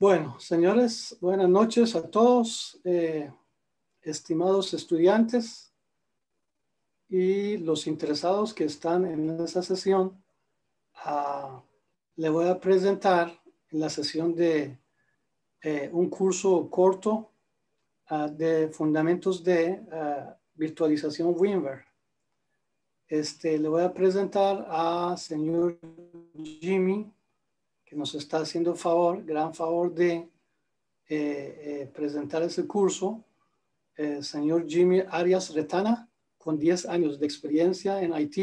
Bueno, señores, buenas noches a todos, eh, estimados estudiantes y los interesados que están en esta sesión. Ah, le voy a presentar la sesión de eh, un curso corto ah, de fundamentos de ah, virtualización WinVer. Este, le voy a presentar a señor Jimmy que nos está haciendo favor, gran favor de eh, eh, presentar ese curso, el eh, señor Jimmy Arias Retana, con 10 años de experiencia en IT,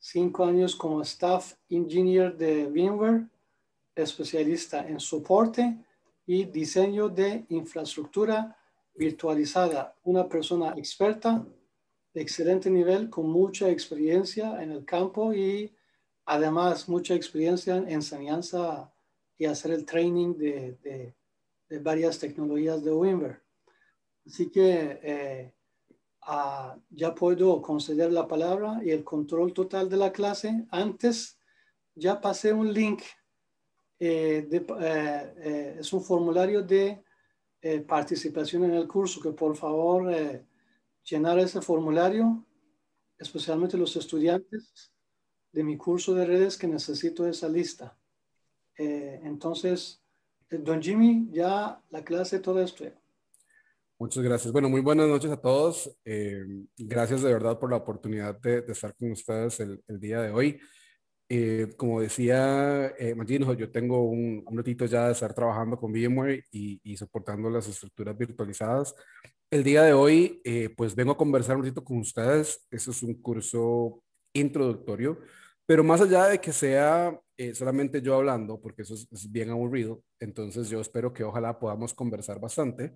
5 años como staff engineer de VMware, especialista en soporte y diseño de infraestructura virtualizada, una persona experta de excelente nivel con mucha experiencia en el campo y además mucha experiencia en enseñanza y hacer el training de, de, varias tecnologías de Wimber. Así que eh, ah, ya puedo conceder la palabra y el control total de la clase. Antes ya pasé un link, eh, de, eh, es un formulario de participación en el curso que por favor llenar ese formulario, especialmente los estudiantes de mi curso de redes que necesito esa lista. Eh, entonces, eh, don Jimmy, ya la clase todo esto Muchas gracias. Bueno, muy buenas noches a todos. Eh, gracias de verdad por la oportunidad de, estar con ustedes el, día de hoy. como decía eh, Magino, yo tengo un, ratito ya de estar trabajando con VMware y, soportando las estructuras virtualizadas. El día de hoy, pues vengo a conversar un ratito con ustedes. Eso es un curso introductorio pero más allá de que sea eh, solamente yo hablando, porque eso es, bien aburrido, entonces yo espero que ojalá podamos conversar bastante,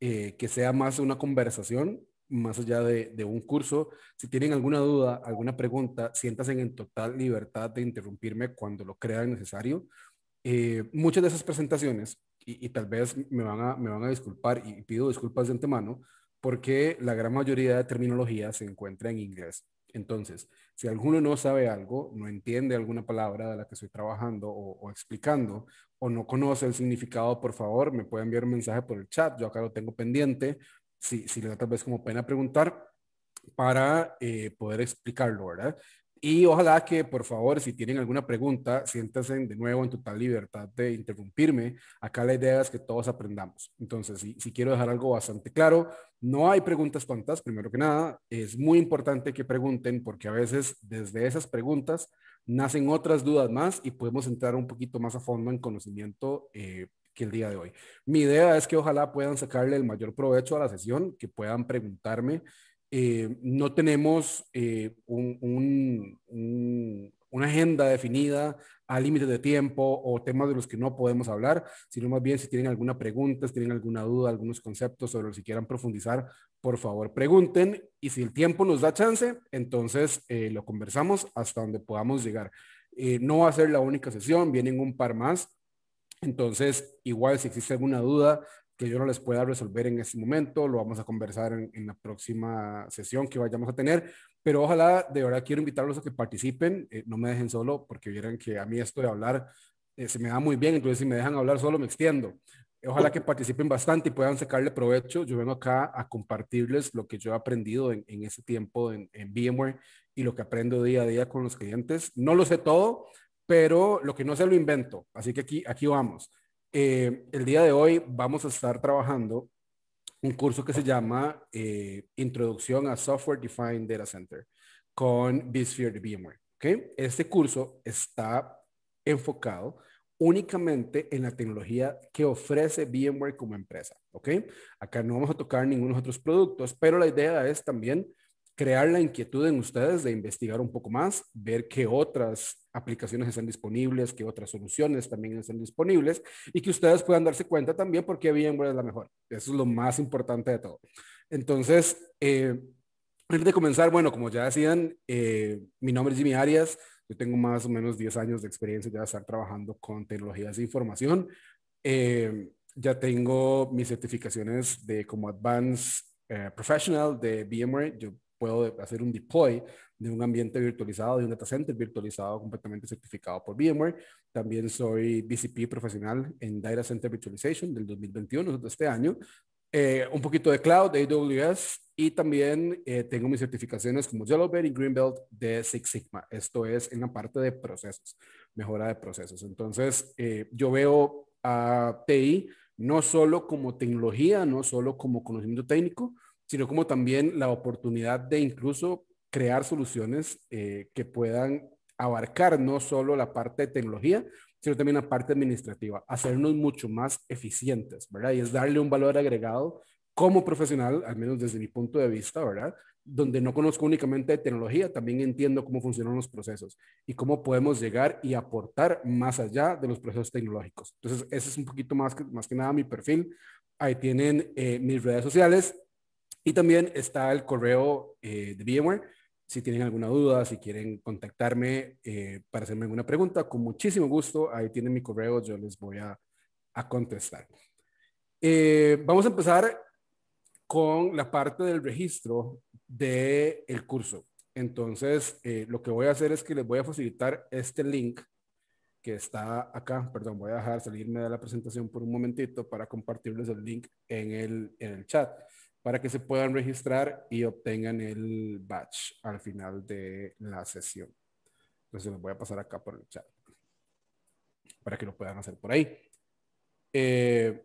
eh, que sea más una conversación, más allá de, un curso. Si tienen alguna duda, alguna pregunta, siéntanse en total libertad de interrumpirme cuando lo crean necesario. Eh, muchas de esas presentaciones, y, tal vez me van, a, me van a disculpar y pido disculpas de antemano, porque la gran mayoría de terminología se encuentra en inglés. Entonces, si alguno no sabe algo, no entiende alguna palabra de la que estoy trabajando o, explicando, o no conoce el significado, por favor, me puede enviar un mensaje por el chat, yo acá lo tengo pendiente, si, le da tal vez como pena preguntar, para eh, poder explicarlo, ¿verdad? Y ojalá que, por favor, si tienen alguna pregunta, siéntanse de nuevo en total libertad de interrumpirme. Acá la idea es que todos aprendamos. Entonces, si, si quiero dejar algo bastante claro, no hay preguntas tontas, primero que nada. Es muy importante que pregunten porque a veces desde esas preguntas nacen otras dudas más y podemos entrar un poquito más a fondo en conocimiento eh, que el día de hoy. Mi idea es que ojalá puedan sacarle el mayor provecho a la sesión, que puedan preguntarme eh, no tenemos eh, una agenda definida a límites de tiempo o temas de los que no podemos hablar, sino más bien si tienen alguna pregunta, si tienen alguna duda, algunos conceptos sobre los que quieran profundizar, por favor pregunten y si el tiempo nos da chance, entonces eh, lo conversamos hasta donde podamos llegar. no va a ser la única sesión, vienen un par más, entonces, igual si existe alguna duda que yo no les pueda resolver en ese momento, lo vamos a conversar en, la próxima sesión que vayamos a tener, pero ojalá, de verdad quiero invitarlos a que participen, eh, no me dejen solo porque vieran que a mí esto de hablar eh, se me da muy bien, entonces si me dejan hablar solo me extiendo. Ojalá que participen bastante y puedan sacarle provecho. Yo vengo acá a compartirles lo que yo he aprendido en, en ese tiempo en, en VMware y lo que aprendo día a día con los clientes. No lo sé todo, pero lo que no sé lo invento. Así que aquí, aquí vamos. Eh, el día de hoy vamos a estar trabajando un curso que se llama eh, Introducción a Software Defined Data Center con vSphere de VMware. Este curso está enfocado únicamente en la tecnología que ofrece VMware como empresa. ¿okay? Acá no vamos a tocar ningunos otros productos, pero la idea es también crear la inquietud en ustedes de investigar un poco más, ver qué otras aplicaciones están disponibles, qué otras soluciones también están disponibles y que ustedes puedan darse cuenta también por qué VMware es la mejor. Eso es lo más importante de todo. Entonces, eh, antes de comenzar, bueno, como ya decían, eh, mi nombre es Jimmy Arias, yo tengo más o menos 10 años de experiencia ya de estar trabajando con tecnologías de información. Eh, ya tengo mis certificaciones de como Advanced Professional de VMware. Yo puedo hacer un deploy de un ambiente virtualizado, de un data center virtualizado completamente certificado por VMware. También soy BCP profesional en Data Center Virtualization del 2021, de este año. Eh, un poquito de cloud, de AWS, y también eh, tengo mis certificaciones como Yellow Belt y Green Belt de Six Sigma. Esto es en la parte de procesos, mejora de procesos. Entonces, eh, yo veo a TI no solo como tecnología, no solo como conocimiento técnico, sino como también la oportunidad de incluso crear soluciones eh, que puedan abarcar no solo la parte de tecnología, sino también la parte administrativa, hacernos mucho más eficientes, ¿verdad? Y es darle un valor agregado como profesional, al menos desde mi punto de vista, ¿verdad? Donde no conozco únicamente tecnología, también entiendo cómo funcionan los procesos y cómo podemos llegar y aportar más allá de los procesos tecnológicos. Entonces, ese es un poquito más que, más que nada mi perfil. Ahí tienen eh, mis redes sociales, y también está el correo eh, de VMware. Si tienen alguna duda, si quieren contactarme eh, para hacerme alguna pregunta, con muchísimo gusto, ahí tienen mi correo, yo les voy a, a contestar. Eh, vamos a empezar con la parte del registro del el curso. Entonces, lo que voy a hacer es que les voy a facilitar este link que está acá. Perdón, voy a dejar salirme de la presentación por un momentito para compartirles el link en el, en el chat para que se puedan registrar y obtengan el batch al final de la sesión. Entonces les voy a pasar acá por el chat para que lo puedan hacer por ahí. Eh,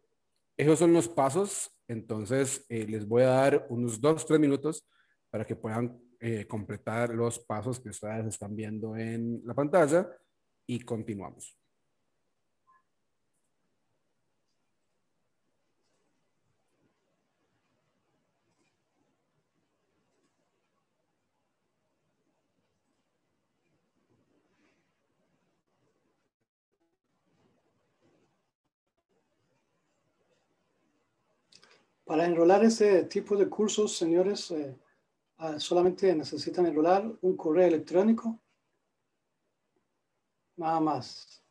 esos son los pasos. Entonces eh, les voy a dar unos dos tres minutos para que puedan eh, completar los pasos que ustedes están viendo en la pantalla y continuamos. Para enrolar ese tipo de cursos, señores, eh, ah, solamente necesitan enrolar un correo electrónico. Nada más.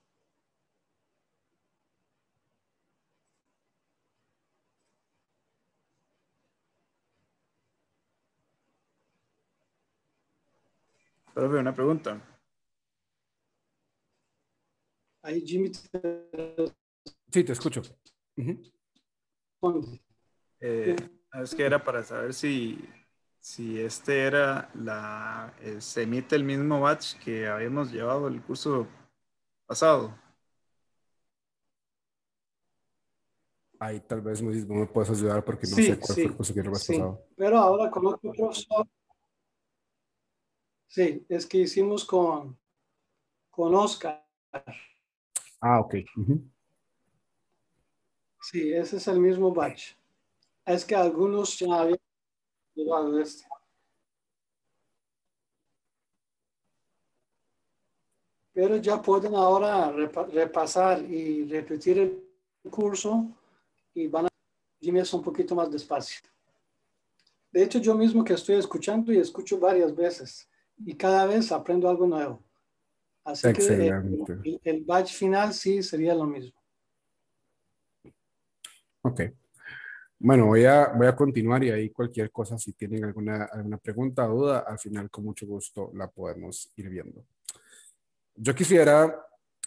veo una pregunta. Ahí Jimmy. Sí, te escucho. Eh, es que era para saber si, si este era la, se emite el mismo batch que habíamos llevado el curso pasado. Ahí tal vez me puedes ayudar porque no sé cuál sí, que sí. Pero ahora con otro Sí, es que hicimos con, con Oscar. Ah, ok. si Sí, ese es el mismo batch es que algunos ya habían llegado este. Pero ya pueden ahora repasar y repetir el curso y van a irme un poquito más despacio. De hecho, yo mismo que estoy escuchando y escucho varias veces y cada vez aprendo algo nuevo. Así que eh, el, el final sí sería lo mismo. Okay. Bueno, voy a, continuar y ahí cualquier cosa, si tienen alguna, pregunta o duda, al final con mucho gusto la podemos ir viendo. Yo quisiera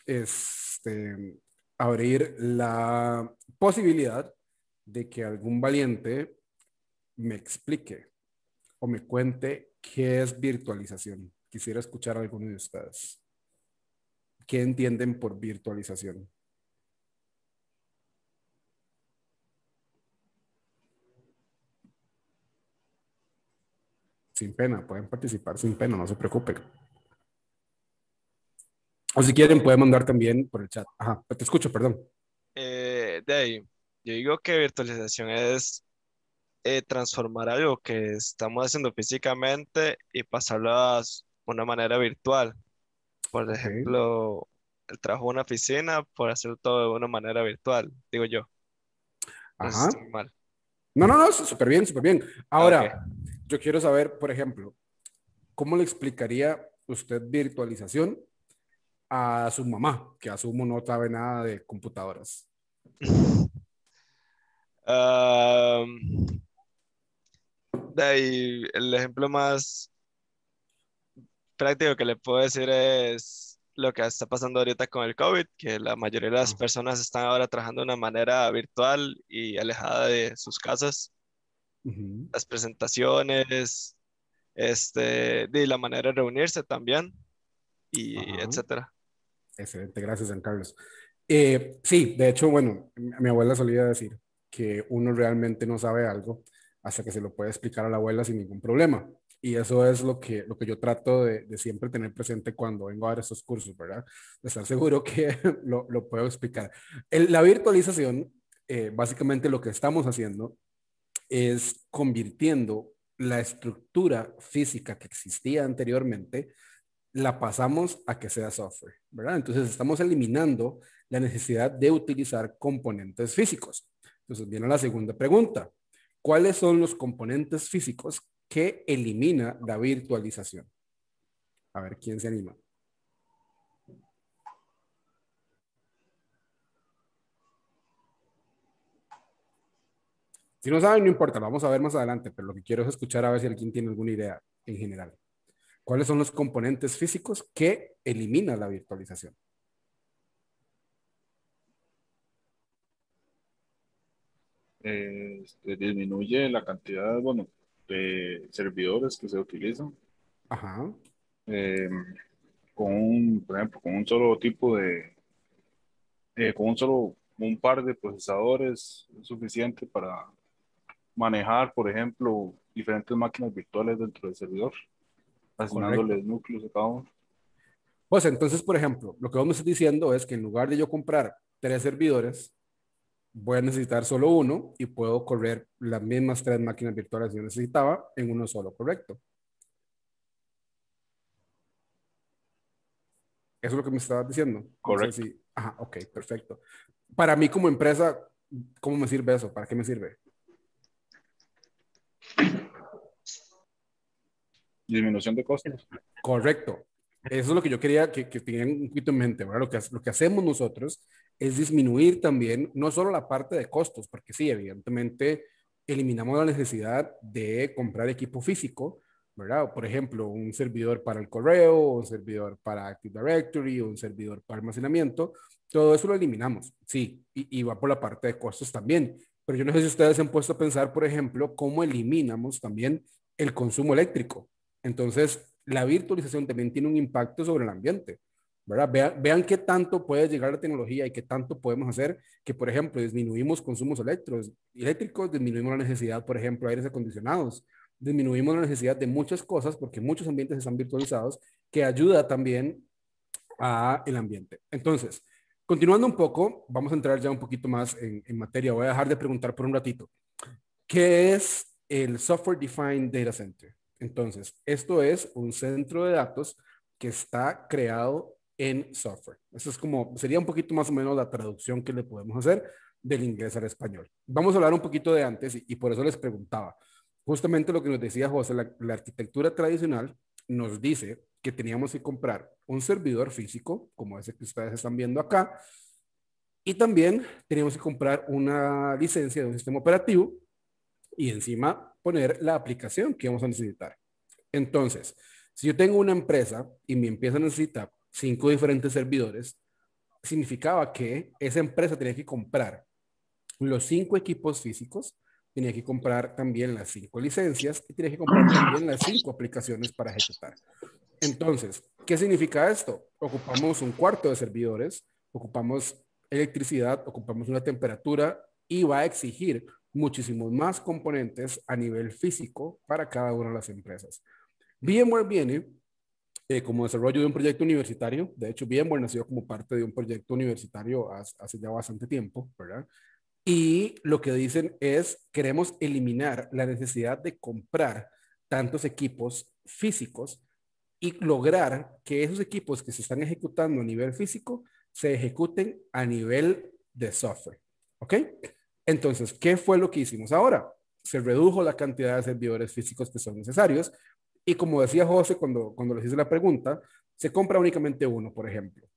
este, abrir la posibilidad de que algún valiente me explique o me cuente qué es virtualización. Quisiera escuchar a alguno de ustedes. ¿Qué entienden por virtualización? sin pena, pueden participar sin pena, no se preocupen. O si quieren, pueden mandar también por el chat. Ajá, te escucho, perdón. Eh, de ahí, yo digo que virtualización es eh, transformar algo que estamos haciendo físicamente y pasarlo a una manera virtual. Por ejemplo, el trabajo en una oficina, por hacer todo de una manera virtual, digo yo. Ajá. No, no, no, súper bien, súper bien. Ahora, yo quiero saber, por ejemplo, ¿cómo le explicaría usted virtualización a su mamá, que asumo no sabe nada de computadoras? el ejemplo más práctico que le puedo decir es lo que está pasando ahorita con el COVID, que la mayoría de las ah. personas están ahora trabajando de una manera virtual y alejada de sus casas las presentaciones, este, de la manera de reunirse también, y etcétera. Excelente, gracias, San Carlos. Eh, sí, de hecho, bueno, mi abuela solía decir que uno realmente no sabe algo hasta que se lo puede explicar a la abuela sin ningún problema. Y eso es lo que, lo que yo trato de, siempre tener presente cuando vengo a dar estos cursos, ¿verdad? De estar seguro que lo, puedo explicar. la virtualización, eh, básicamente lo que estamos haciendo es convirtiendo la estructura física que existía anteriormente, la pasamos a que sea software, ¿verdad? Entonces estamos eliminando la necesidad de utilizar componentes físicos. Entonces viene la segunda pregunta. ¿Cuáles son los componentes físicos que elimina la virtualización? A ver, ¿quién se anima? Si no saben, no importa, vamos a ver más adelante, pero lo que quiero es escuchar a ver si alguien tiene alguna idea en general. ¿Cuáles son los componentes físicos que elimina la virtualización? Este, disminuye la cantidad, bueno, de servidores que se utilizan. Ajá. Em, con un, por ejemplo, con un solo tipo de, eh, con un solo, un par de procesadores es suficiente para manejar, por ejemplo, diferentes máquinas virtuales dentro del servidor, asignándoles ah, núcleos a cada uno. Pues entonces, por ejemplo, lo que vamos me estás diciendo es que en lugar de yo comprar tres servidores, voy a necesitar solo uno y puedo correr las mismas tres máquinas virtuales que yo necesitaba en uno solo, ¿correcto? Eso es lo que me estabas diciendo. Correcto. Ajá, ok, perfecto. Para mí como empresa, ¿cómo me sirve eso? ¿Para qué me sirve? Disminución de costos. Correcto. Eso es lo que yo quería que, que tengan un poquito en mente. ¿verdad? Lo, que, lo que hacemos nosotros es disminuir también, no solo la parte de costos, porque sí, evidentemente eliminamos la necesidad de comprar equipo físico, ¿verdad? Por ejemplo, un servidor para el correo, un servidor para Active Directory, un servidor para almacenamiento, todo eso lo eliminamos, sí, y, y va por la parte de costos también. Pero yo no sé si ustedes se han puesto a pensar, por ejemplo, cómo eliminamos también el consumo eléctrico. Entonces, la virtualización también tiene un impacto sobre el ambiente. ¿verdad? Vean, qué tanto puede llegar la tecnología y qué tanto podemos hacer que, por ejemplo, disminuimos consumos eléctricos, disminuimos la necesidad, por ejemplo, de aires acondicionados, disminuimos la necesidad de muchas cosas porque muchos ambientes están virtualizados que ayuda también al ambiente. Entonces, Continuando un poco, vamos a entrar ya un poquito más en, materia. Voy a dejar de preguntar por un ratito. ¿Qué es el Software Defined Data Center? Entonces, esto es un centro de datos que está creado en software. Eso es como, sería un poquito más o menos la traducción que le podemos hacer del inglés al español. Vamos a hablar un poquito de antes y, por eso les preguntaba. Justamente lo que nos decía José, la, arquitectura tradicional nos dice teníamos que comprar un servidor físico, como ese que ustedes están viendo acá, y también teníamos que comprar una licencia de un sistema operativo y encima poner la aplicación que vamos a necesitar. Entonces, si yo tengo una empresa y mi a necesitar cinco diferentes servidores, significaba que esa empresa tenía que comprar los cinco equipos físicos, tenía que comprar también las cinco licencias y tenía que comprar también las cinco aplicaciones para ejecutar. Entonces, ¿qué significa esto? Ocupamos un cuarto de servidores, ocupamos electricidad, ocupamos una temperatura y va a exigir muchísimos más componentes a nivel físico para cada una de las empresas. VMware viene eh, como desarrollo de un proyecto universitario. De hecho, VMware nació como parte de un proyecto universitario hace, ya bastante tiempo, ¿verdad? Y lo que dicen es, queremos eliminar la necesidad de comprar tantos equipos físicos y lograr que esos equipos que se están ejecutando a nivel físico se ejecuten a nivel de software. ¿Ok? Entonces, ¿qué fue lo que hicimos ahora? Se redujo la cantidad de servidores físicos que son necesarios y como decía José cuando, cuando les hice la pregunta, se compra únicamente uno, por ejemplo.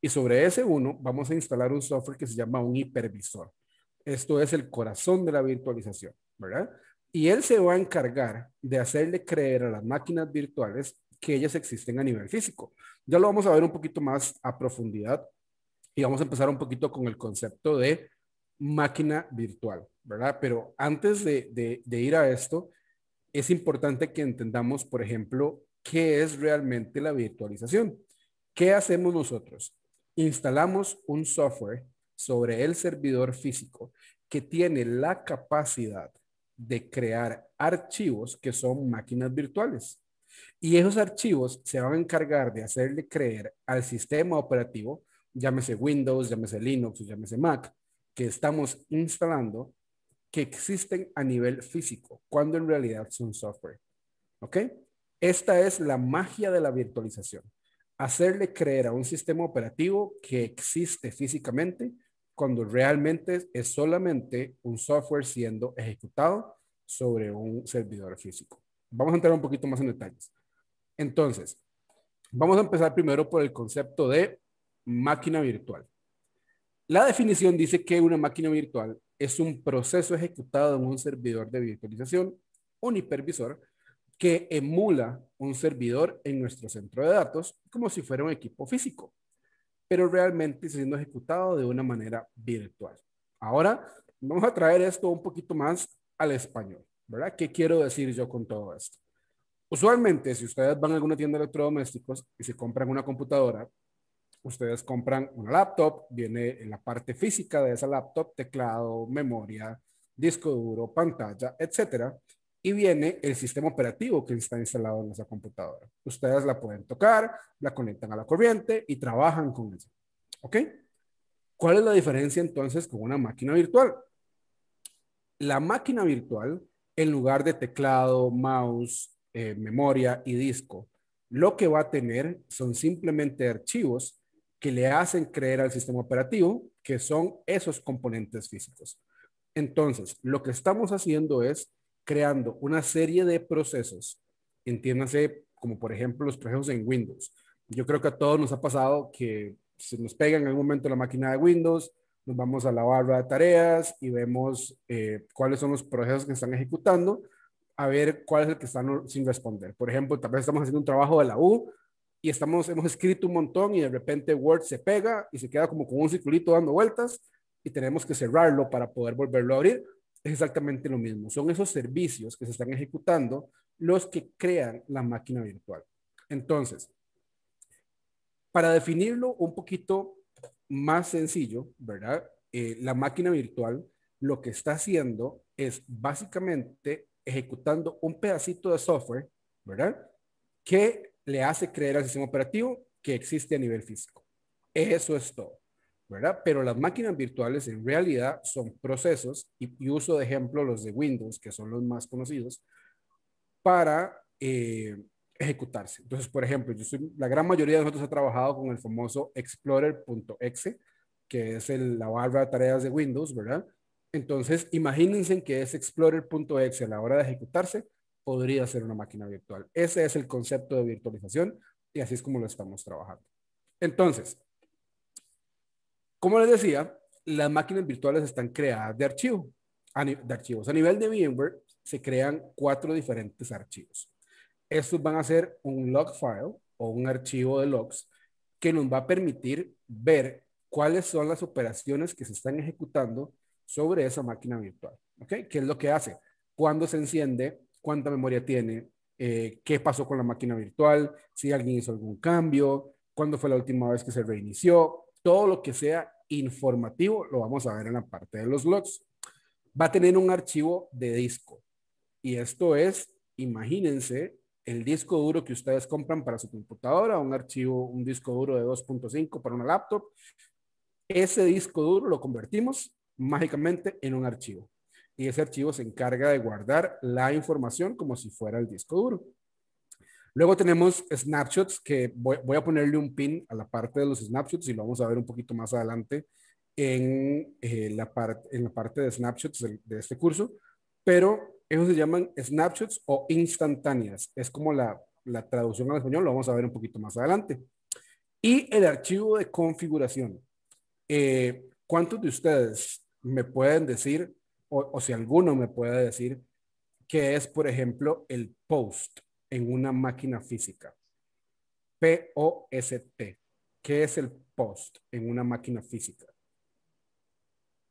Y sobre ese uno vamos a instalar un software que se llama un hipervisor. Esto es el corazón de la virtualización, ¿verdad? Y él se va a encargar de hacerle creer a las máquinas virtuales que ellas existen a nivel físico. Ya lo vamos a ver un poquito más a profundidad y vamos a empezar un poquito con el concepto de máquina virtual, ¿verdad? Pero antes de, de ir a esto, es importante que entendamos, por ejemplo, qué es realmente la virtualización. ¿Qué hacemos nosotros? Instalamos un software sobre el servidor físico que tiene la capacidad de crear archivos que son máquinas virtuales. Y esos archivos se van a encargar de hacerle creer al sistema operativo, llámese Windows, llámese Linux, llámese Mac, que estamos instalando, que existen a nivel físico, cuando en realidad son software. ¿Ok? Esta es la magia de la virtualización. Hacerle creer a un sistema operativo que existe físicamente cuando realmente es solamente un software siendo ejecutado sobre un servidor físico. Vamos a entrar un poquito más en detalles. Entonces, vamos a empezar primero por el concepto de máquina virtual. La definición dice que una máquina virtual es un proceso ejecutado en un servidor de virtualización, un hipervisor, que emula un servidor en nuestro centro de datos como si fuera un equipo físico, pero realmente siendo ejecutado de una manera virtual. Ahora, vamos a traer esto un poquito más al español. ¿verdad? ¿Qué quiero decir yo con todo esto? Usualmente, si ustedes van a alguna tienda de electrodomésticos y se compran una computadora, ustedes compran una laptop, viene la parte física de esa laptop, teclado, memoria, disco duro, pantalla, etcétera, y viene el sistema operativo que está instalado en esa computadora. Ustedes la pueden tocar, la conectan a la corriente y trabajan con eso. ¿Ok? ¿Cuál es la diferencia entonces con una máquina virtual? La máquina virtual en lugar de teclado, mouse, eh, memoria y disco. Lo que va a tener son simplemente archivos que le hacen creer al sistema operativo que son esos componentes físicos. Entonces, lo que estamos haciendo es creando una serie de procesos, entiéndase como por ejemplo los procesos en Windows. Yo creo que a todos nos ha pasado que se nos pega en algún momento la máquina de Windows, nos vamos a la barra de tareas y vemos eh, cuáles son los procesos que están ejecutando, a ver cuál es el que están sin responder. Por ejemplo, tal vez estamos haciendo un trabajo de la U y estamos, hemos escrito un montón y de repente Word se pega y se queda como con un circulito dando vueltas y tenemos que cerrarlo para poder volverlo a abrir. Es exactamente lo mismo. Son esos servicios que se están ejecutando los que crean la máquina virtual. Entonces, para definirlo un poquito más sencillo, ¿verdad? Eh, la máquina virtual lo que está haciendo es básicamente ejecutando un pedacito de software, ¿verdad? Que le hace creer al sistema operativo que existe a nivel físico. Eso es todo, ¿verdad? Pero las máquinas virtuales en realidad son procesos, y, uso de ejemplo los de Windows, que son los más conocidos, para eh, ejecutarse. Entonces, por ejemplo, yo la gran mayoría de nosotros ha trabajado con el famoso explorer.exe, que es la barra de tareas de Windows, ¿verdad? Entonces, imagínense que ese explorer.exe a la hora de ejecutarse podría ser una máquina virtual. Ese es el concepto de virtualización y así es como lo estamos trabajando. Entonces, como les decía, las máquinas virtuales están creadas de archivo, de archivos. A nivel de VMware se crean cuatro diferentes archivos estos van a ser un log file o un archivo de logs que nos va a permitir ver cuáles son las operaciones que se están ejecutando sobre esa máquina virtual. ¿Ok? ¿Qué es lo que hace? ¿Cuándo se enciende? ¿Cuánta memoria tiene? Eh, ¿Qué pasó con la máquina virtual? ¿Si alguien hizo algún cambio? ¿Cuándo fue la última vez que se reinició? Todo lo que sea informativo lo vamos a ver en la parte de los logs. Va a tener un archivo de disco. Y esto es, imagínense, el disco duro que ustedes compran para su computadora, un archivo, un disco duro de 2.5 para una laptop, ese disco duro lo convertimos mágicamente en un archivo. Y ese archivo se encarga de guardar la información como si fuera el disco duro. Luego tenemos snapshots, que voy, a ponerle un pin a la parte de los snapshots y lo vamos a ver un poquito más adelante en, eh, la, en la parte de snapshots de, de este curso. Pero esos se llaman snapshots o instantáneas. Es como la, la traducción al español, lo vamos a ver un poquito más adelante. Y el archivo de configuración. Eh, ¿Cuántos de ustedes me pueden decir, o, si alguno me puede decir, qué es, por ejemplo, el POST en una máquina física? P-O-S-T. ¿Qué es el POST en una máquina física?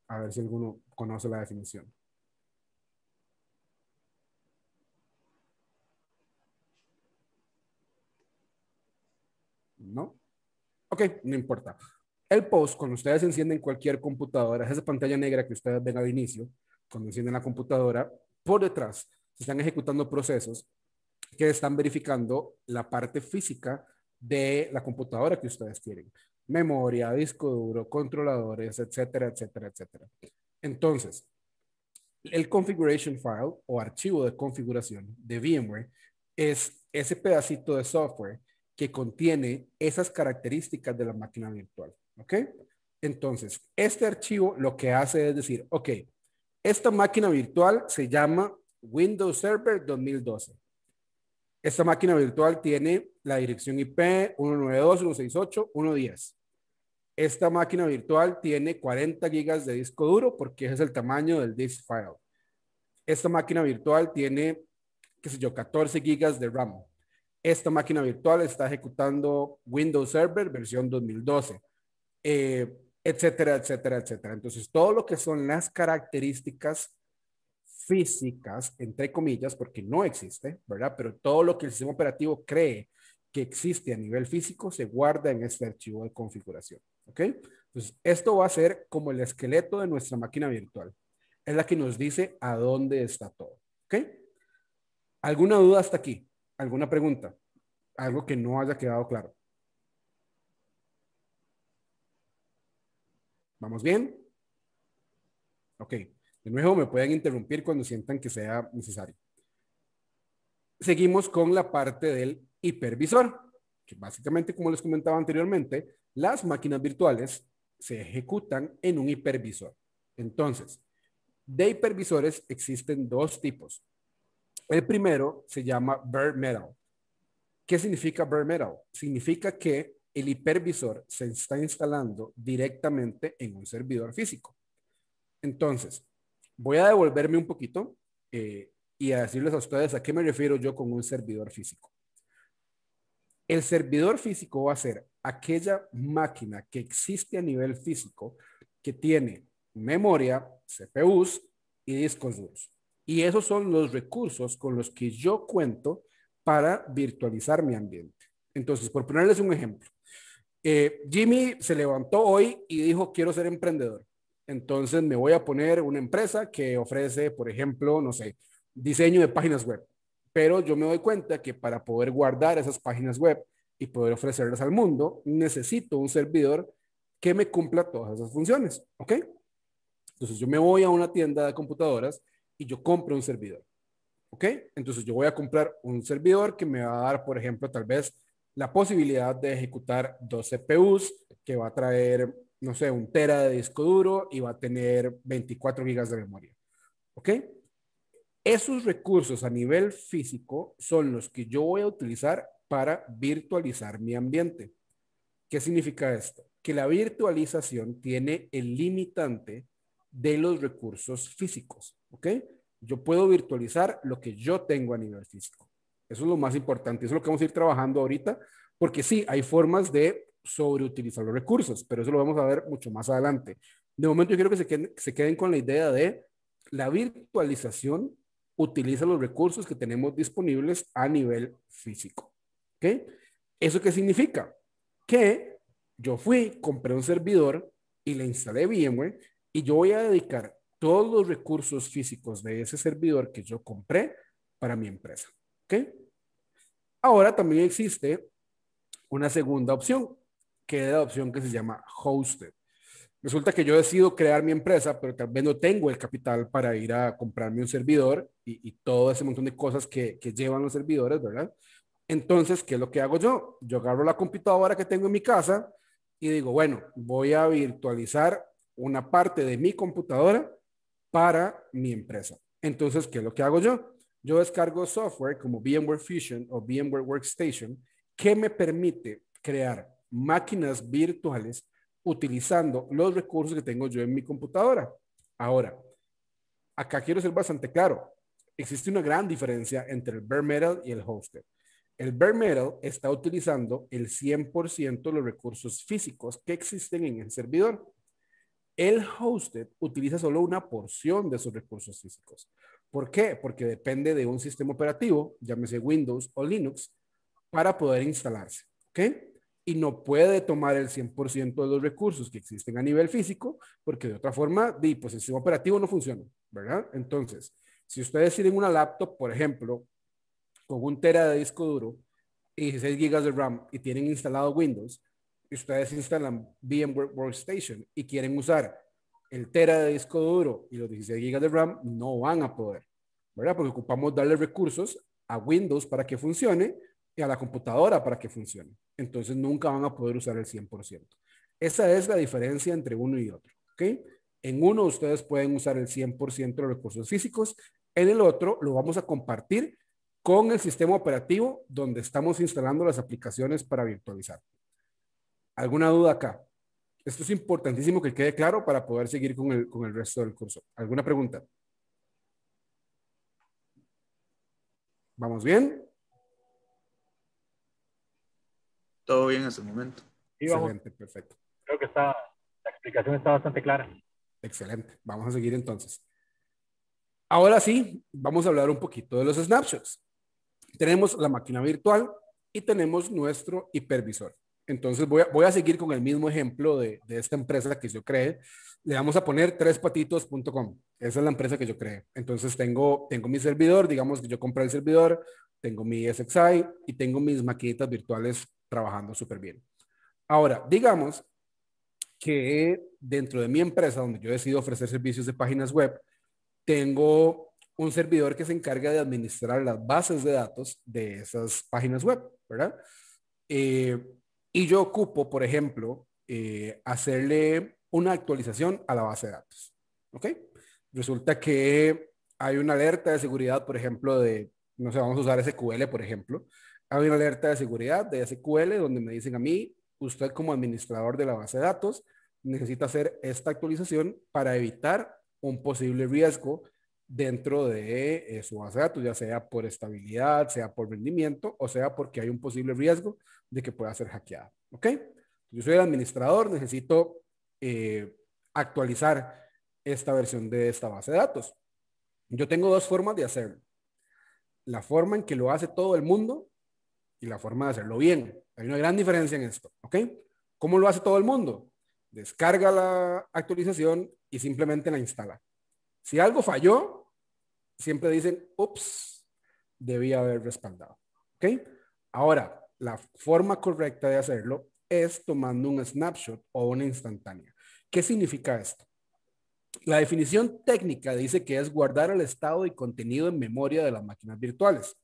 A ver si alguno conoce la definición. ¿no? Ok, no importa. El post, cuando ustedes encienden cualquier computadora, esa pantalla negra que ustedes ven al inicio, cuando encienden la computadora, por detrás se están ejecutando procesos que están verificando la parte física de la computadora que ustedes tienen. Memoria, disco duro, controladores, etcétera, etcétera, etcétera. Entonces, el configuration file o archivo de configuración de VMware es ese pedacito de software que contiene esas características de la máquina virtual. ¿Ok? Entonces, este archivo lo que hace es decir, ok, esta máquina virtual se llama Windows Server 2012. Esta máquina virtual tiene la dirección IP 192.168.1.10. Esta máquina virtual tiene 40 gigas de disco duro porque ese es el tamaño del disk file. Esta máquina virtual tiene, qué sé yo, 14 gigas de RAM. Esta máquina virtual está ejecutando Windows Server versión 2012, eh, etcétera, etcétera, etcétera. Entonces, todo lo que son las características físicas, entre comillas, porque no existe, ¿verdad? Pero todo lo que el sistema operativo cree que existe a nivel físico se guarda en este archivo de configuración, ¿ok? Entonces, esto va a ser como el esqueleto de nuestra máquina virtual. Es la que nos dice a dónde está todo, ¿ok? ¿Alguna duda hasta aquí? alguna pregunta, algo que no haya quedado claro. ¿Vamos bien? Ok. De nuevo, me pueden interrumpir cuando sientan que sea necesario. Seguimos con la parte del hipervisor, que básicamente, como les comentaba anteriormente, las máquinas virtuales se ejecutan en un hipervisor. Entonces, de hipervisores existen dos tipos. El primero se llama bare metal. ¿Qué significa bare metal? Significa que el hipervisor se está instalando directamente en un servidor físico. Entonces, voy a devolverme un poquito eh, y a decirles a ustedes a qué me refiero yo con un servidor físico. El servidor físico va a ser aquella máquina que existe a nivel físico que tiene memoria, CPUs y discos duros. Y esos son los recursos con los que yo cuento para virtualizar mi ambiente. Entonces, por ponerles un ejemplo, eh, Jimmy se levantó hoy y dijo, quiero ser emprendedor. Entonces me voy a poner una empresa que ofrece, por ejemplo, no sé, diseño de páginas web. Pero yo me doy cuenta que para poder guardar esas páginas web y poder ofrecerlas al mundo, necesito un servidor que me cumpla todas esas funciones. ¿Ok? Entonces yo me voy a una tienda de computadoras yo compro un servidor. ¿Ok? Entonces yo voy a comprar un servidor que me va a dar, por ejemplo, tal vez la posibilidad de ejecutar dos CPUs que va a traer, no sé, un tera de disco duro y va a tener 24 gigas de memoria. ¿Ok? Esos recursos a nivel físico son los que yo voy a utilizar para virtualizar mi ambiente. ¿Qué significa esto? Que la virtualización tiene el limitante de los recursos físicos. ¿Ok? Yo puedo virtualizar lo que yo tengo a nivel físico. Eso es lo más importante. Eso es lo que vamos a ir trabajando ahorita, porque sí, hay formas de sobreutilizar los recursos, pero eso lo vamos a ver mucho más adelante. De momento yo quiero que se queden, con la idea de la virtualización utiliza los recursos que tenemos disponibles a nivel físico. ¿Ok? ¿Eso qué significa? Que yo fui, compré un servidor y le instalé VMware y yo voy a dedicar todos los recursos físicos de ese servidor que yo compré para mi empresa. ¿Ok? Ahora también existe una segunda opción, que es la opción que se llama hosted. Resulta que yo decido crear mi empresa, pero tal vez no tengo el capital para ir a comprarme un servidor y, todo ese montón de cosas que, que llevan los servidores, ¿verdad? Entonces, ¿qué es lo que hago yo? Yo agarro la computadora que tengo en mi casa y digo, bueno, voy a virtualizar una parte de mi computadora para mi empresa. Entonces, ¿qué es lo que hago yo? Yo descargo software como VMware Fusion o VMware Workstation que me permite crear máquinas virtuales utilizando los recursos que tengo yo en mi computadora. Ahora, acá quiero ser bastante claro. Existe una gran diferencia entre el bare metal y el hosted. El bare metal está utilizando el 100% de los recursos físicos que existen en el servidor. El hosted utiliza solo una porción de sus recursos físicos. ¿Por qué? Porque depende de un sistema operativo, llámese Windows o Linux, para poder instalarse. ¿Ok? Y no puede tomar el 100% de los recursos que existen a nivel físico, porque de otra forma, pues el sistema operativo no funciona, ¿verdad? Entonces, si ustedes tienen una laptop, por ejemplo, con un tera de disco duro y 16 gigas de RAM y tienen instalado Windows, ustedes instalan VMware Workstation y quieren usar el Tera de disco duro y los 16 GB de RAM, no van a poder, ¿verdad? Porque ocupamos darle recursos a Windows para que funcione y a la computadora para que funcione. Entonces nunca van a poder usar el 100%. Esa es la diferencia entre uno y otro, ¿ok? En uno ustedes pueden usar el 100% de los recursos físicos, en el otro lo vamos a compartir con el sistema operativo donde estamos instalando las aplicaciones para virtualizar. ¿Alguna duda acá? Esto es importantísimo que quede claro para poder seguir con el, resto del curso. ¿Alguna pregunta? ¿Vamos bien? Todo bien en el este momento. Excelente, perfecto. Creo que está, la explicación está bastante clara. Excelente. Vamos a seguir entonces. Ahora sí, vamos a hablar un poquito de los snapshots. Tenemos la máquina virtual y tenemos nuestro hipervisor. Entonces voy a, seguir con el mismo ejemplo de, esta empresa que yo creé. Le vamos a poner trespatitos.com. Esa es la empresa que yo creé. Entonces tengo, tengo mi servidor, digamos que yo compré el servidor, tengo mi SXI y tengo mis maquinitas virtuales trabajando súper bien. Ahora, digamos que dentro de mi empresa, donde yo decido ofrecer servicios de páginas web, tengo un servidor que se encarga de administrar las bases de datos de esas páginas web, ¿verdad? Eh, y yo ocupo, por ejemplo, eh, hacerle una actualización a la base de datos. ¿Ok? Resulta que hay una alerta de seguridad, por ejemplo, de, no sé, vamos a usar SQL, por ejemplo. Hay una alerta de seguridad de SQL donde me dicen a mí, usted como administrador de la base de datos necesita hacer esta actualización para evitar un posible riesgo dentro de eh, su base de datos, ya sea por estabilidad, sea por rendimiento o sea porque hay un posible riesgo de que pueda ser hackeada. ¿Ok? Yo soy el administrador, necesito eh, actualizar esta versión de esta base de datos. Yo tengo dos formas de hacerlo. La forma en que lo hace todo el mundo y la forma de hacerlo bien. Hay una gran diferencia en esto. ¿Ok? ¿Cómo lo hace todo el mundo? Descarga la actualización y simplemente la instala. Si algo falló, siempre dicen, ups, debía haber respaldado. ¿Ok? Ahora, la forma correcta de hacerlo es tomando un snapshot o una instantánea. ¿Qué significa esto? La definición técnica dice que es guardar el estado y contenido en memoria de las máquinas virtuales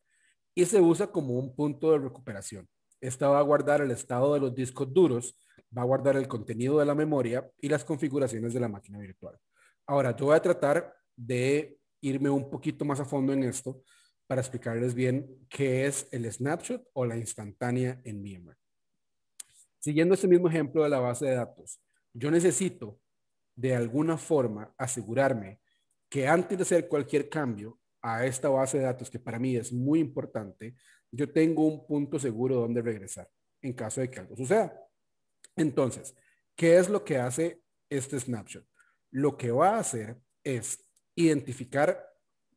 y se usa como un punto de recuperación. Esta va a guardar el estado de los discos duros, va a guardar el contenido de la memoria y las configuraciones de la máquina virtual. Ahora, yo voy a tratar de irme un poquito más a fondo en esto para explicarles bien qué es el snapshot o la instantánea en VMware. Siguiendo este mismo ejemplo de la base de datos, yo necesito de alguna forma asegurarme que antes de hacer cualquier cambio a esta base de datos, que para mí es muy importante, yo tengo un punto seguro donde regresar en caso de que algo suceda. Entonces, ¿qué es lo que hace este snapshot? Lo que va a hacer es identificar,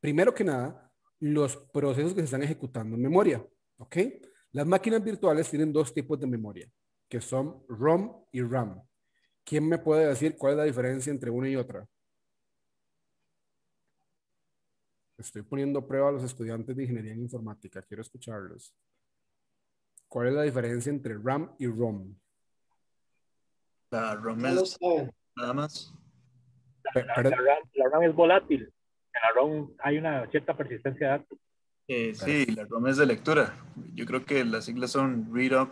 primero que nada, los procesos que se están ejecutando en memoria. ¿Ok? Las máquinas virtuales tienen dos tipos de memoria, que son ROM y RAM. ¿Quién me puede decir cuál es la diferencia entre una y otra? Estoy poniendo prueba a los estudiantes de ingeniería en informática. Quiero escucharlos. ¿Cuál es la diferencia entre RAM y ROM? La ROM es nada más la, RAM, es volátil. En la RAM hay una cierta persistencia de datos. Eh, sí, la ROM es de lectura. Yo creo que las siglas son Read,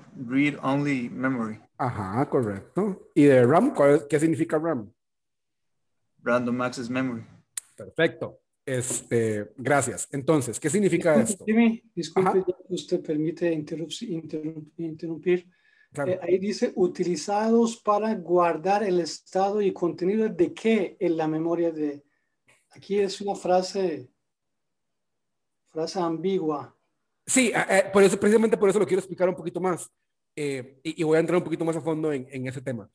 Only Memory. Ajá, correcto. ¿Y de RAM? ¿Qué significa RAM? Random Access Memory. Perfecto. Este, gracias. Entonces, ¿qué significa esto? Jimmy, disculpe, usted permite interrumpir. Eh, ahí dice utilizados para guardar el estado y contenido de qué en la memoria de. Aquí es una frase, frase ambigua. Sí, eh, eh, por eso, precisamente por eso lo quiero explicar un poquito más y, voy a entrar un poquito más a fondo en, en ese tema.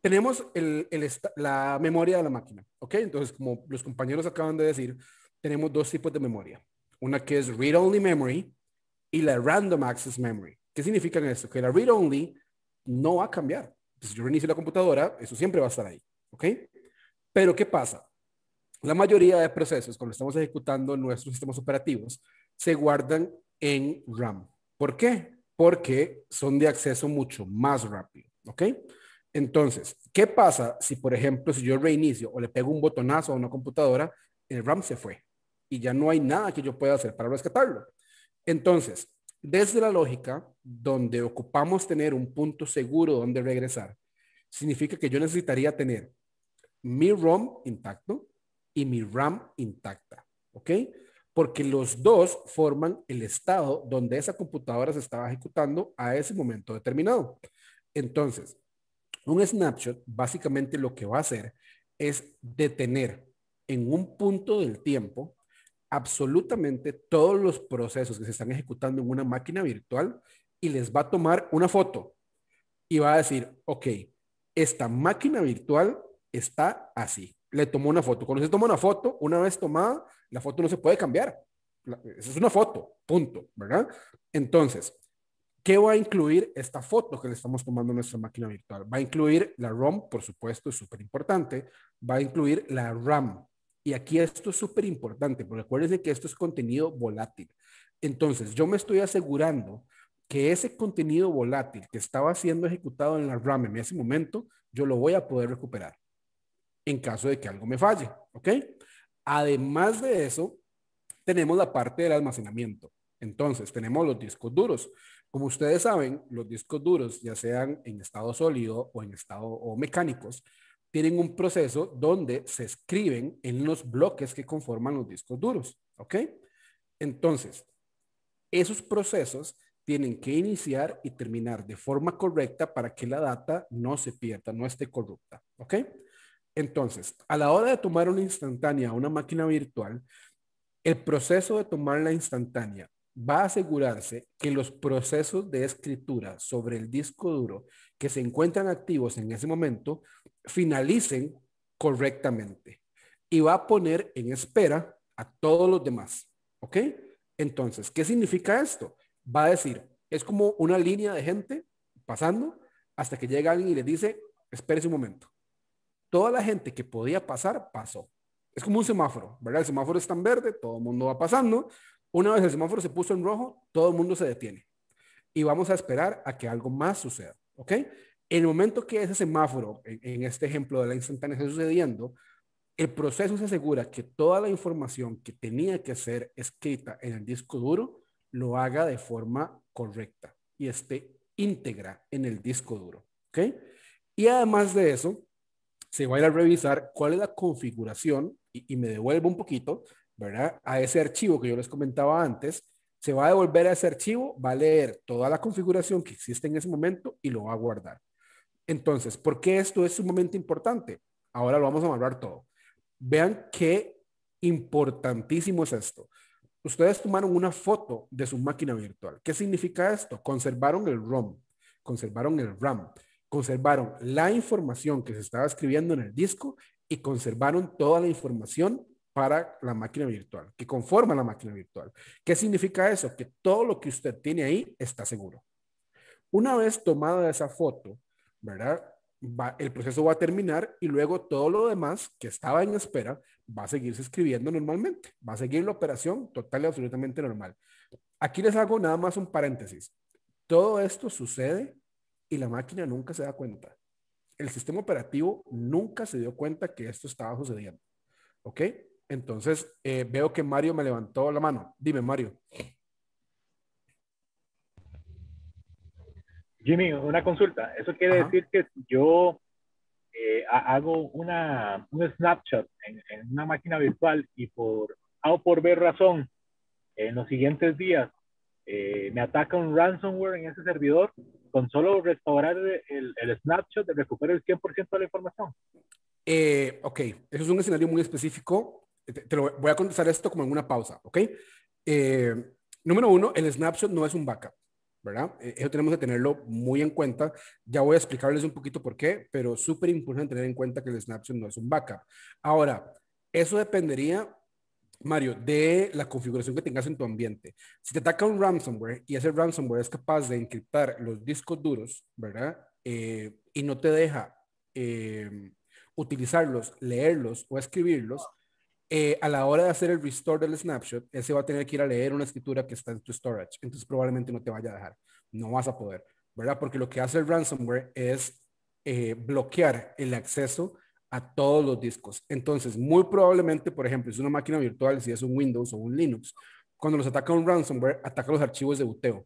tenemos el, el la memoria de la máquina, ¿ok? Entonces, como los compañeros acaban de decir, tenemos dos tipos de memoria. Una que es read-only memory y la random access memory. ¿Qué significa esto? Que la read-only no va a cambiar. si yo reinicio la computadora, eso siempre va a estar ahí. ¿Ok? Pero ¿qué pasa? La mayoría de procesos, cuando estamos ejecutando nuestros sistemas operativos, se guardan en RAM. ¿Por qué? Porque son de acceso mucho más rápido. ¿Ok? Entonces, ¿qué pasa si, por ejemplo, si yo reinicio o le pego un botonazo a una computadora, el RAM se fue y ya no hay nada que yo pueda hacer para rescatarlo? Entonces, desde la lógica, donde ocupamos tener un punto seguro donde regresar, significa que yo necesitaría tener mi ROM intacto y mi RAM intacta, ¿ok? Porque los dos forman el estado donde esa computadora se estaba ejecutando a ese momento determinado. Entonces, un snapshot básicamente lo que va a hacer es detener en un punto del tiempo absolutamente todos los procesos que se están ejecutando en una máquina virtual y les va a tomar una foto y va a decir, ok, esta máquina virtual está así. Le tomó una foto. Cuando se toma una foto, una vez tomada, la foto no se puede cambiar. Esa es una foto, punto, ¿verdad? Entonces, ¿qué va a incluir esta foto que le estamos tomando a nuestra máquina virtual? Va a incluir la ROM, por supuesto, es súper importante. Va a incluir la RAM, y aquí esto es súper importante, porque acuérdense que esto es contenido volátil. Entonces, yo me estoy asegurando que ese contenido volátil que estaba siendo ejecutado en la RAM en ese momento, yo lo voy a poder recuperar en caso de que algo me falle, ¿ok? Además de eso, tenemos la parte del almacenamiento. Entonces, tenemos los discos duros. Como ustedes saben, los discos duros, ya sean en estado sólido o en estado o mecánicos, tienen un proceso donde se escriben en los bloques que conforman los discos duros. ¿Ok? Entonces, esos procesos tienen que iniciar y terminar de forma correcta para que la data no se pierda, no esté corrupta. ¿Ok? Entonces, a la hora de tomar una instantánea a una máquina virtual, el proceso de tomar la instantánea va a asegurarse que los procesos de escritura sobre el disco duro que se encuentran activos en ese momento finalicen correctamente y va a poner en espera a todos los demás. ¿Ok? Entonces, ¿qué significa esto? Va a decir, es como una línea de gente pasando hasta que llega alguien y le dice, espérese un momento. Toda la gente que podía pasar pasó. Es como un semáforo, ¿verdad? El semáforo está en verde, todo el mundo va pasando. Una vez el semáforo se puso en rojo, todo el mundo se detiene y vamos a esperar a que algo más suceda, ¿ok? El momento que ese semáforo, en, este ejemplo de la instantánea, está sucediendo, el proceso se asegura que toda la información que tenía que ser escrita en el disco duro lo haga de forma correcta y esté íntegra en el disco duro, ¿ok? Y además de eso, se va a ir a revisar cuál es la configuración, y, y me devuelvo un poquito, ¿verdad? A ese archivo que yo les comentaba antes, se va a devolver a ese archivo, va a leer toda la configuración que existe en ese momento y lo va a guardar. Entonces, ¿por qué esto es un momento importante? Ahora lo vamos a evaluar todo. Vean qué importantísimo es esto. Ustedes tomaron una foto de su máquina virtual. ¿Qué significa esto? Conservaron el ROM, conservaron el RAM, conservaron la información que se estaba escribiendo en el disco y conservaron toda la información para la máquina virtual, que conforma la máquina virtual. ¿Qué significa eso? Que todo lo que usted tiene ahí está seguro. Una vez tomada esa foto, ¿verdad? el proceso va a terminar y luego todo lo demás que estaba en espera va a seguirse escribiendo normalmente, va a seguir la operación total y absolutamente normal. Aquí les hago nada más un paréntesis. Todo esto sucede y la máquina nunca se da cuenta. El sistema operativo nunca se dio cuenta que esto estaba sucediendo. ¿Ok? Entonces, eh, veo que Mario me levantó la mano. Dime, Mario. Jimmy, una consulta. Eso quiere decir que yo eh, hago una, un snapshot en, una máquina virtual y por A o por B razón, en los siguientes días eh, me ataca un ransomware en ese servidor, con solo restaurar el, el snapshot recupero el 100% de la información. ok, eso es un escenario muy específico te, lo voy a contestar esto como en una pausa, ¿ok? Eh, número uno, el snapshot no es un backup, ¿verdad? Eh, eso tenemos que tenerlo muy en cuenta. Ya voy a explicarles un poquito por qué, pero súper importante tener en cuenta que el snapshot no es un backup. Ahora, eso dependería, Mario, de la configuración que tengas en tu ambiente. Si te ataca un ransomware y ese ransomware es capaz de encriptar los discos duros, ¿verdad? Eh, y no te deja utilizarlos, leerlos o escribirlos, eh, a la hora de hacer el restore del snapshot, ese va a tener que ir a leer una escritura que está en tu storage. Entonces probablemente no te vaya a dejar. No vas a poder, ¿verdad? Porque lo que hace el ransomware es eh, bloquear el acceso a todos los discos. Entonces, muy probablemente, por ejemplo, es una máquina virtual, si es un Windows o un Linux, cuando los ataca un ransomware, ataca los archivos de boteo.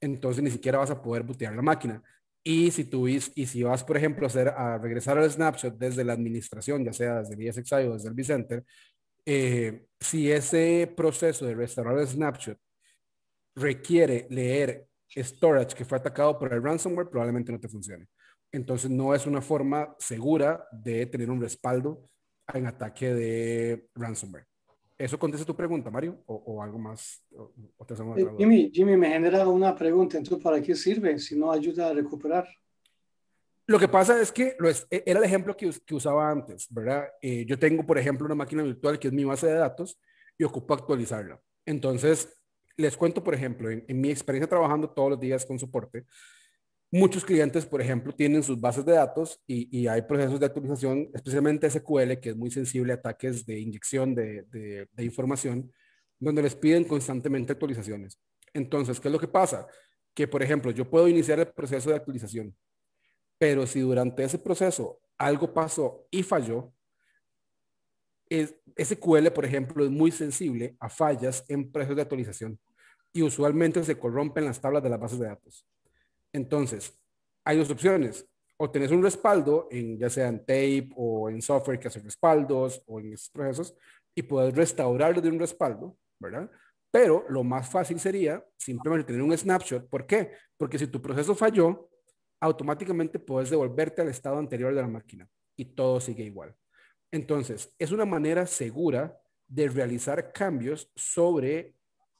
Entonces, ni siquiera vas a poder bootear la máquina. Y si tú y si vas, por ejemplo, a, hacer, a regresar al snapshot desde la administración, ya sea desde el ESXi o desde el vCenter, eh, si ese proceso de restaurar el snapshot requiere leer storage que fue atacado por el ransomware, probablemente no te funcione. Entonces no es una forma segura de tener un respaldo en ataque de ransomware. ¿Eso contesta tu pregunta, Mario? ¿O, algo más? Eh, Jimmy, Jimmy, me genera una pregunta. Entonces, ¿para qué sirve si no ayuda a recuperar? Lo que pasa es que e, era el ejemplo que, usaba antes, ¿verdad? Eh, yo tengo, por ejemplo, una máquina virtual que es mi base de datos y ocupo actualizarla. Entonces, les cuento, por ejemplo, en, mi experiencia trabajando todos los días con soporte, muchos clientes, por ejemplo, tienen sus bases de datos y, hay procesos de actualización, especialmente SQL, que es muy sensible a ataques de inyección de, de información, donde les piden constantemente actualizaciones. Entonces, ¿qué es lo que pasa? Que, por ejemplo, yo puedo iniciar el proceso de actualización, pero si durante ese proceso algo pasó y falló, es, SQL, por ejemplo, es muy sensible a fallas en procesos de actualización y usualmente se corrompen las tablas de las bases de datos. Entonces, hay dos opciones. O tenés un respaldo, en, ya sea en tape o en software que hace respaldos o en esos procesos, y puedes restaurarlo de un respaldo, ¿verdad? Pero lo más fácil sería simplemente tener un snapshot. ¿Por qué? Porque si tu proceso falló, automáticamente puedes devolverte al estado anterior de la máquina y todo sigue igual. Entonces, es una manera segura de realizar cambios sobre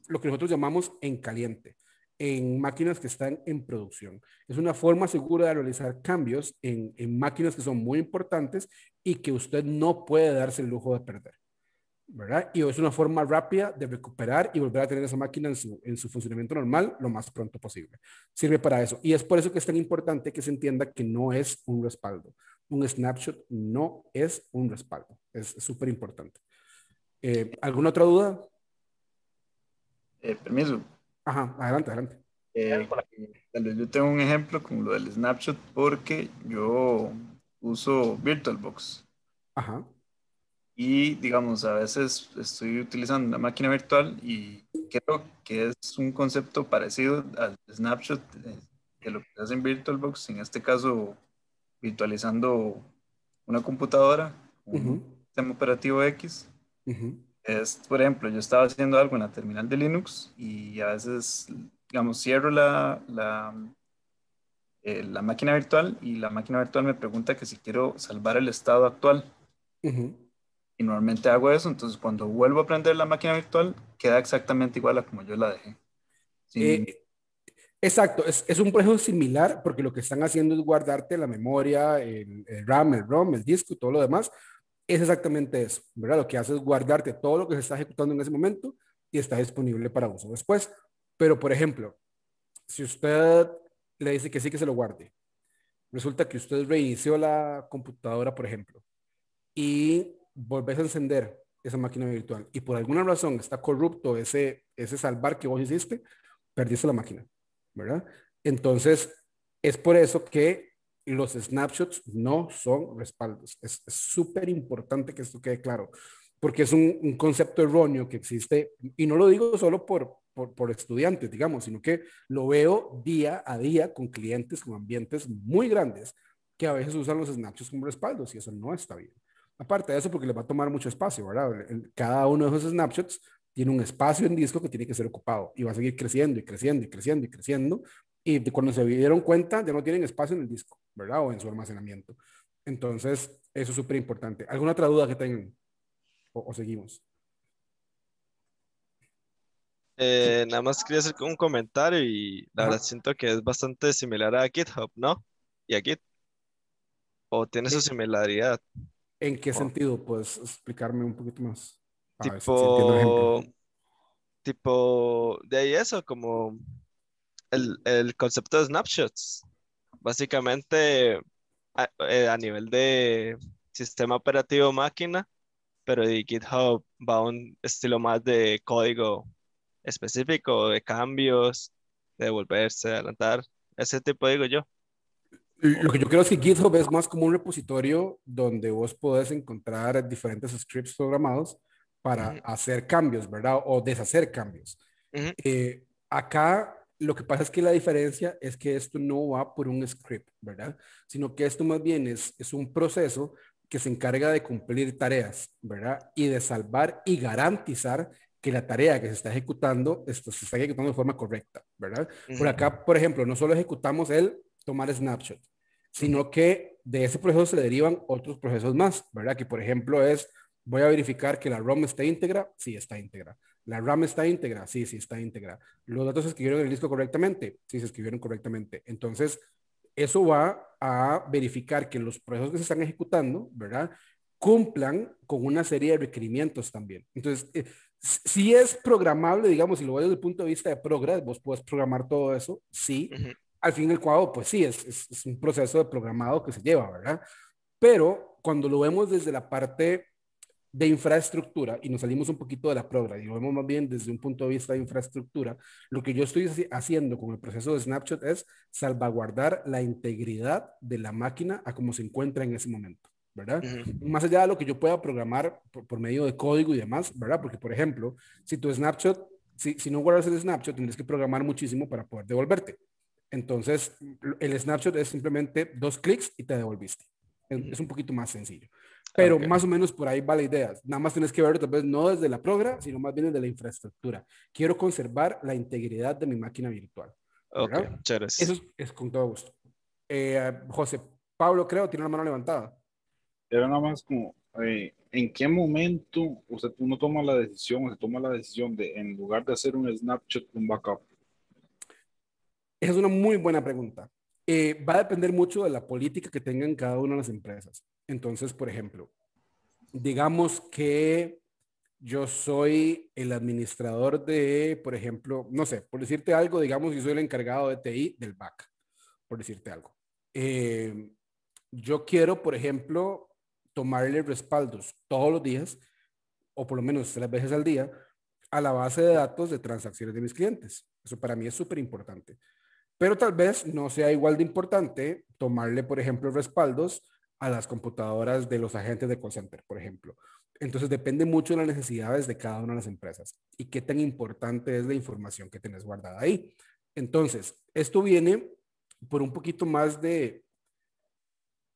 lo que nosotros llamamos en caliente, en máquinas que están en producción. Es una forma segura de realizar cambios en, máquinas que son muy importantes y que usted no puede darse el lujo de perder. ¿verdad? Y es una forma rápida de recuperar y volver a tener esa máquina en su, en su funcionamiento normal lo más pronto posible. Sirve para eso. Y es por eso que es tan importante que se entienda que no es un respaldo. Un snapshot no es un respaldo. Es súper importante. Eh, ¿Alguna otra duda? Eh, permiso. Ajá, adelante, adelante. Eh, yo tengo un ejemplo con lo del snapshot porque yo uso VirtualBox. Ajá. Y digamos, a veces estoy utilizando una máquina virtual y creo que es un concepto parecido al snapshot eh, de lo que hace en VirtualBox, en este caso virtualizando una computadora, un sistema operativo X. es, por ejemplo, yo estaba haciendo algo en la terminal de Linux y a veces, digamos, cierro la, la, eh, la máquina virtual y la máquina virtual me pregunta que si quiero salvar el estado actual y normalmente hago eso, entonces cuando vuelvo a aprender la máquina virtual queda exactamente igual a como yo la dejé. Eh, exacto, es, es, un proceso similar porque lo que están haciendo es guardarte la memoria, el, el, RAM, el ROM, el disco, todo lo demás. Es exactamente eso, ¿verdad? Lo que hace es guardarte todo lo que se está ejecutando en ese momento y está disponible para uso después. Pero, por ejemplo, si usted le dice que sí que se lo guarde, resulta que usted reinició la computadora, por ejemplo, y volvés a encender esa máquina virtual y por alguna razón está corrupto ese, ese salvar que vos hiciste, perdiste la máquina, ¿verdad? Entonces, es por eso que los snapshots no son respaldos. Es súper importante que esto quede claro, porque es un, concepto erróneo que existe, y no lo digo solo por, por, por, estudiantes, digamos, sino que lo veo día a día con clientes, con ambientes muy grandes, que a veces usan los snapshots como respaldos, y eso no está bien. Aparte de eso, porque les va a tomar mucho espacio, ¿verdad? Cada uno de esos snapshots tiene un espacio en disco que tiene que ser ocupado y va a seguir creciendo y creciendo y creciendo y creciendo. Y cuando se dieron cuenta, ya no tienen espacio en el disco, ¿verdad? O en su almacenamiento. Entonces, eso es súper importante. ¿Alguna otra duda que tengan? ¿O, seguimos? Eh, nada más quería hacer un comentario y la verdad siento que es bastante similar a GitHub, ¿no? Y a Git. ¿O tiene esa su similaridad? ¿En qué sentido? Puedes explicarme un poquito más. tipo, de ahí eso, como el, concepto de snapshots. Básicamente, eh, a, nivel de sistema operativo máquina, pero de GitHub va un estilo más de código específico, de cambios, de volverse, adelantar, ese tipo digo yo. Lo que yo creo es que GitHub es más como un repositorio donde vos podés encontrar diferentes scripts programados para hacer cambios, ¿verdad? O deshacer cambios. Eh, acá lo que pasa es que la diferencia es que esto no va por un script, ¿verdad? Sino que esto más bien es, es un proceso que se encarga de cumplir tareas, ¿verdad? Y de salvar y garantizar que la tarea que se está ejecutando esto, se está ejecutando de forma correcta, ¿verdad? Por acá, por ejemplo, no solo ejecutamos el tomar snapshot, sino que de ese proceso se derivan otros procesos más, ¿verdad? Que por ejemplo es, voy a verificar que la ROM está íntegra, sí está íntegra. La RAM está íntegra, sí, sí está íntegra. Los datos se escribieron en el disco correctamente, sí se escribieron correctamente. Entonces, eso va a verificar que los procesos que se están ejecutando, ¿verdad? Cumplan con una serie de requerimientos también. Entonces, eh, si es programable, digamos, si lo veo desde el punto de vista de progress, vos puedes programar todo eso, sí, al fin y al cabo, pues sí, es, un proceso de programado que se lleva, ¿verdad? Pero cuando lo vemos desde la parte de infraestructura y nos salimos un poquito de la progra y lo vemos más bien desde un punto de vista de infraestructura, lo que yo estoy haciendo con el proceso de Snapshot es salvaguardar la integridad de la máquina a como se encuentra en ese momento. ¿verdad? Más allá de lo que yo pueda programar por, medio de código y demás, ¿verdad? Porque, por ejemplo, si tu snapshot, si, no guardas el snapshot, tendrías que programar muchísimo para poder devolverte, entonces, el snapshot es simplemente dos clics y te devolviste. Es un poquito más sencillo. Pero más o menos por ahí va la idea. Nada más tienes que ver tal vez no desde la progra, sino más bien desde la infraestructura. Quiero conservar la integridad de mi máquina virtual. Ok, Eso es, con todo gusto. Eh, José, Pablo creo tiene la mano levantada. Era nada más como, eh, ¿en qué momento usted, uno toma la decisión, o se toma la decisión de, en lugar de hacer un snapshot, un backup? Esa es una muy buena pregunta. Eh, va a depender mucho de la política que tengan cada una de las empresas. Entonces, por ejemplo, digamos que yo soy el administrador de, por ejemplo, no sé, por decirte algo, digamos, que soy el encargado de TI del BAC, por decirte algo. Eh, yo quiero, por ejemplo, tomarle respaldos todos los días, o por lo menos tres veces al día, a la base de datos de transacciones de mis clientes. Eso para mí es súper importante. Pero tal vez no sea igual de importante tomarle, por ejemplo, respaldos a las computadoras de los agentes de call center, por ejemplo. Entonces depende mucho de las necesidades de cada una de las empresas y qué tan importante es la información que tenés guardada ahí. Entonces, esto viene por un poquito más de,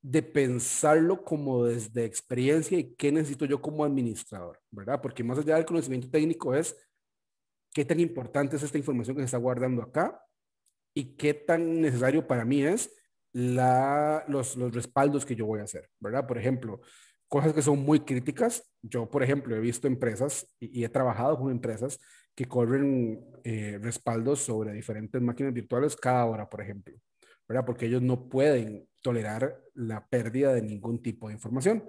de pensarlo como desde experiencia y qué necesito yo como administrador, ¿verdad? Porque más allá del conocimiento técnico es qué tan importante es esta información que se está guardando acá y qué tan necesario para mí es la, los, respaldos que yo voy a hacer, ¿verdad? Por ejemplo, cosas que son muy críticas. Yo, por ejemplo, he visto empresas y, he trabajado con empresas que corren eh, respaldos sobre diferentes máquinas virtuales cada hora, por ejemplo, ¿verdad? Porque ellos no pueden tolerar la pérdida de ningún tipo de información,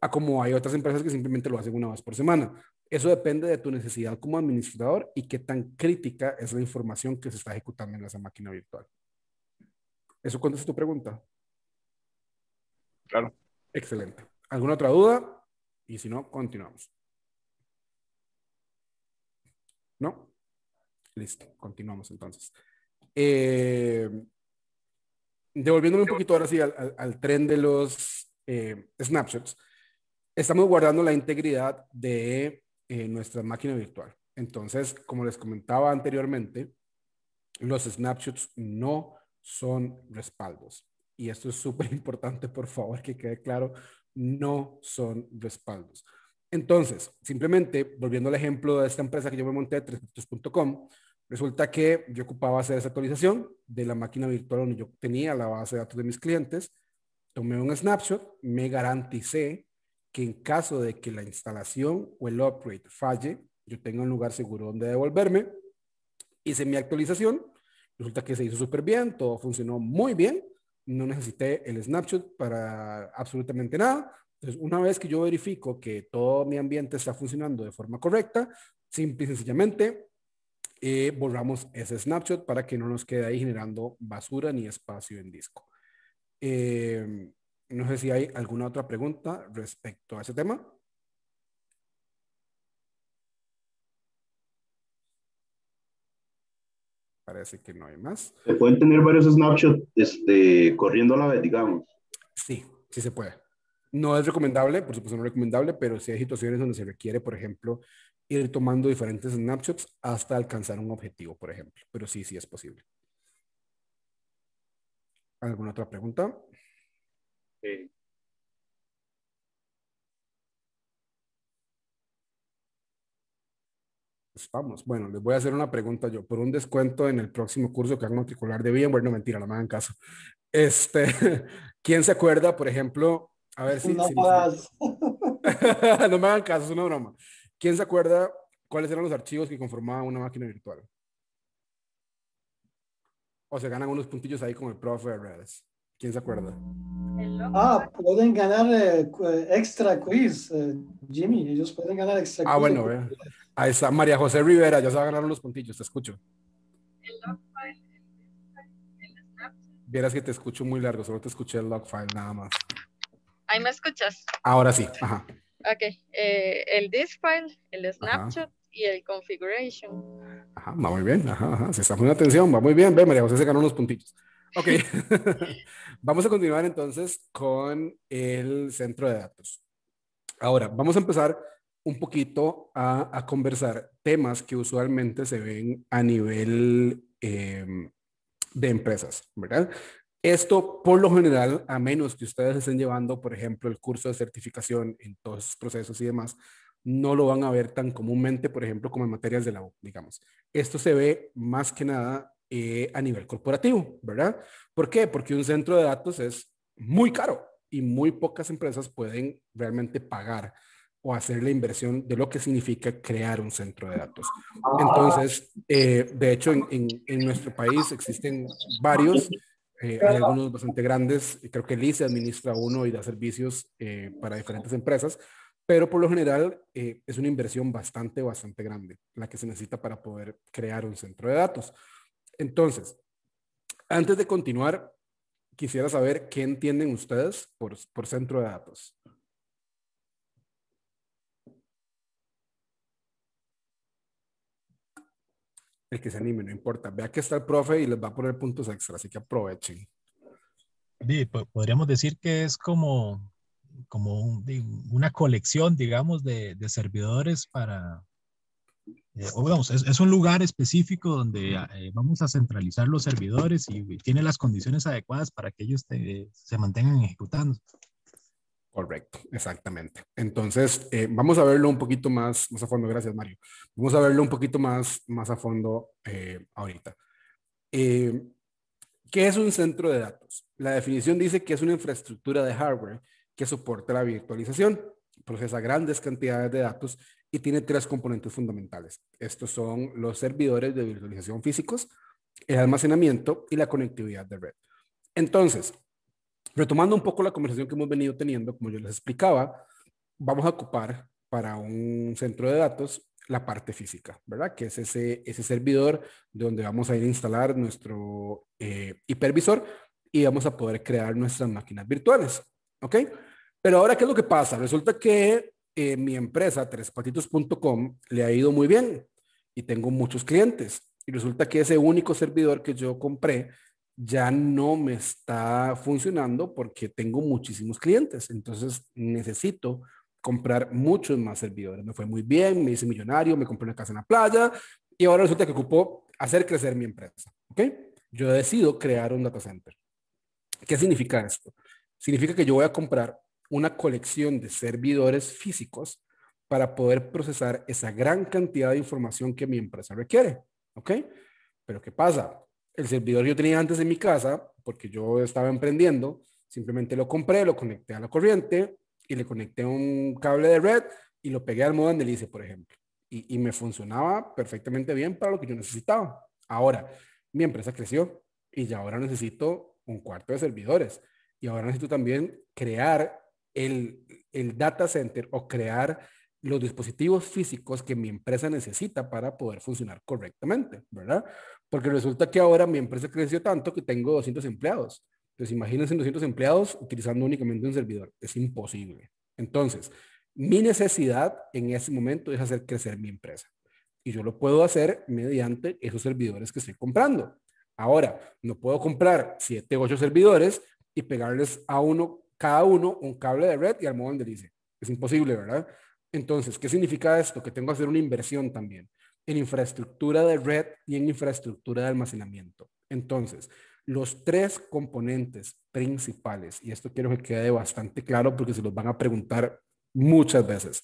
a como hay otras empresas que simplemente lo hacen una vez por semana. Eso depende de tu necesidad como administrador y qué tan crítica es la información que se está ejecutando en esa máquina virtual. ¿Eso contesta tu pregunta? Claro. Excelente. ¿Alguna otra duda? Y si no, continuamos. ¿No? Listo, continuamos entonces. Eh, devolviéndome un poquito ahora sí al, tren de los eh, snapshots, estamos guardando la integridad de eh, nuestra máquina virtual. Entonces, como les comentaba anteriormente, los snapshots no son respaldos. Y esto es súper importante, por favor, que quede claro, no son respaldos. Entonces, simplemente, volviendo al ejemplo de esta empresa que yo me monté, 3.com, resulta que yo ocupaba hacer esa actualización de la máquina virtual donde yo tenía la base de datos de mis clientes, tomé un snapshot, me garanticé que en caso de que la instalación o el upgrade falle, yo tenga un lugar seguro donde devolverme. Hice mi actualización, resulta que se hizo súper bien, todo funcionó muy bien, no necesité el snapshot para absolutamente nada. Entonces, una vez que yo verifico que todo mi ambiente está funcionando de forma correcta, simple y sencillamente eh, borramos ese snapshot para que no nos quede ahí generando basura ni espacio en disco. Eh, no sé si hay alguna otra pregunta respecto a ese tema. Parece que no hay más. ¿Se pueden tener varios snapshots este, corriendo a la vez, digamos? Sí, sí se puede. No es recomendable, por supuesto no es recomendable, pero sí hay situaciones donde se requiere, por ejemplo, ir tomando diferentes snapshots hasta alcanzar un objetivo, por ejemplo. Pero sí, sí es posible. ¿Alguna otra pregunta? Pues vamos, bueno, les voy a hacer una pregunta yo, por un descuento en el próximo curso que hagan matricular de bien, bueno, mentira, no me hagan caso. Este, ¿quién se acuerda, por ejemplo, a ver si... No, me hagan caso, es una broma. ¿Quién se acuerda cuáles eran los archivos que conformaban una máquina virtual? O se ganan unos puntillos ahí con el profe de redes. ¿Quién se acuerda? Ah, pueden ganar eh, extra quiz, eh, Jimmy. Ellos pueden ganar extra ah, quiz. Ah, bueno, vea. Ahí está María José Rivera, ya se ganar los puntillos, te escucho. El log file, el, Snapchat. Vieras que te escucho muy largo, solo te escuché el log file nada más. Ahí me escuchas. Ahora sí, ajá. Ok, eh, el disk file, el snapshot y el configuration. Ajá, va muy bien, ajá, ajá. Se está poniendo atención, va muy bien. Ve, María José se ganó unos puntillos. Ok, vamos a continuar entonces con el centro de datos. Ahora, vamos a empezar un poquito a, conversar temas que usualmente se ven a nivel em, de empresas, ¿verdad? Esto, por lo general, a menos que ustedes estén llevando, por ejemplo, el curso de certificación en todos los procesos y demás, no lo van a ver tan comúnmente, por ejemplo, como en materias de la digamos. Esto se ve más que nada eh, a nivel corporativo, ¿verdad? ¿Por qué? Porque un centro de datos es muy caro y muy pocas empresas pueden realmente pagar o hacer la inversión de lo que significa crear un centro de datos. Entonces, eh, de hecho, en, nuestro país existen varios, eh, hay algunos bastante grandes, creo que LICE administra uno y da servicios para diferentes empresas, pero por lo general es una inversión bastante, bastante grande la que se necesita para poder crear un centro de datos. Entonces, antes de continuar, quisiera saber qué entienden ustedes por, centro de datos. El que se anime, no importa. Vea que está el profe y les va a poner puntos extra, así que aprovechen. podríamos decir que es como, como una colección, digamos, de servidores para, eh, es, un lugar específico donde eh, vamos a centralizar los servidores y, tiene las condiciones adecuadas para que ellos se mantengan ejecutando. Correcto, exactamente. Entonces, eh, vamos a verlo un poquito más, más a fondo. Gracias, Mario. Vamos a verlo un poquito más, más a fondo ahorita. ¿Qué es un centro de datos? La definición dice que es una infraestructura de hardware que soporta la virtualización, procesa grandes cantidades de datos y tiene tres componentes fundamentales. Estos son los servidores de virtualización físicos, el almacenamiento y la conectividad de red. Entonces, retomando un poco la conversación que hemos venido teniendo, como yo les explicaba, vamos a ocupar para un centro de datos la parte física, ¿verdad? Que es ese, ese servidor donde vamos a ir a instalar nuestro eh, hipervisor y vamos a poder crear nuestras máquinas virtuales, ¿ok? Pero ahora, ¿qué es lo que pasa? Resulta que eh, mi empresa, trespatitos.com, le ha ido muy bien y tengo muchos clientes. Y resulta que ese único servidor que yo compré ya no me está funcionando porque tengo muchísimos clientes. Entonces necesito comprar muchos más servidores. Me fue muy bien, me hice millonario, me compré una casa en la playa y ahora resulta que ocupó hacer crecer mi empresa. ¿Ok? Yo decido crear un data center. ¿Qué significa esto? Significa que yo voy a comprar una colección de servidores físicos para poder procesar esa gran cantidad de información que mi empresa requiere. ¿Ok? Pero ¿qué pasa? El servidor que yo tenía antes en mi casa, porque yo estaba emprendiendo, simplemente lo compré, lo conecté a la corriente y le conecté un cable de red y lo pegué al modo de por ejemplo. Y, y me funcionaba perfectamente bien para lo que yo necesitaba. Ahora, mi empresa creció y ya ahora necesito un cuarto de servidores. Y ahora necesito también crear el, data center o crear los dispositivos físicos que mi empresa necesita para poder funcionar correctamente, ¿verdad? Porque resulta que ahora mi empresa creció tanto que tengo 200 empleados. Entonces, imagínense 200 empleados utilizando únicamente un servidor. Es imposible. Entonces, mi necesidad en ese momento es hacer crecer mi empresa. Y yo lo puedo hacer mediante esos servidores que estoy comprando. Ahora, no puedo comprar 7, 8 servidores y pegarles a uno cada uno un cable de red y al modo de dice. Es imposible, ¿verdad? Entonces, ¿qué significa esto? Que tengo que hacer una inversión también en infraestructura de red y en infraestructura de almacenamiento. Entonces, los tres componentes principales, y esto quiero que quede bastante claro porque se los van a preguntar muchas veces,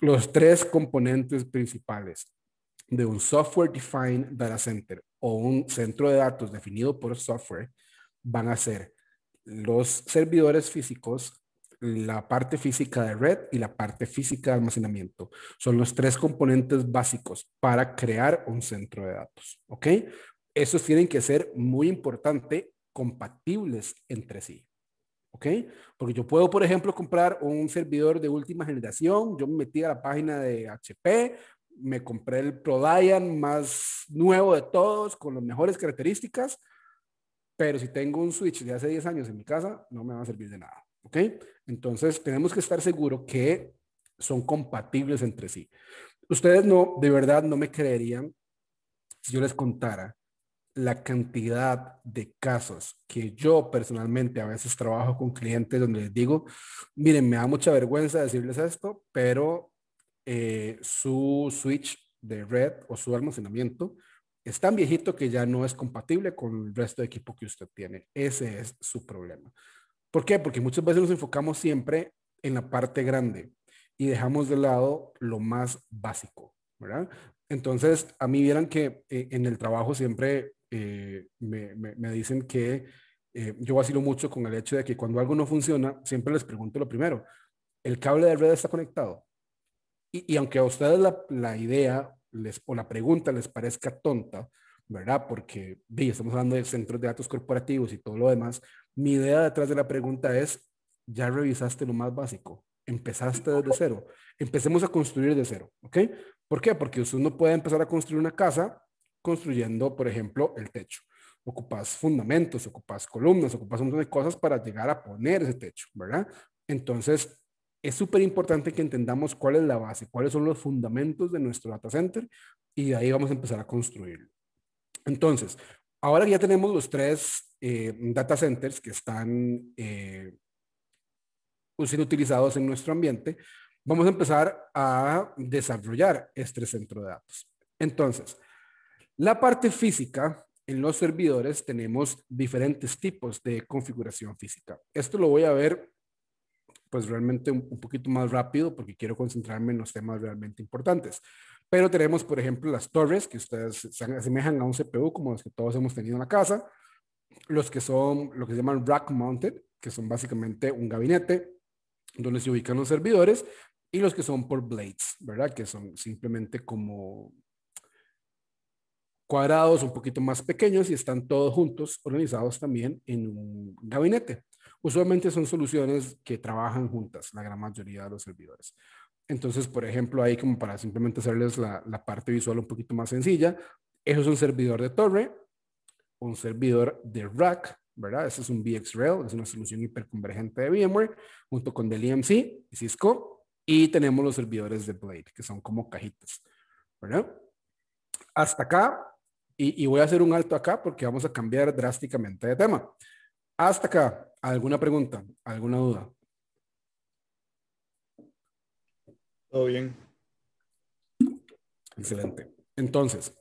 los tres componentes principales de un software defined data center o un centro de datos definido por software van a ser los servidores físicos, la parte física de red y la parte física de almacenamiento. Son los tres componentes básicos para crear un centro de datos. ¿Ok? Esos tienen que ser muy importante, compatibles entre sí. ¿Ok? Porque yo puedo, por ejemplo, comprar un servidor de última generación. Yo me metí a la página de HP, me compré el ProDian más nuevo de todos, con las mejores características pero si tengo un Switch de hace 10 años en mi casa, no me va a servir de nada. ¿Ok? Entonces, tenemos que estar seguros que son compatibles entre sí. Ustedes no, de verdad, no me creerían si yo les contara la cantidad de casos que yo personalmente a veces trabajo con clientes donde les digo, miren, me da mucha vergüenza decirles esto, pero eh, su switch de red o su almacenamiento es tan viejito que ya no es compatible con el resto de equipo que usted tiene. Ese es su problema. ¿Por qué? Porque muchas veces nos enfocamos siempre en la parte grande y dejamos de lado lo más básico, ¿verdad? Entonces, a mí vieran que eh, en el trabajo siempre eh, me, dicen que eh, yo vacilo mucho con el hecho de que cuando algo no funciona, siempre les pregunto lo primero, ¿el cable de red está conectado? Y, aunque a ustedes la idea les, o la pregunta les parezca tonta, ¿verdad? Porque bien, estamos hablando de centros de datos corporativos y todo lo demás. Mi idea detrás de la pregunta es, ya revisaste lo más básico, empezaste desde cero, empecemos a construir de cero, ¿ok? ¿Por qué? Porque usted no puede empezar a construir una casa construyendo, por ejemplo, el techo. Ocupas fundamentos, ocupas columnas, ocupas un montón de cosas para llegar a poner ese techo, ¿verdad? Entonces, es súper importante que entendamos cuál es la base, cuáles son los fundamentos de nuestro data center y de ahí vamos a empezar a construir. Entonces, ahora que ya tenemos los tres eh, data centers que están eh, pues, siendo utilizados en nuestro ambiente, vamos a empezar a desarrollar este centro de datos. Entonces, la parte física en los servidores tenemos diferentes tipos de configuración física. Esto lo voy a ver pues realmente un, poquito más rápido porque quiero concentrarme en los temas realmente importantes. Pero tenemos, por ejemplo, las torres, que ustedes se asemejan a un CPU como los que todos hemos tenido en la casa, los que son lo que se llaman rack mounted, que son básicamente un gabinete donde se ubican los servidores, y los que son por blades, ¿verdad? Que son simplemente como cuadrados un poquito más pequeños y están todos juntos organizados también en un gabinete. Usualmente son soluciones que trabajan juntas, la gran mayoría de los servidores. Entonces, por ejemplo, ahí como para simplemente hacerles la, parte visual un poquito más sencilla, eso es un servidor de torre, un servidor de rack, ¿verdad? Ese es un VxRail, es una solución hiperconvergente de VMware, junto con Dell EMC y Cisco, y tenemos los servidores de Blade, que son como cajitas, ¿verdad? Hasta acá, y, y voy a hacer un alto acá porque vamos a cambiar drásticamente de tema. Hasta acá, ¿alguna pregunta? ¿Alguna duda? Todo bien. Excelente. Entonces,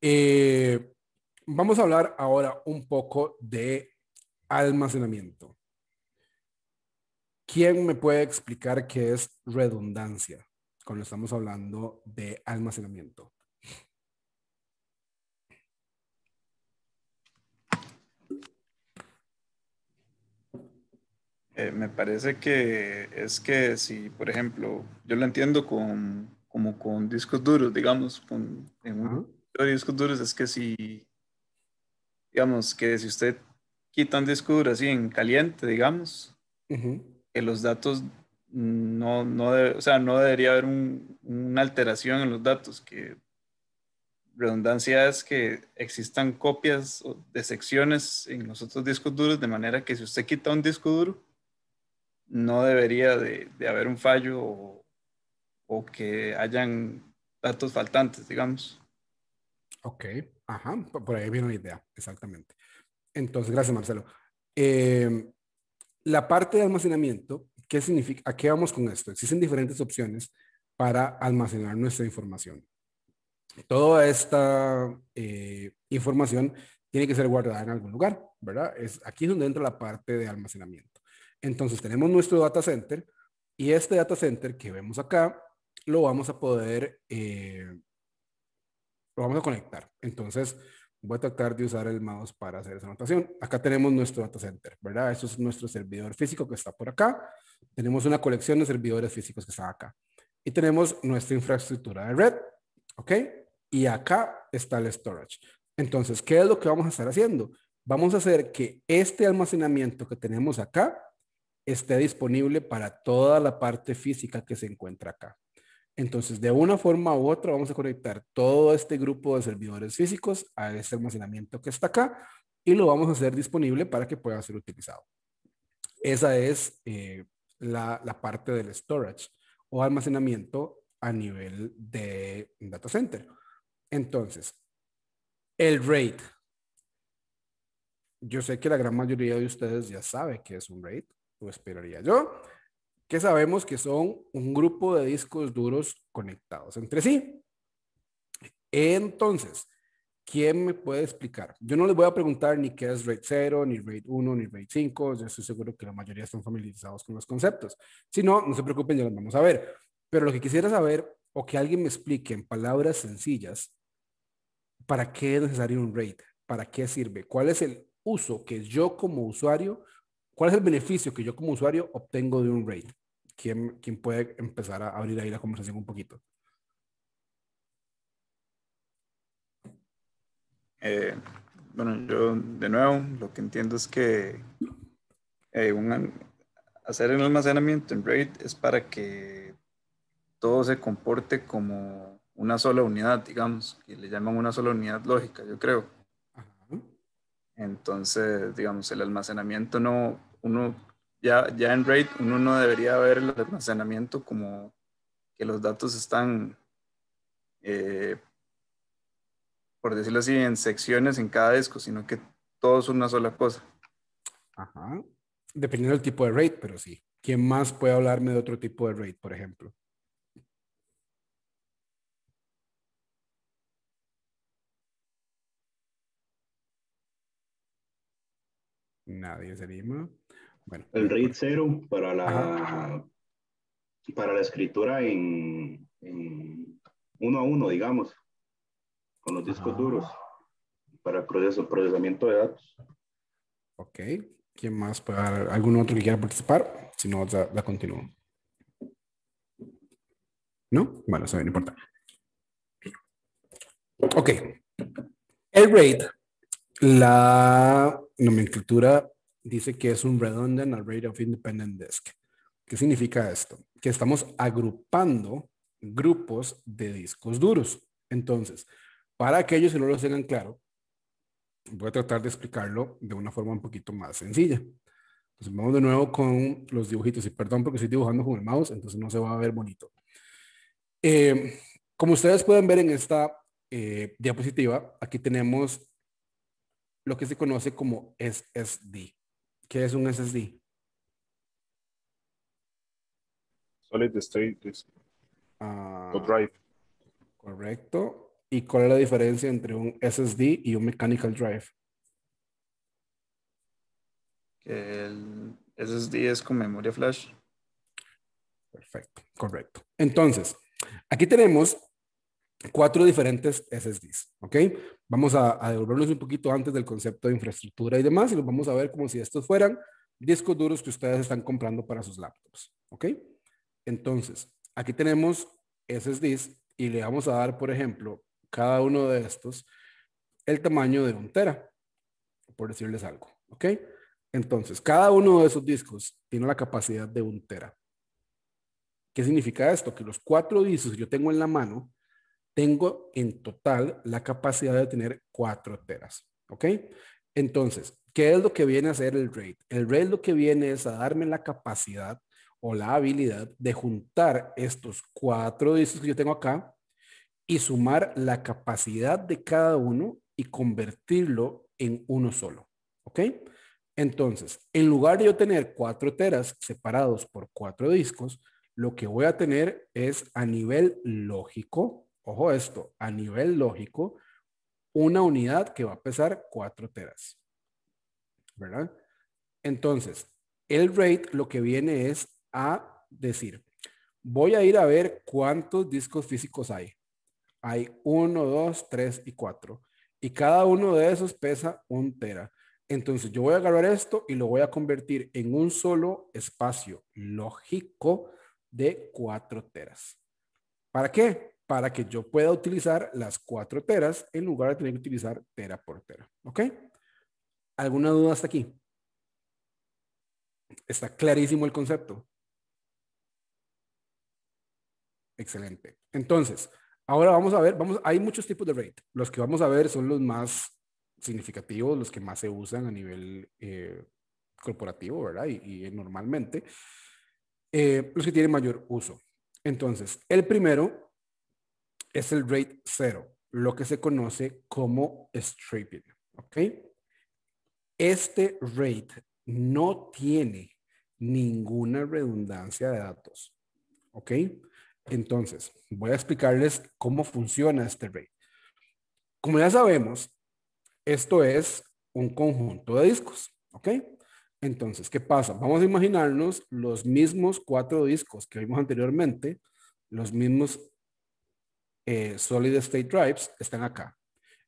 eh, vamos a hablar ahora un poco de almacenamiento. ¿Quién me puede explicar qué es redundancia cuando estamos hablando de almacenamiento? Eh, me parece que es que si, por ejemplo, yo lo entiendo con, como con discos duros, digamos, con, en un discos duros es que si, digamos, que si usted quita un disco duro así en caliente, digamos, que los datos no, no, debería haber una alteración en los datos, que redundancia es que existan copias de secciones en los otros discos duros, de manera que si usted quita un disco duro, no debería de, haber un fallo o, que hayan datos faltantes, digamos. Ok, ajá, por ahí viene la idea, exactamente. Entonces, gracias Marcelo. Eh, la parte de almacenamiento, ¿qué significa? ¿A qué vamos con esto? Existen diferentes opciones para almacenar nuestra información. Toda esta eh, información tiene que ser guardada en algún lugar, ¿verdad? Es, aquí es donde entra la parte de almacenamiento. Entonces tenemos nuestro data center y este data center que vemos acá lo vamos a poder, eh, lo vamos a conectar. Entonces voy a tratar de usar el mouse para hacer esa anotación. Acá tenemos nuestro data center, ¿verdad? Eso es nuestro servidor físico que está por acá. Tenemos una colección de servidores físicos que están acá. Y tenemos nuestra infraestructura de red, ¿ok? Y acá está el storage. Entonces, ¿qué es lo que vamos a estar haciendo? Vamos a hacer que este almacenamiento que tenemos acá esté disponible para toda la parte física que se encuentra acá. Entonces, de una forma u otra, vamos a conectar todo este grupo de servidores físicos a este almacenamiento que está acá y lo vamos a hacer disponible para que pueda ser utilizado. Esa es eh, la, la, parte del storage o almacenamiento a nivel de data center. Entonces, el RAID. Yo sé que la gran mayoría de ustedes ya sabe que es un RAID lo esperaría yo, que sabemos que son un grupo de discos duros conectados entre sí. Entonces, ¿quién me puede explicar? Yo no les voy a preguntar ni qué es RAID 0, ni RAID 1, ni RAID 5, yo estoy seguro que la mayoría están familiarizados con los conceptos. Si no, no se preocupen, ya los vamos a ver. Pero lo que quisiera saber, o que alguien me explique en palabras sencillas, ¿para qué es necesario un RAID? ¿Para qué sirve? ¿Cuál es el uso que yo como usuario ¿Cuál es el beneficio que yo como usuario obtengo de un RAID? ¿Quién, quién puede empezar a abrir ahí la conversación un poquito? Eh, bueno, yo de nuevo lo que entiendo es que eh, un, hacer el almacenamiento en RAID es para que todo se comporte como una sola unidad, digamos, que le llaman una sola unidad lógica, yo creo. Entonces, digamos, el almacenamiento no, uno, ya, en RAID uno no debería ver el almacenamiento como que los datos están, eh, por decirlo así, en secciones en cada disco, sino que todo es una sola cosa. Ajá. Dependiendo del tipo de RAID, pero sí. ¿Quién más puede hablarme de otro tipo de RAID, por ejemplo? Nadie se anima. Bueno. El RAID 0 para la, para la escritura en, uno a uno, digamos, con los discos ah. duros, para el proceso, procesamiento de datos. Ok. ¿Quién más? Pues, ¿Algún otro que quiera participar? Si no, la, la continúo. ¿No? Bueno, eso no importa. Ok. El RAID, la nomenclatura dice que es un redundant array of independent disk. ¿Qué significa esto? Que estamos agrupando grupos de discos duros. Entonces, para aquellos que no lo tengan claro, voy a tratar de explicarlo de una forma un poquito más sencilla. Entonces, vamos de nuevo con los dibujitos. Y perdón porque estoy dibujando con el mouse, entonces no se va a ver bonito. Eh, como ustedes pueden ver en esta eh, diapositiva, aquí tenemos lo que se conoce como SSD. ¿Qué es un SSD? Solid State ah, Drive. Correcto. ¿Y cuál es la diferencia entre un SSD y un Mechanical Drive? El SSD es con memoria flash. Perfecto, correcto. Entonces, aquí tenemos cuatro diferentes SSDs, ¿ok? Vamos a, devolverlos un poquito antes del concepto de infraestructura y demás y los vamos a ver como si estos fueran discos duros que ustedes están comprando para sus laptops, ¿ok? Entonces, aquí tenemos SSDs y le vamos a dar, por ejemplo, cada uno de estos el tamaño de un tera, por decirles algo, ¿ok? Entonces, cada uno de esos discos tiene la capacidad de un tera. ¿Qué significa esto? Que los cuatro discos que yo tengo en la mano tengo en total la capacidad de tener cuatro teras, ¿ok? Entonces, ¿qué es lo que viene a hacer el RAID? El RAID lo que viene es a darme la capacidad o la habilidad de juntar estos cuatro discos que yo tengo acá y sumar la capacidad de cada uno y convertirlo en uno solo, ¿ok? Entonces, en lugar de yo tener cuatro teras separados por cuatro discos, lo que voy a tener es a nivel lógico, ojo esto, a nivel lógico, una unidad que va a pesar 4 teras. ¿Verdad? Entonces, el rate lo que viene es a decir, voy a ir a ver cuántos discos físicos hay. Hay 1, 2, 3 y 4. Y cada uno de esos pesa un tera. Entonces yo voy a agarrar esto y lo voy a convertir en un solo espacio lógico de 4 teras. ¿Para qué? para que yo pueda utilizar las cuatro teras en lugar de tener que utilizar tera por tera. ¿Ok? ¿Alguna duda hasta aquí? Está clarísimo el concepto. Excelente. Entonces, ahora vamos a ver, vamos, hay muchos tipos de rate. Los que vamos a ver son los más significativos, los que más se usan a nivel eh, corporativo, ¿verdad? Y, normalmente, eh, los que tienen mayor uso. Entonces, el primero es el rate 0, lo que se conoce como stripping. ¿Ok? Este rate no tiene ninguna redundancia de datos. ¿Ok? Entonces, voy a explicarles cómo funciona este rate. Como ya sabemos, esto es un conjunto de discos. ¿Ok? Entonces, ¿qué pasa? Vamos a imaginarnos los mismos cuatro discos que vimos anteriormente, los mismos eh, Solid State Drives están acá.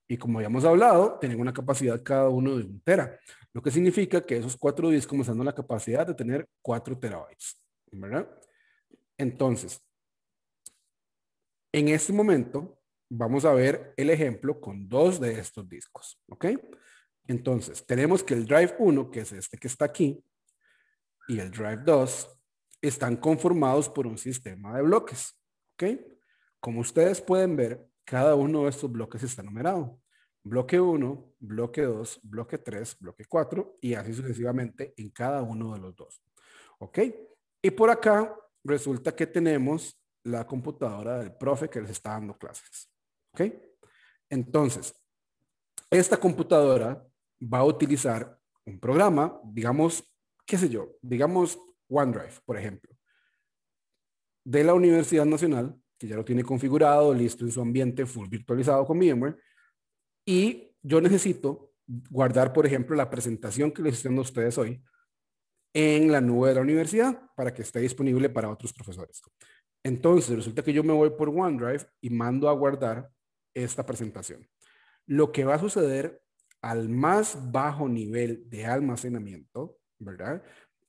Y como habíamos hablado, tienen una capacidad cada uno de un tera, lo que significa que esos cuatro discos nos la capacidad de tener cuatro terabytes, ¿verdad? Entonces, en este momento vamos a ver el ejemplo con dos de estos discos, ¿ok? Entonces, tenemos que el drive 1, que es este que está aquí, y el drive 2 están conformados por un sistema de bloques, ¿ok? Como ustedes pueden ver, cada uno de estos bloques está numerado. Bloque 1, bloque 2, bloque 3, bloque 4 y así sucesivamente en cada uno de los dos. ¿Ok? Y por acá resulta que tenemos la computadora del profe que les está dando clases. ¿Ok? Entonces, esta computadora va a utilizar un programa, digamos, qué sé yo, digamos OneDrive, por ejemplo, de la Universidad Nacional que ya lo tiene configurado, listo en su ambiente, full virtualizado con VMware. Y yo necesito guardar, por ejemplo, la presentación que les estoy dando a ustedes hoy en la nube de la universidad para que esté disponible para otros profesores. Entonces, resulta que yo me voy por OneDrive y mando a guardar esta presentación. Lo que va a suceder al más bajo nivel de almacenamiento, ¿verdad?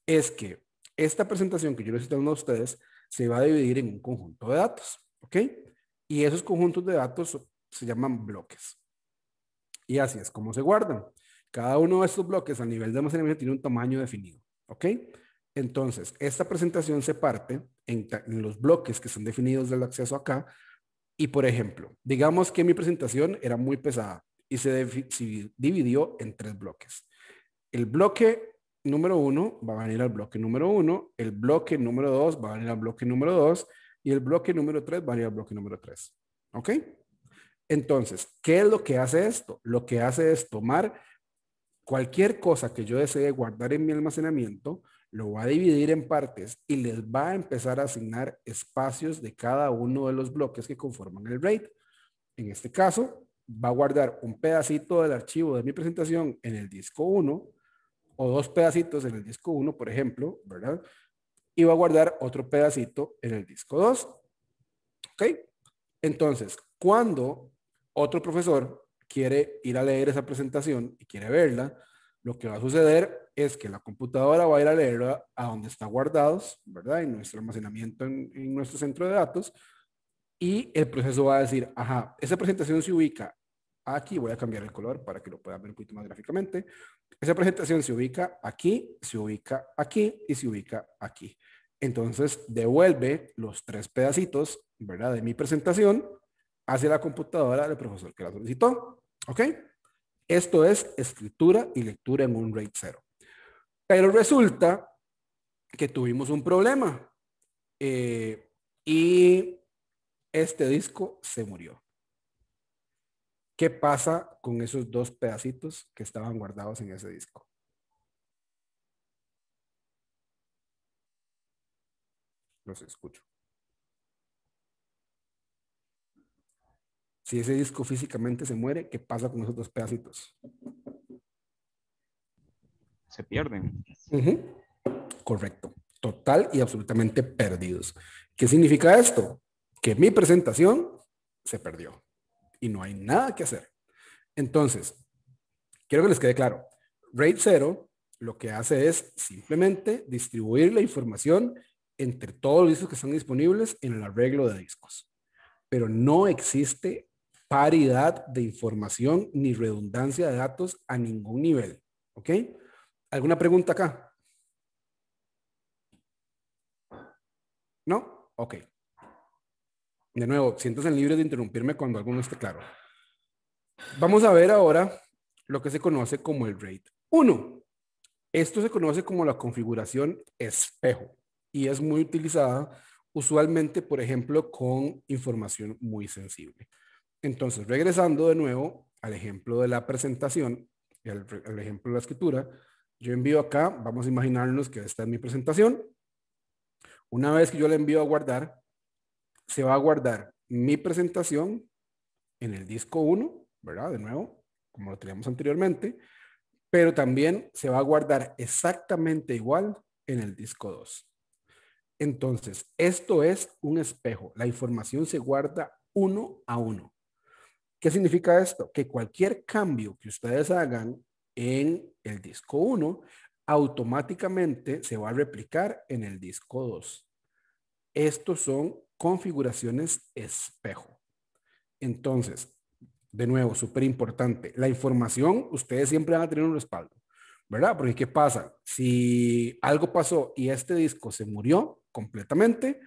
Es que esta presentación que yo les estoy dando a ustedes se va a dividir en un conjunto de datos, ¿ok? Y esos conjuntos de datos se llaman bloques. Y así es como se guardan. Cada uno de estos bloques a nivel de almacenamiento tiene un tamaño definido, ¿ok? Entonces, esta presentación se parte en, en los bloques que son definidos del acceso acá. Y por ejemplo, digamos que mi presentación era muy pesada y se dividió en tres bloques. El bloque número uno va a venir al bloque número uno, el bloque número dos va a venir al bloque número dos y el bloque número tres va a venir al bloque número tres. ¿Ok? Entonces, ¿qué es lo que hace esto? Lo que hace es tomar cualquier cosa que yo desee guardar en mi almacenamiento, lo va a dividir en partes y les va a empezar a asignar espacios de cada uno de los bloques que conforman el RAID. En este caso, va a guardar un pedacito del archivo de mi presentación en el disco 1, o dos pedacitos en el disco 1, por ejemplo, ¿verdad? Y va a guardar otro pedacito en el disco 2. ¿Ok? Entonces, cuando otro profesor quiere ir a leer esa presentación y quiere verla, lo que va a suceder es que la computadora va a ir a leerla a donde está guardados, ¿verdad? En nuestro almacenamiento en, en nuestro centro de datos. Y el proceso va a decir, ajá, esa presentación se ubica aquí, voy a cambiar el color para que lo puedan ver un poquito más gráficamente. Esa presentación se ubica aquí, se ubica aquí y se ubica aquí. Entonces devuelve los tres pedacitos, ¿verdad? De mi presentación hacia la computadora del profesor que la solicitó, ¿ok? Esto es escritura y lectura en un RAID 0. Pero resulta que tuvimos un problema eh, y este disco se murió. ¿Qué pasa con esos dos pedacitos que estaban guardados en ese disco? Los escucho. Si ese disco físicamente se muere, ¿qué pasa con esos dos pedacitos? Se pierden. Correcto. Total y absolutamente perdidos. ¿Qué significa esto? Que mi presentación se perdió y no hay nada que hacer. Entonces, quiero que les quede claro, RAID 0 lo que hace es simplemente distribuir la información entre todos los discos que están disponibles en el arreglo de discos. Pero no existe paridad de información ni redundancia de datos a ningún nivel. ¿Ok? ¿Alguna pregunta acá? ¿No? Ok de nuevo, el libre de interrumpirme cuando alguno esté claro. Vamos a ver ahora lo que se conoce como el RAID 1. Esto se conoce como la configuración espejo y es muy utilizada usualmente, por ejemplo, con información muy sensible. Entonces, regresando de nuevo al ejemplo de la presentación, y al ejemplo de la escritura, yo envío acá, vamos a imaginarnos que está en mi presentación. Una vez que yo la envío a guardar, se va a guardar mi presentación en el disco 1, ¿verdad? De nuevo, como lo teníamos anteriormente, pero también se va a guardar exactamente igual en el disco 2. Entonces, esto es un espejo. La información se guarda uno a uno. ¿Qué significa esto? Que cualquier cambio que ustedes hagan en el disco 1 automáticamente se va a replicar en el disco 2. Estos son configuraciones espejo. Entonces, de nuevo, súper importante, la información ustedes siempre van a tener un respaldo, ¿verdad? Porque ¿qué pasa? Si algo pasó y este disco se murió completamente,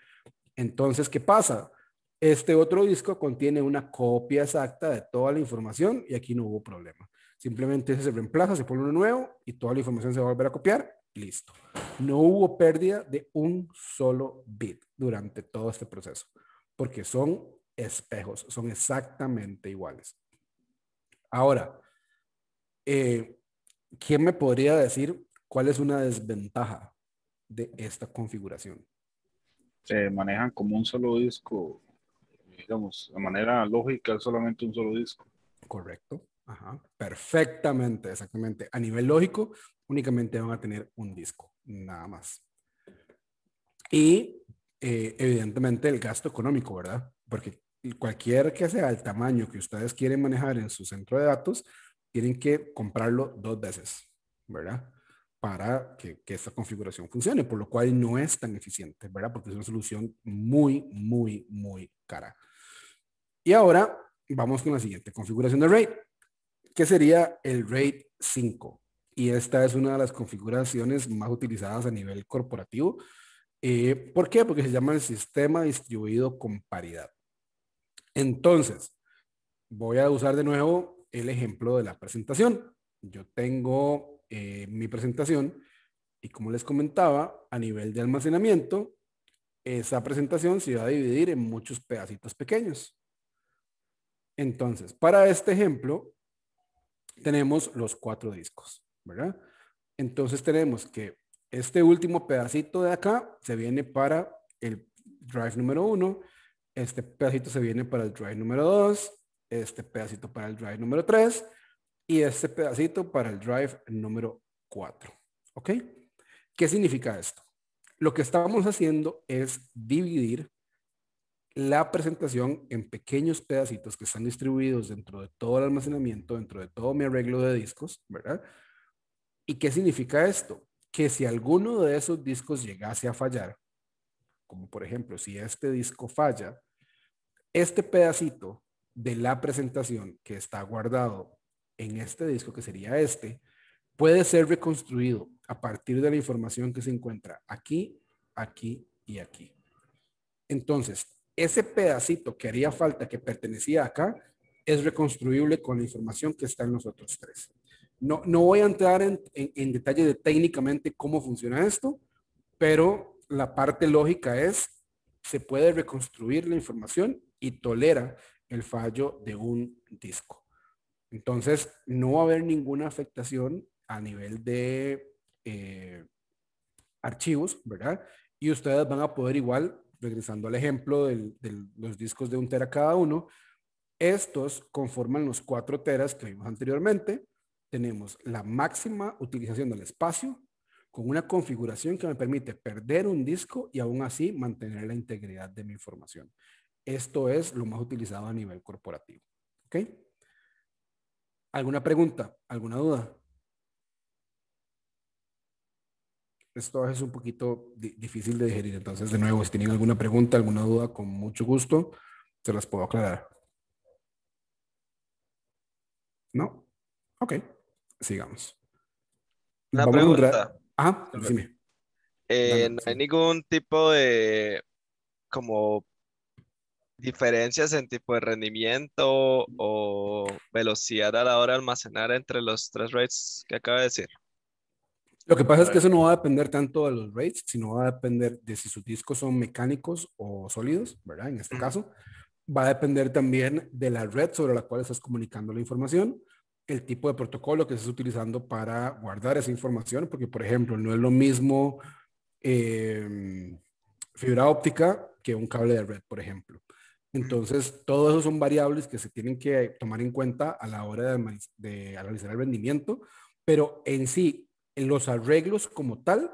entonces, ¿qué pasa? Este otro disco contiene una copia exacta de toda la información y aquí no hubo problema. Simplemente se reemplaza, se pone uno nuevo y toda la información se va a volver a copiar. Listo. No hubo pérdida de un solo bit durante todo este proceso, porque son espejos, son exactamente iguales. Ahora, eh, ¿quién me podría decir cuál es una desventaja de esta configuración? Se manejan como un solo disco, digamos, de manera lógica, solamente un solo disco. Correcto. Perfectamente, exactamente. A nivel lógico, únicamente van a tener un disco, nada más. Y eh, evidentemente el gasto económico, ¿verdad? Porque cualquier que sea el tamaño que ustedes quieren manejar en su centro de datos, tienen que comprarlo dos veces, ¿verdad? Para que, que esta configuración funcione, por lo cual no es tan eficiente, ¿verdad? Porque es una solución muy, muy, muy cara. Y ahora vamos con la siguiente configuración de RAID, que sería el RAID 5 y esta es una de las configuraciones más utilizadas a nivel corporativo. Eh, ¿Por qué? Porque se llama el sistema distribuido con paridad. Entonces, voy a usar de nuevo el ejemplo de la presentación. Yo tengo eh, mi presentación y como les comentaba, a nivel de almacenamiento, esa presentación se va a dividir en muchos pedacitos pequeños. Entonces, para este ejemplo, tenemos los cuatro discos. ¿verdad? Entonces tenemos que este último pedacito de acá se viene para el drive número 1, este pedacito se viene para el drive número 2, este pedacito para el drive número 3 y este pedacito para el drive número 4. ¿Ok? ¿Qué significa esto? Lo que estamos haciendo es dividir la presentación en pequeños pedacitos que están distribuidos dentro de todo el almacenamiento, dentro de todo mi arreglo de discos, ¿verdad? ¿Y qué significa esto? Que si alguno de esos discos llegase a fallar, como por ejemplo si este disco falla, este pedacito de la presentación que está guardado en este disco, que sería este, puede ser reconstruido a partir de la información que se encuentra aquí, aquí y aquí. Entonces, ese pedacito que haría falta, que pertenecía acá, es reconstruible con la información que está en los otros tres. No, voy a entrar en, detalle de técnicamente cómo funciona esto, pero la parte lógica es, se puede reconstruir la información y tolera el fallo de un disco. Entonces, no va a haber ninguna afectación a nivel de eh, archivos, ¿verdad? Y ustedes van a poder igual, regresando al ejemplo de los discos de un tera cada uno, estos conforman los cuatro teras que vimos anteriormente tenemos la máxima utilización del espacio con una configuración que me permite perder un disco y aún así mantener la integridad de mi información. Esto es lo más utilizado a nivel corporativo. ¿Ok? ¿Alguna pregunta? ¿Alguna duda? Esto es un poquito difícil de digerir. Entonces, de nuevo, si tienen alguna pregunta, alguna duda, con mucho gusto, se las puedo aclarar. ¿No? Ok sigamos. Una pregunta. Ajá, eh, ¿No hay ningún tipo de como diferencias en tipo de rendimiento o velocidad a la hora de almacenar entre los tres rates que acaba de decir? Lo que pasa es que eso no va a depender tanto de los rates, sino va a depender de si sus discos son mecánicos o sólidos, ¿verdad? En este caso, va a depender también de la red sobre la cual estás comunicando la información, el tipo de protocolo que estés utilizando para guardar esa información, porque por ejemplo, no es lo mismo em, fibra óptica que un cable de red, por ejemplo. Entonces, todos eso son variables que se tienen que tomar en cuenta a la hora de, analizar el rendimiento, pero en sí, en los arreglos como tal,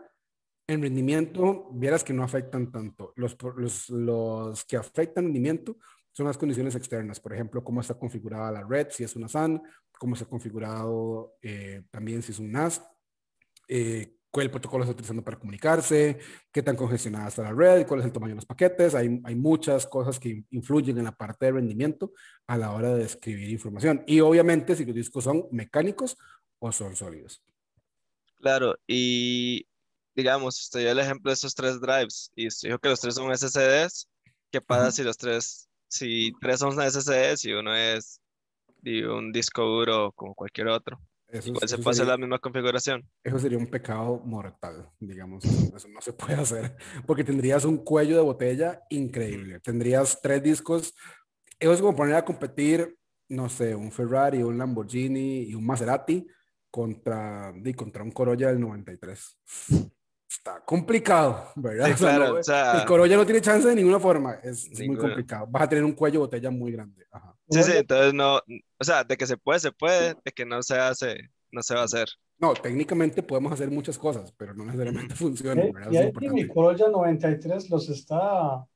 en rendimiento, vieras que no afectan tanto. Los, los, los que afectan rendimiento son las condiciones externas, por ejemplo, cómo está configurada la red, si es una SAN, cómo se ha configurado, eh, también si es un NAS, eh, cuál protocolo está utilizando para comunicarse, qué tan congestionada está la red, cuál es el tamaño de los paquetes. Hay, muchas cosas que influyen en la parte de rendimiento a la hora de escribir información. Y obviamente si los discos son mecánicos o son sólidos. Claro, y digamos, usted dio el ejemplo de esos tres drives y usted dijo que los tres son SSDs. ¿Qué pasa si los tres, si tres son SSDs y uno es y un disco duro como cualquier otro. Igual se puede hacer la misma configuración. Eso sería un pecado mortal, digamos. Eso no se puede hacer, porque tendrías un cuello de botella increíble. Tendrías tres discos. Eso es como poner a competir, no sé, un Ferrari, un Lamborghini y un Maserati contra, y contra un Corolla del 93 está complicado, ¿verdad? el Corolla no tiene chance de ninguna forma, es, muy complicado. Vas a tener un cuello botella muy grande. Sí, sí, entonces no, o sea, de que se puede, se puede, de que no se hace, no se va a hacer. No, técnicamente podemos hacer muchas cosas, pero no necesariamente funciona. Eh, y, mi Corolla 93 los está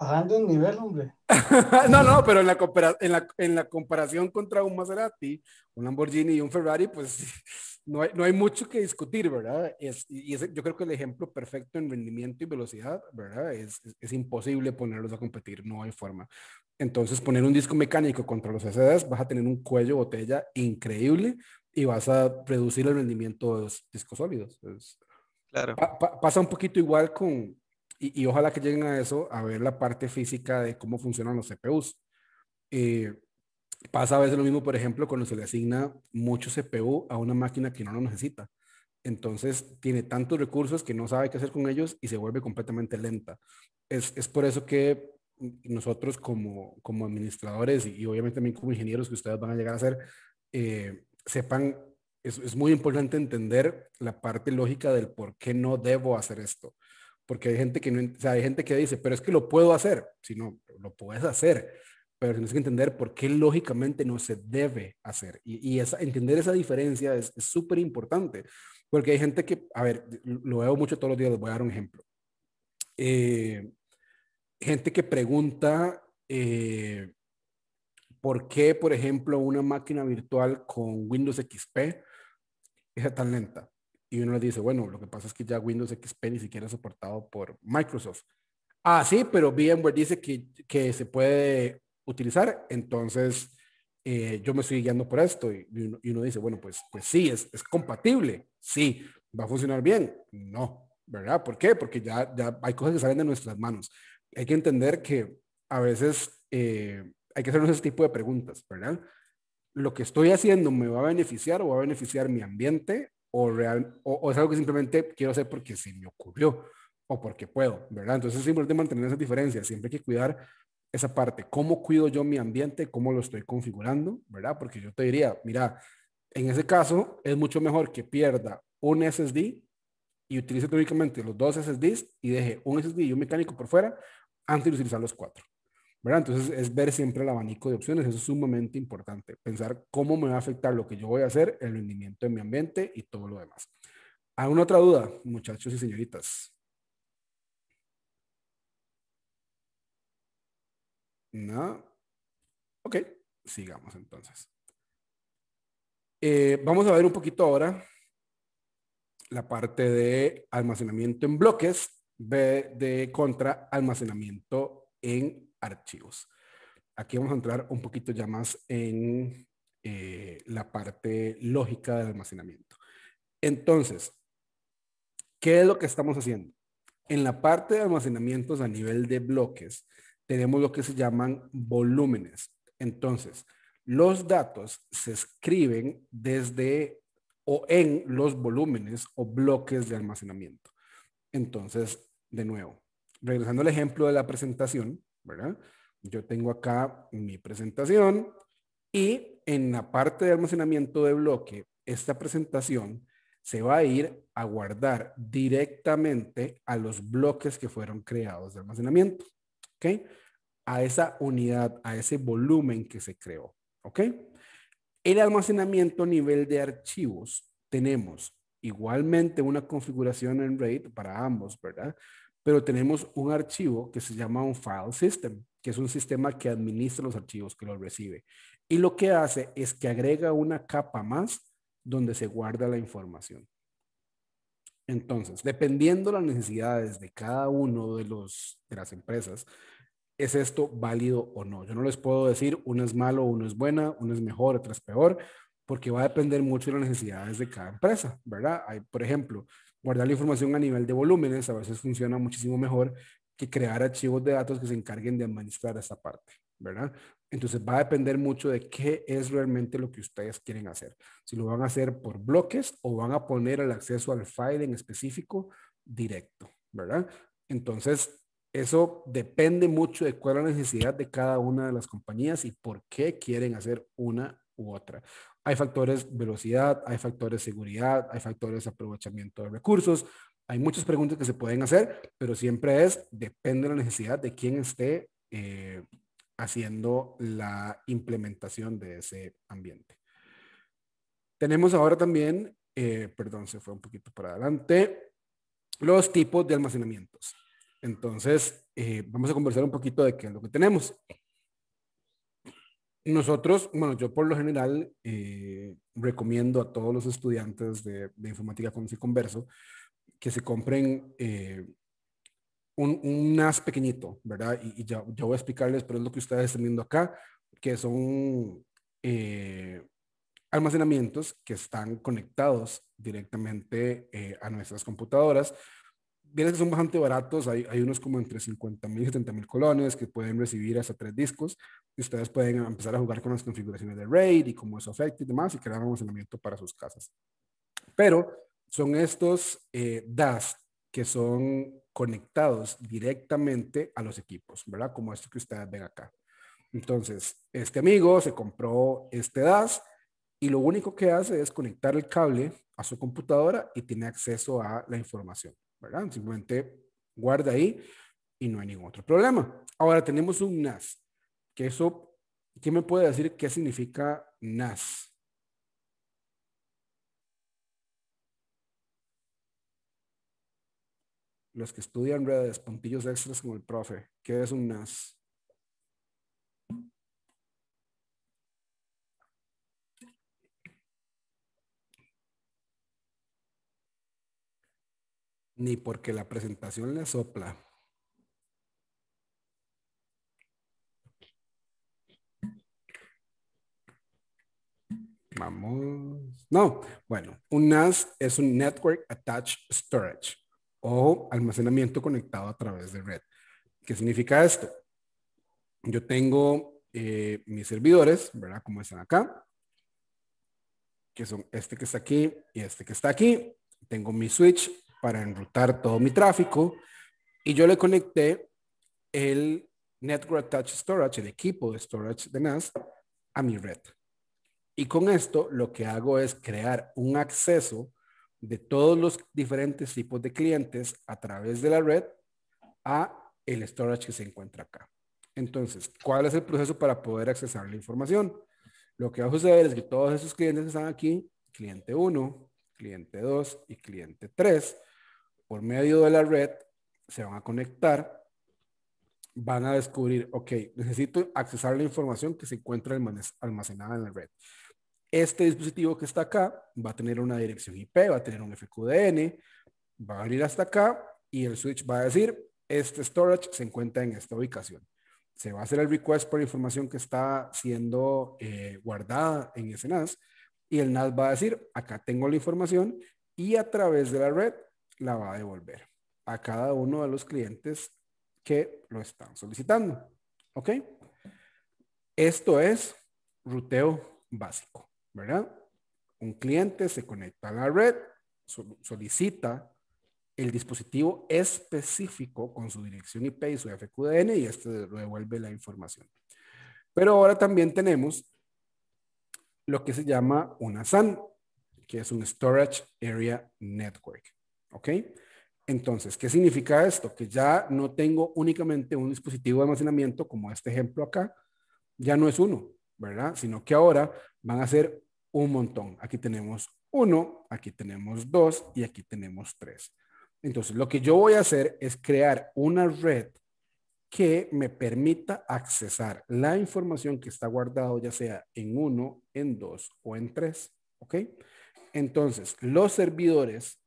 Bajando un nivel, hombre. no, no, pero en la, en, en la, comparación contra un Maserati, un Lamborghini y un Ferrari, pues no hay, mucho que discutir, ¿verdad? y yo creo que el ejemplo perfecto en rendimiento y velocidad, ¿verdad? Es, imposible ponerlos a competir, no hay forma. Entonces, poner un disco mecánico contra los SDs, vas a tener un cuello botella increíble y vas a reducir el rendimiento de los discos sólidos. claro. pasa un poquito igual con, y, ojalá que lleguen a eso, a ver la parte física de cómo funcionan los CPUs. Eh, pasa a veces lo mismo, por ejemplo, cuando se le asigna mucho CPU a una máquina que no lo necesita. Entonces tiene tantos recursos que no sabe qué hacer con ellos y se vuelve completamente lenta. Es, por eso que nosotros como, administradores y, obviamente también como ingenieros que ustedes van a llegar a ser, eh, sepan, es, muy importante entender la parte lógica del por qué no debo hacer esto porque hay gente que no, hay gente que dice, pero es que lo puedo hacer, si no, lo puedes hacer, pero tienes que entender por qué lógicamente no se debe hacer. Y, entender esa diferencia es súper importante, porque hay gente que, a ver, lo veo mucho todos los días, les voy a dar un ejemplo. Eh, gente que pregunta eh, por qué, por ejemplo, una máquina virtual con Windows XP es tan lenta y uno le dice, bueno, lo que pasa es que ya Windows XP ni siquiera es soportado por Microsoft. Ah, sí, pero VMware dice que, se puede utilizar, entonces eh, yo me estoy guiando por esto y, uno, dice, bueno, pues, pues sí, es, compatible, sí, va a funcionar bien, no, ¿verdad? ¿Por qué? Porque ya, hay cosas que salen de nuestras manos. Hay que entender que a veces eh, hay que hacernos ese tipo de preguntas, ¿verdad? ¿Lo que estoy haciendo me va a beneficiar o va a beneficiar mi ambiente o, o, es algo que simplemente quiero hacer porque se me ocurrió o porque puedo, ¿verdad? Entonces es importante mantener esa diferencia, siempre hay que cuidar esa parte, cómo cuido yo mi ambiente, cómo lo estoy configurando, ¿verdad? Porque yo te diría, mira, en ese caso es mucho mejor que pierda un SSD y utilice únicamente los dos SSDs y deje un SSD y un mecánico por fuera antes de utilizar los cuatro. ¿verdad? Entonces es ver siempre el abanico de opciones, eso es sumamente importante, pensar cómo me va a afectar lo que yo voy a hacer, el rendimiento de mi ambiente y todo lo demás. ¿Alguna otra duda, muchachos y señoritas? No. Ok, sigamos entonces. Eh, vamos a ver un poquito ahora la parte de almacenamiento en bloques de, de contra almacenamiento en archivos. Aquí vamos a entrar un poquito ya más en eh, la parte lógica del almacenamiento. Entonces, ¿qué es lo que estamos haciendo? En la parte de almacenamientos a nivel de bloques, tenemos lo que se llaman volúmenes. Entonces, los datos se escriben desde o en los volúmenes o bloques de almacenamiento. Entonces, de nuevo, regresando al ejemplo de la presentación, ¿verdad? Yo tengo acá mi presentación y en la parte de almacenamiento de bloque, esta presentación se va a ir a guardar directamente a los bloques que fueron creados de almacenamiento, ¿ok? A esa unidad, a ese volumen que se creó, ¿ok? El almacenamiento a nivel de archivos tenemos igualmente una configuración en RAID para ambos, ¿verdad? pero tenemos un archivo que se llama un file system, que es un sistema que administra los archivos que los recibe. Y lo que hace es que agrega una capa más donde se guarda la información. Entonces, dependiendo las necesidades de cada uno de, los, de las empresas, ¿es esto válido o no? Yo no les puedo decir uno es malo, uno es buena, uno es mejor, otro es peor, porque va a depender mucho de las necesidades de cada empresa, ¿verdad? Hay, por ejemplo, guardar la información a nivel de volúmenes a veces funciona muchísimo mejor que crear archivos de datos que se encarguen de administrar esa parte, ¿verdad? Entonces va a depender mucho de qué es realmente lo que ustedes quieren hacer. Si lo van a hacer por bloques o van a poner el acceso al file en específico directo, ¿verdad? Entonces, eso depende mucho de cuál es la necesidad de cada una de las compañías y por qué quieren hacer una u otra. Hay factores velocidad, hay factores seguridad, hay factores aprovechamiento de recursos. Hay muchas preguntas que se pueden hacer, pero siempre es, depende de la necesidad de quién esté eh, haciendo la implementación de ese ambiente. Tenemos ahora también, eh, perdón, se fue un poquito para adelante, los tipos de almacenamientos. Entonces, eh, vamos a conversar un poquito de qué es lo que tenemos. Nosotros, bueno, yo por lo general eh, recomiendo a todos los estudiantes de, de informática con Converso que se compren eh, un, NAS pequeñito, ¿verdad? Y, ya, voy a explicarles, pero es lo que ustedes están viendo acá, que son eh, almacenamientos que están conectados directamente a nuestras computadoras Vienen que son bastante baratos, hay, unos como entre 50 mil y 70 mil colones que pueden recibir hasta tres discos, ustedes pueden empezar a jugar con las configuraciones de RAID y cómo eso afecta y demás y crear almacenamiento para sus casas. Pero son estos eh, DAS que son conectados directamente a los equipos, ¿verdad? Como esto que ustedes ven acá. Entonces, este amigo se compró este DAS y lo único que hace es conectar el cable a su computadora y tiene acceso a la información, ¿verdad? Simplemente guarda ahí y no hay ningún otro problema. Ahora tenemos un NAS. ¿Qué ¿quién me puede decir qué significa NAS? Los que estudian redes, puntillos extras como el profe, ¿qué es un NAS? Ni porque la presentación le sopla. Vamos. No, bueno, un NAS es un Network Attached Storage o almacenamiento conectado a través de red. ¿Qué significa esto? Yo tengo eh, mis servidores, ¿verdad? Como están acá, que son este que está aquí y este que está aquí. Tengo mi switch para enrutar todo mi tráfico y yo le conecté el Network Attached Storage, el equipo de storage de NAS, a mi red. Y con esto lo que hago es crear un acceso de todos los diferentes tipos de clientes a través de la red a el storage que se encuentra acá. Entonces, ¿cuál es el proceso para poder accesar la información? Lo que va a suceder es que todos esos clientes están aquí, cliente 1, cliente 2 y cliente 3, por medio de la red, se van a conectar, van a descubrir, ok, necesito accesar la información que se encuentra almacenada en la red este dispositivo que está acá va a tener una dirección IP, va a tener un FQDN, va a abrir hasta acá y el switch va a decir, este storage se encuentra en esta ubicación. Se va a hacer el request por información que está siendo eh, guardada en ese NAS y el NAS va a decir, acá tengo la información y a través de la red la va a devolver a cada uno de los clientes que lo están solicitando. ¿Ok? Esto es ruteo básico. ¿verdad? Un cliente se conecta a la red, solicita el dispositivo específico con su dirección IP y su FQDN y este devuelve la información. Pero ahora también tenemos lo que se llama una SAN, que es un Storage Area Network. ¿Ok? Entonces, ¿qué significa esto? Que ya no tengo únicamente un dispositivo de almacenamiento como este ejemplo acá, ya no es uno, ¿verdad? Sino que ahora van a ser un montón. Aquí tenemos uno, aquí tenemos dos y aquí tenemos tres. Entonces, lo que yo voy a hacer es crear una red que me permita accesar la información que está guardado, ya sea en uno, en dos o en tres. ¿Ok? Entonces, los servidores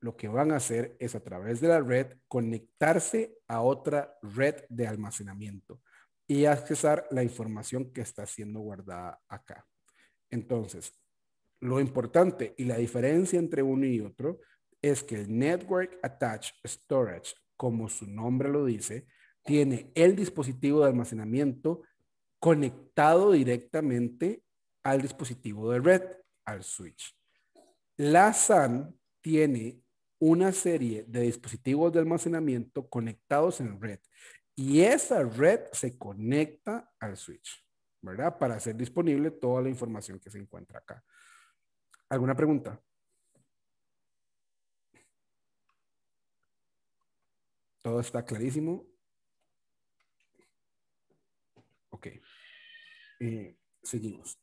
lo que van a hacer es a través de la red conectarse a otra red de almacenamiento y accesar la información que está siendo guardada acá. Entonces, lo importante y la diferencia entre uno y otro es que el Network Attached Storage, como su nombre lo dice, tiene el dispositivo de almacenamiento conectado directamente al dispositivo de red, al switch. La SAN tiene una serie de dispositivos de almacenamiento conectados en red y esa red se conecta al switch, ¿verdad? Para hacer disponible toda la información que se encuentra acá. ¿Alguna pregunta? ¿Todo está clarísimo? Ok. Eh, seguimos.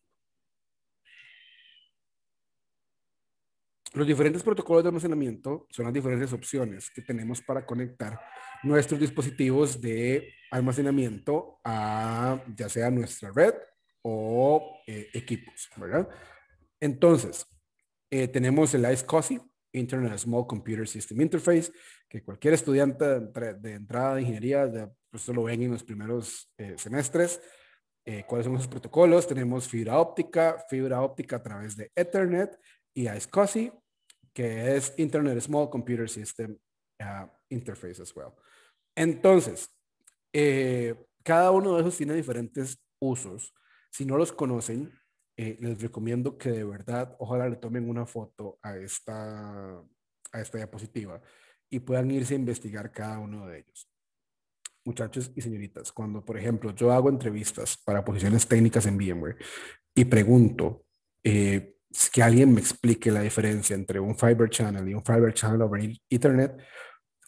Los diferentes protocolos de almacenamiento son las diferentes opciones que tenemos para conectar nuestros dispositivos de almacenamiento a ya sea nuestra red o eh, equipos, ¿verdad? Entonces, eh, tenemos el SCSI, Internet Small Computer System Interface, que cualquier estudiante de, entrada de ingeniería, de, pues lo ven en los primeros eh, semestres, cuáles son los protocolos. Tenemos fibra óptica, fibra óptica a través de Ethernet, y a que es Internet Small Computer System uh, Interface as well. Entonces, eh, cada uno de esos tiene diferentes usos. Si no los conocen, eh, les recomiendo que de verdad, ojalá le tomen una foto a esta, a esta diapositiva y puedan irse a investigar cada uno de ellos. Muchachos y señoritas, cuando por ejemplo yo hago entrevistas para posiciones técnicas en VMware y pregunto, eh, pues, que alguien me explique la diferencia entre un Fiber Channel y un Fiber Channel over Ethernet,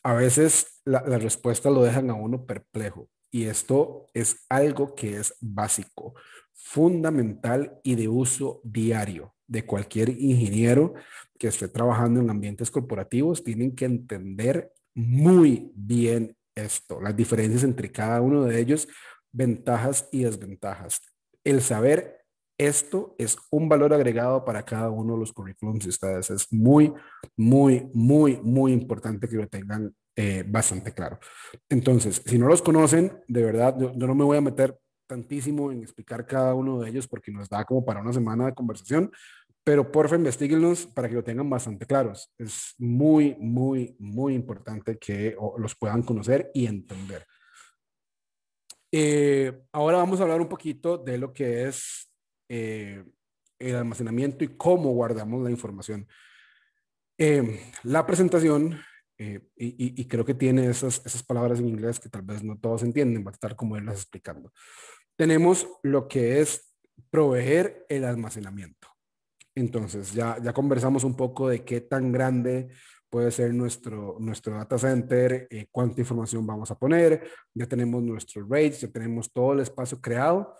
a veces la, la respuesta lo dejan a uno perplejo. Y esto es algo que es básico, fundamental y de uso diario de cualquier ingeniero que esté trabajando en ambientes corporativos. Tienen que entender muy bien esto, las diferencias entre cada uno de ellos, ventajas y desventajas. El saber esto es un valor agregado para cada uno de los currículums de ustedes. Es muy, muy, muy, muy importante que lo tengan eh, bastante claro. Entonces, si no los conocen, de verdad, yo, no me voy a meter tantísimo en explicar cada uno de ellos porque nos da como para una semana de conversación, pero por favor, investiguenlos para que lo tengan bastante claros. Es muy, muy, muy importante que los puedan conocer y entender. Eh, ahora vamos a hablar un poquito de lo que es eh, el almacenamiento y cómo guardamos la información. Em, la presentación, eh, y, creo que tiene esas, esas palabras en inglés que tal vez no todos entienden, va a estar como él las explicando. Tenemos lo que es proveer el almacenamiento. Entonces, ya, ya conversamos un poco de qué tan grande puede ser nuestro, nuestro data center, eh, cuánta información vamos a poner, ya tenemos nuestro raid ya tenemos todo el espacio creado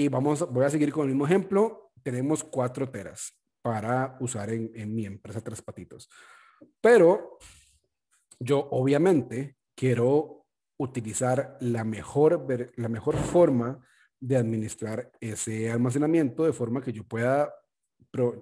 y vamos, voy a seguir con el mismo ejemplo. Tenemos cuatro teras para usar en, mi empresa Traspatitos. Pero yo obviamente quiero utilizar la mejor, la mejor forma de administrar ese almacenamiento de forma que yo pueda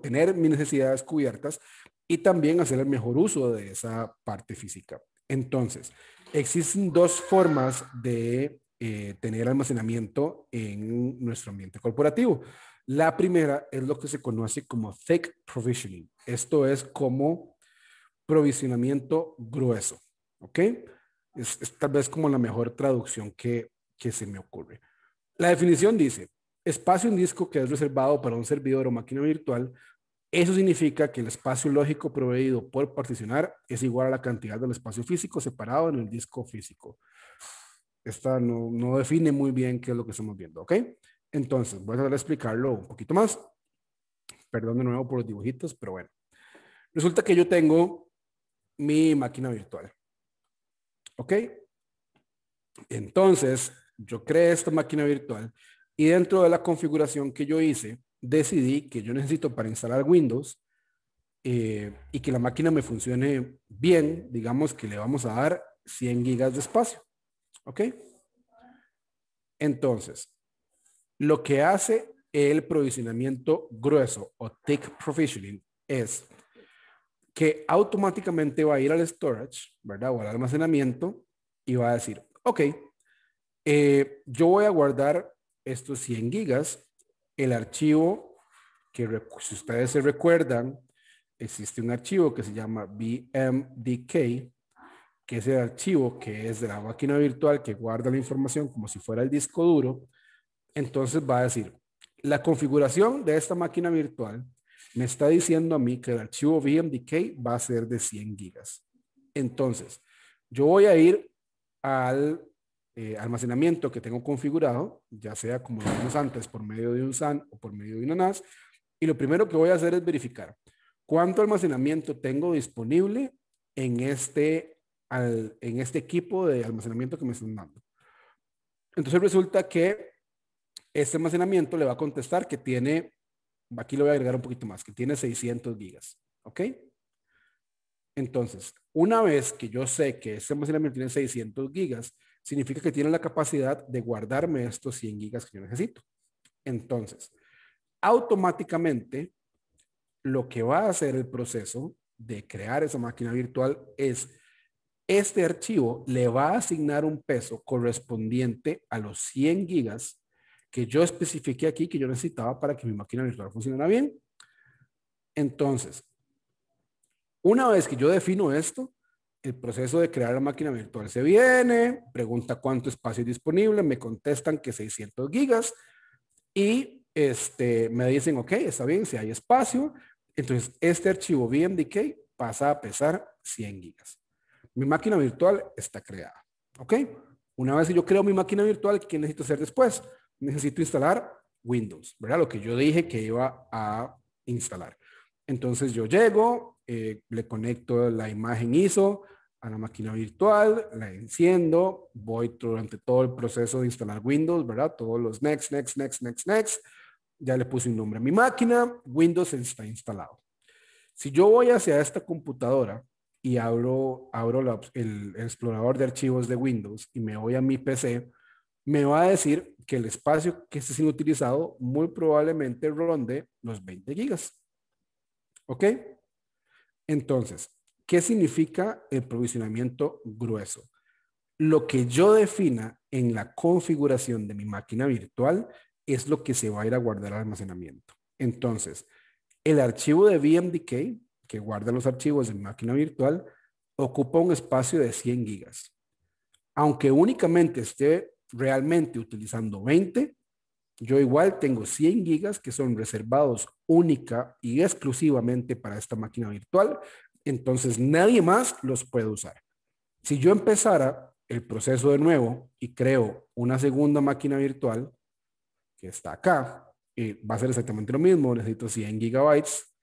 tener mis necesidades cubiertas y también hacer el mejor uso de esa parte física. Entonces, existen dos formas de eh, tener almacenamiento en nuestro ambiente corporativo. La primera es lo que se conoce como fake provisioning. Esto es como provisionamiento grueso, ¿ok? Es, tal vez como la mejor traducción que, que se me ocurre. La definición dice, espacio en disco que es reservado para un servidor o máquina virtual, eso significa que el espacio lógico proveído por particionar es igual a la cantidad del espacio físico separado en el disco físico esta no, define muy bien qué es lo que estamos viendo, ¿ok? Entonces, voy a tratar explicarlo un poquito más. Perdón de nuevo por los dibujitos, pero bueno. Resulta que yo tengo mi máquina virtual. ¿Ok? Entonces, yo creé esta máquina virtual y dentro de la configuración que yo hice, decidí que yo necesito para instalar Windows eh, y que la máquina me funcione bien, digamos que le vamos a dar 100 gigas de espacio. ¿Ok? Entonces, lo que hace el provisionamiento grueso o thick provisioning es que automáticamente va a ir al storage, ¿verdad? O al almacenamiento y va a decir, ok, eh, yo voy a guardar estos 100 gigas, el archivo que si ustedes se recuerdan, existe un archivo que se llama BMDK, que es el archivo que es de la máquina virtual que guarda la información como si fuera el disco duro, entonces va a decir, la configuración de esta máquina virtual me está diciendo a mí que el archivo VMDK va a ser de 100 gigas. Entonces, yo voy a ir al eh, almacenamiento que tengo configurado, ya sea como lo vimos antes, por medio de un SAN o por medio de una NAS, y lo primero que voy a hacer es verificar cuánto almacenamiento tengo disponible en este en este equipo de almacenamiento que me están dando. Entonces resulta que este almacenamiento le va a contestar que tiene, aquí lo voy a agregar un poquito más, que tiene 600 gigas. ¿Ok? Entonces, una vez que yo sé que este almacenamiento tiene 600 gigas, significa que tiene la capacidad de guardarme estos 100 gigas que yo necesito. Entonces, automáticamente, lo que va a hacer el proceso de crear esa máquina virtual es este archivo le va a asignar un peso correspondiente a los 100 gigas que yo especifique aquí que yo necesitaba para que mi máquina virtual funcionara bien. Entonces, una vez que yo defino esto, el proceso de crear la máquina virtual se viene, pregunta cuánto espacio es disponible, me contestan que 600 gigas y este, me dicen, ok, está bien, si hay espacio. Entonces, este archivo VMDK pasa a pesar 100 gigas mi máquina virtual está creada. ¿Ok? Una vez que yo creo mi máquina virtual, ¿qué necesito hacer después? Necesito instalar Windows, ¿verdad? Lo que yo dije que iba a instalar. Entonces yo llego, eh, le conecto la imagen ISO a la máquina virtual, la enciendo, voy durante todo el proceso de instalar Windows, ¿verdad? Todos los next, next, next, next, next. Ya le puse un nombre a mi máquina, Windows está instalado. Si yo voy hacia esta computadora y abro, abro el, explorador de archivos de Windows y me voy a mi PC, me va a decir que el espacio que esté sin utilizado muy probablemente ronde los 20 gigas. ¿Ok? Entonces, ¿qué significa el provisionamiento grueso? Lo que yo defina en la configuración de mi máquina virtual es lo que se va a ir a guardar al almacenamiento. Entonces, el archivo de VMDK que guarda los archivos en máquina virtual ocupa un espacio de 100 gigas. Aunque únicamente esté realmente utilizando 20, yo igual tengo 100 gigas que son reservados única y exclusivamente para esta máquina virtual, entonces nadie más los puede usar. Si yo empezara el proceso de nuevo y creo una segunda máquina virtual que está acá, y eh, va a ser exactamente lo mismo, necesito 100 gigabytes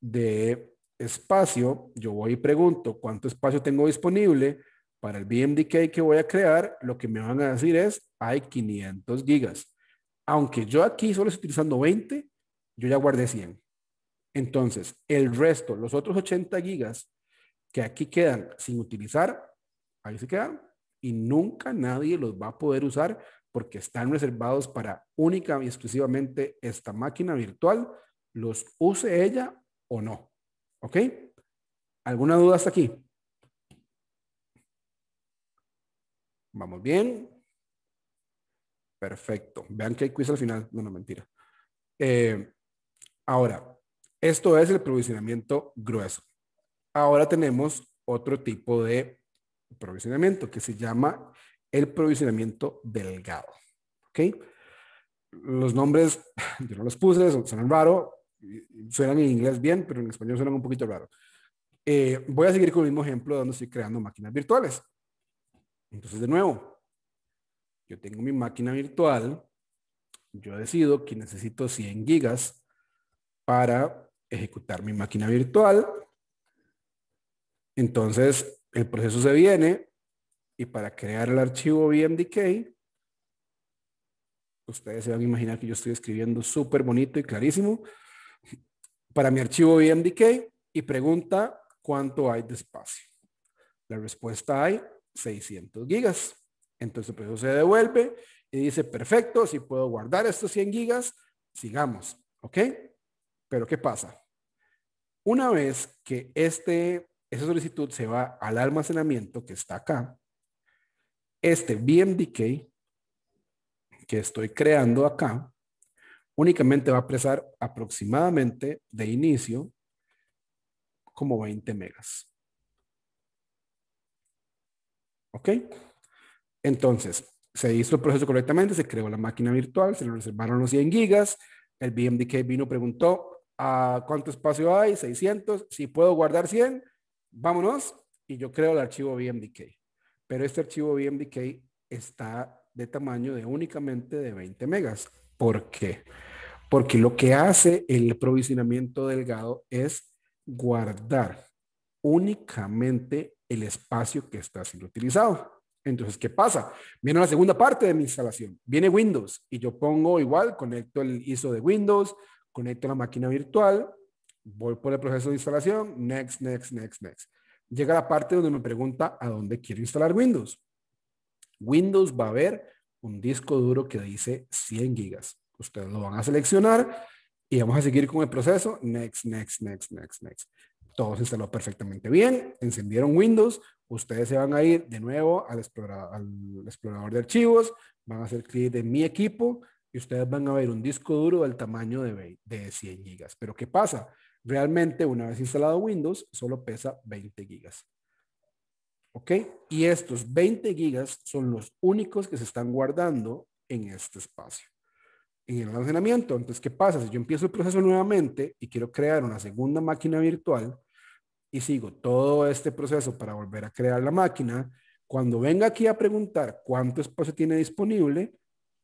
de espacio, yo voy y pregunto cuánto espacio tengo disponible para el BMDK que voy a crear, lo que me van a decir es, hay 500 gigas. Aunque yo aquí solo estoy utilizando 20, yo ya guardé 100. Entonces, el resto, los otros 80 gigas que aquí quedan sin utilizar, ahí se quedan y nunca nadie los va a poder usar porque están reservados para única y exclusivamente esta máquina virtual, los use ella o no. ¿Ok? ¿Alguna duda hasta aquí? Vamos bien. Perfecto. Vean que hay quiz al final. No, no, mentira. Eh, ahora, esto es el provisionamiento grueso. Ahora tenemos otro tipo de provisionamiento que se llama el provisionamiento delgado. ¿Ok? Los nombres, yo no los puse, son, son raro, suenan en inglés bien, pero en español suenan un poquito raro. Eh, voy a seguir con el mismo ejemplo donde estoy creando máquinas virtuales. Entonces, de nuevo, yo tengo mi máquina virtual, yo decido que necesito 100 gigas para ejecutar mi máquina virtual. Entonces, el proceso se viene y para crear el archivo VMDK, ustedes se van a imaginar que yo estoy escribiendo súper bonito y clarísimo, para mi archivo BMDK y pregunta cuánto hay de espacio. La respuesta hay 600 gigas. Entonces el pues, se devuelve y dice, perfecto, si puedo guardar estos 100 gigas, sigamos, ¿ok? Pero ¿qué pasa? Una vez que este, esa solicitud se va al almacenamiento que está acá, este BMDK que estoy creando acá, únicamente va a pesar aproximadamente de inicio como 20 megas. ¿Ok? Entonces, se hizo el proceso correctamente, se creó la máquina virtual, se le reservaron los 100 gigas, el BMDK vino, preguntó, ¿a ah, ¿cuánto espacio hay? 600, si puedo guardar 100, vámonos, y yo creo el archivo BMDK. Pero este archivo BMDK está de tamaño de únicamente de 20 megas. ¿Por qué? Porque lo que hace el provisionamiento delgado es guardar únicamente el espacio que está siendo utilizado. Entonces, ¿qué pasa? Viene la segunda parte de mi instalación. Viene Windows y yo pongo igual, conecto el ISO de Windows, conecto la máquina virtual, voy por el proceso de instalación, next, next, next, next. Llega la parte donde me pregunta a dónde quiero instalar Windows. Windows va a ver un disco duro que dice 100 gigas. Ustedes lo van a seleccionar y vamos a seguir con el proceso. Next, next, next, next, next. Todo se instaló perfectamente bien. Encendieron Windows. Ustedes se van a ir de nuevo al explorador, de archivos. Van a hacer clic de mi equipo y ustedes van a ver un disco duro del tamaño de, de 100 gigas. Pero ¿qué pasa? Realmente una vez instalado Windows solo pesa 20 gigas. ¿Ok? Y estos 20 gigas son los únicos que se están guardando en este espacio, en el almacenamiento. Entonces, ¿qué pasa? Si yo empiezo el proceso nuevamente y quiero crear una segunda máquina virtual y sigo todo este proceso para volver a crear la máquina, cuando venga aquí a preguntar cuánto espacio tiene disponible,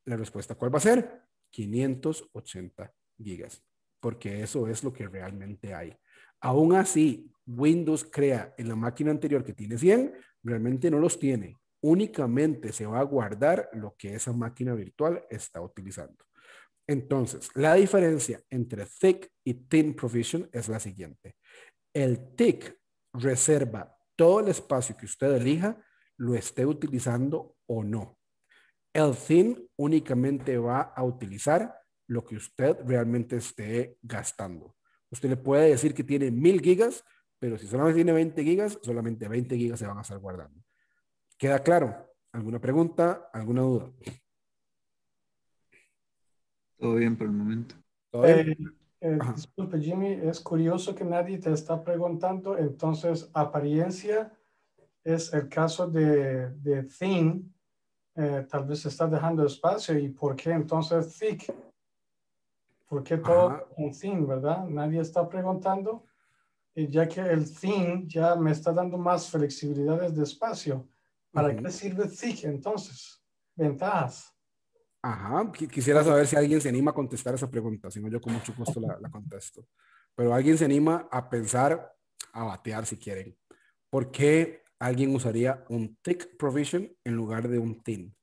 la respuesta cuál va a ser? 580 gigas, porque eso es lo que realmente hay. Aún así, Windows crea en la máquina anterior que tiene 100, realmente no los tiene. Únicamente se va a guardar lo que esa máquina virtual está utilizando. Entonces, la diferencia entre thick y thin provision es la siguiente. El thick reserva todo el espacio que usted elija, lo esté utilizando o no. El thin únicamente va a utilizar lo que usted realmente esté gastando. Usted le puede decir que tiene mil gigas pero si solamente tiene 20 gigas, solamente 20 gigas se van a estar guardando. ¿Queda claro? ¿Alguna pregunta? ¿Alguna duda? Todo bien por el momento. Eh, eh, disculpe, Jimmy, es curioso que nadie te está preguntando. Entonces, apariencia es el caso de, de thin. Eh, tal vez se está dejando espacio. ¿Y por qué entonces thick? ¿Por qué todo un en thin, verdad? Nadie está preguntando ya que el thin ya me está dando más flexibilidades de espacio. ¿Para qué sirve thick entonces? Ventajas. Ajá, quisiera saber si alguien se anima a contestar esa pregunta, si no yo con mucho gusto la, la contesto. Pero alguien se anima a pensar, a batear si quieren. ¿Por qué alguien usaría un thick provision en lugar de un thin?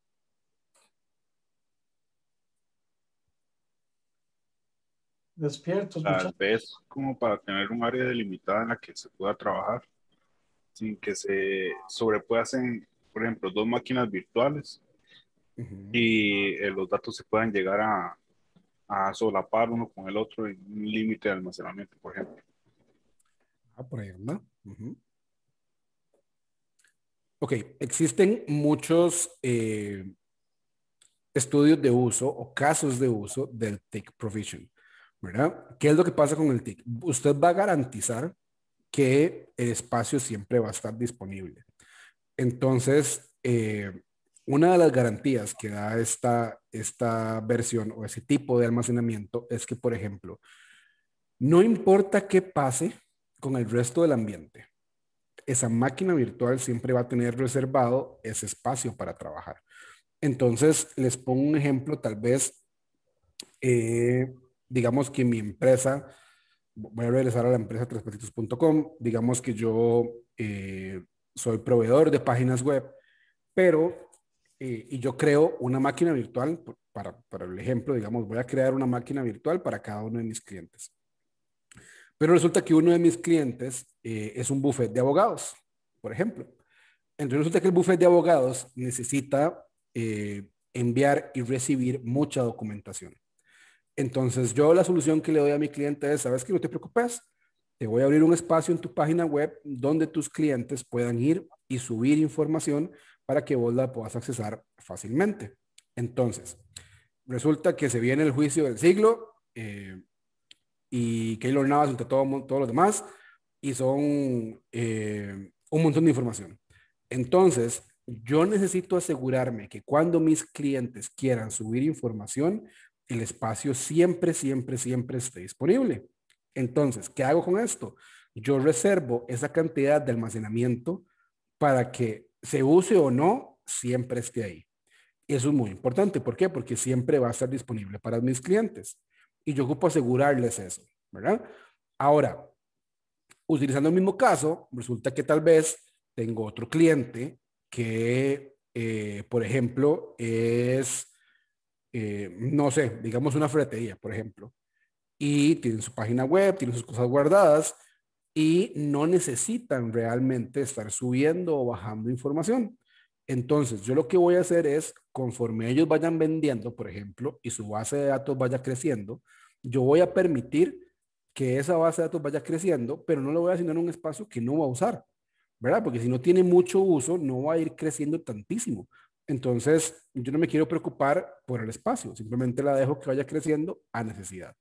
despiertos. Tal vez como para tener un área delimitada en la que se pueda trabajar sin que se sobrepuedan, por ejemplo, dos máquinas virtuales y eh, los datos se puedan llegar a, a solapar uno con el otro en un límite de almacenamiento, por ejemplo. Ah, por ahí, ¿no? Ok, existen muchos eh, estudios de uso o casos de uso del Take Provision. ¿verdad? ¿Qué es lo que pasa con el TIC? Usted va a garantizar que el espacio siempre va a estar disponible. Entonces, eh, una de las garantías que da esta, esta versión o ese tipo de almacenamiento es que, por ejemplo, no importa qué pase con el resto del ambiente, esa máquina virtual siempre va a tener reservado ese espacio para trabajar. Entonces, les pongo un ejemplo, tal vez eh, digamos que mi empresa, voy a regresar a la empresa transportitos.com. digamos que yo eh, soy proveedor de páginas web, pero, eh, y yo creo una máquina virtual, para, para el ejemplo, digamos, voy a crear una máquina virtual para cada uno de mis clientes. Pero resulta que uno de mis clientes eh, es un buffet de abogados, por ejemplo. Entonces resulta que el buffet de abogados necesita enviar y recibir mucha documentación. Entonces yo la solución que le doy a mi cliente es, sabes que no te preocupes, te voy a abrir un espacio en tu página web donde tus clientes puedan ir y subir información para que vos la puedas accesar fácilmente. Entonces, resulta que se viene el juicio del siglo y eh, y Keylor Navas entre todo, todos los demás y son eh, un montón de información. Entonces, yo necesito asegurarme que cuando mis clientes quieran subir información, el espacio siempre, siempre, siempre esté disponible. Entonces, ¿qué hago con esto? Yo reservo esa cantidad de almacenamiento para que se use o no, siempre esté ahí. Eso es muy importante. ¿Por qué? Porque siempre va a estar disponible para mis clientes. Y yo ocupo asegurarles eso, ¿verdad? Ahora, utilizando el mismo caso, resulta que tal vez tengo otro cliente que, eh, por ejemplo, es eh, no sé, digamos una ferretería, por ejemplo, y tienen su página web, tienen sus cosas guardadas y no necesitan realmente estar subiendo o bajando información. Entonces, yo lo que voy a hacer es, conforme ellos vayan vendiendo, por ejemplo, y su base de datos vaya creciendo, yo voy a permitir que esa base de datos vaya creciendo, pero no lo voy a asignar un espacio que no va a usar, ¿verdad? Porque si no tiene mucho uso, no va a ir creciendo tantísimo. Entonces, yo no me quiero preocupar por el espacio, simplemente la dejo que vaya creciendo a necesidad,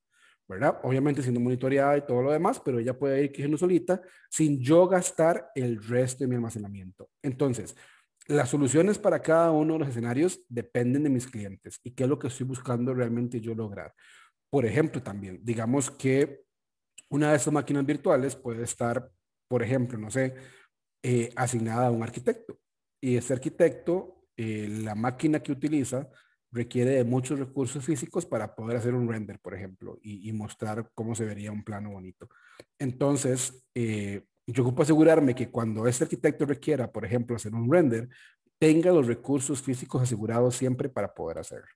¿verdad? Obviamente siendo monitoreada y todo lo demás, pero ella puede ir creciendo solita sin yo gastar el resto de mi almacenamiento. Entonces, las soluciones para cada uno de los escenarios dependen de mis clientes y qué es lo que estoy buscando realmente yo lograr. Por ejemplo, también, digamos que una de esas máquinas virtuales puede estar, por ejemplo, no sé, eh, asignada a un arquitecto. Y ese arquitecto eh, la máquina que utiliza requiere de muchos recursos físicos para poder hacer un render, por ejemplo, y, mostrar cómo se vería un plano bonito. Entonces, eh, yo ocupo asegurarme que cuando este arquitecto requiera, por ejemplo, hacer un render, tenga los recursos físicos asegurados siempre para poder hacerlo.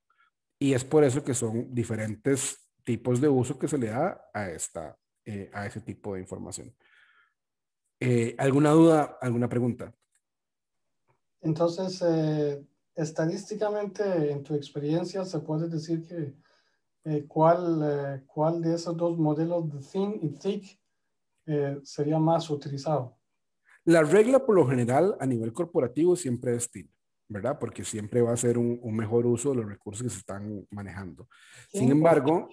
Y es por eso que son diferentes tipos de uso que se le da a, esta, eh, a ese tipo de información. ¿Alguna duda, alguna pregunta? Entonces, eh, estadísticamente, en tu experiencia, se puede decir que eh, ¿cuál, eh, cuál de esos dos modelos de thin y thick sería más utilizado. La regla por lo general a nivel corporativo siempre es thin, ¿verdad? Porque siempre va a ser un, mejor uso de los recursos que se están manejando. Sin embargo,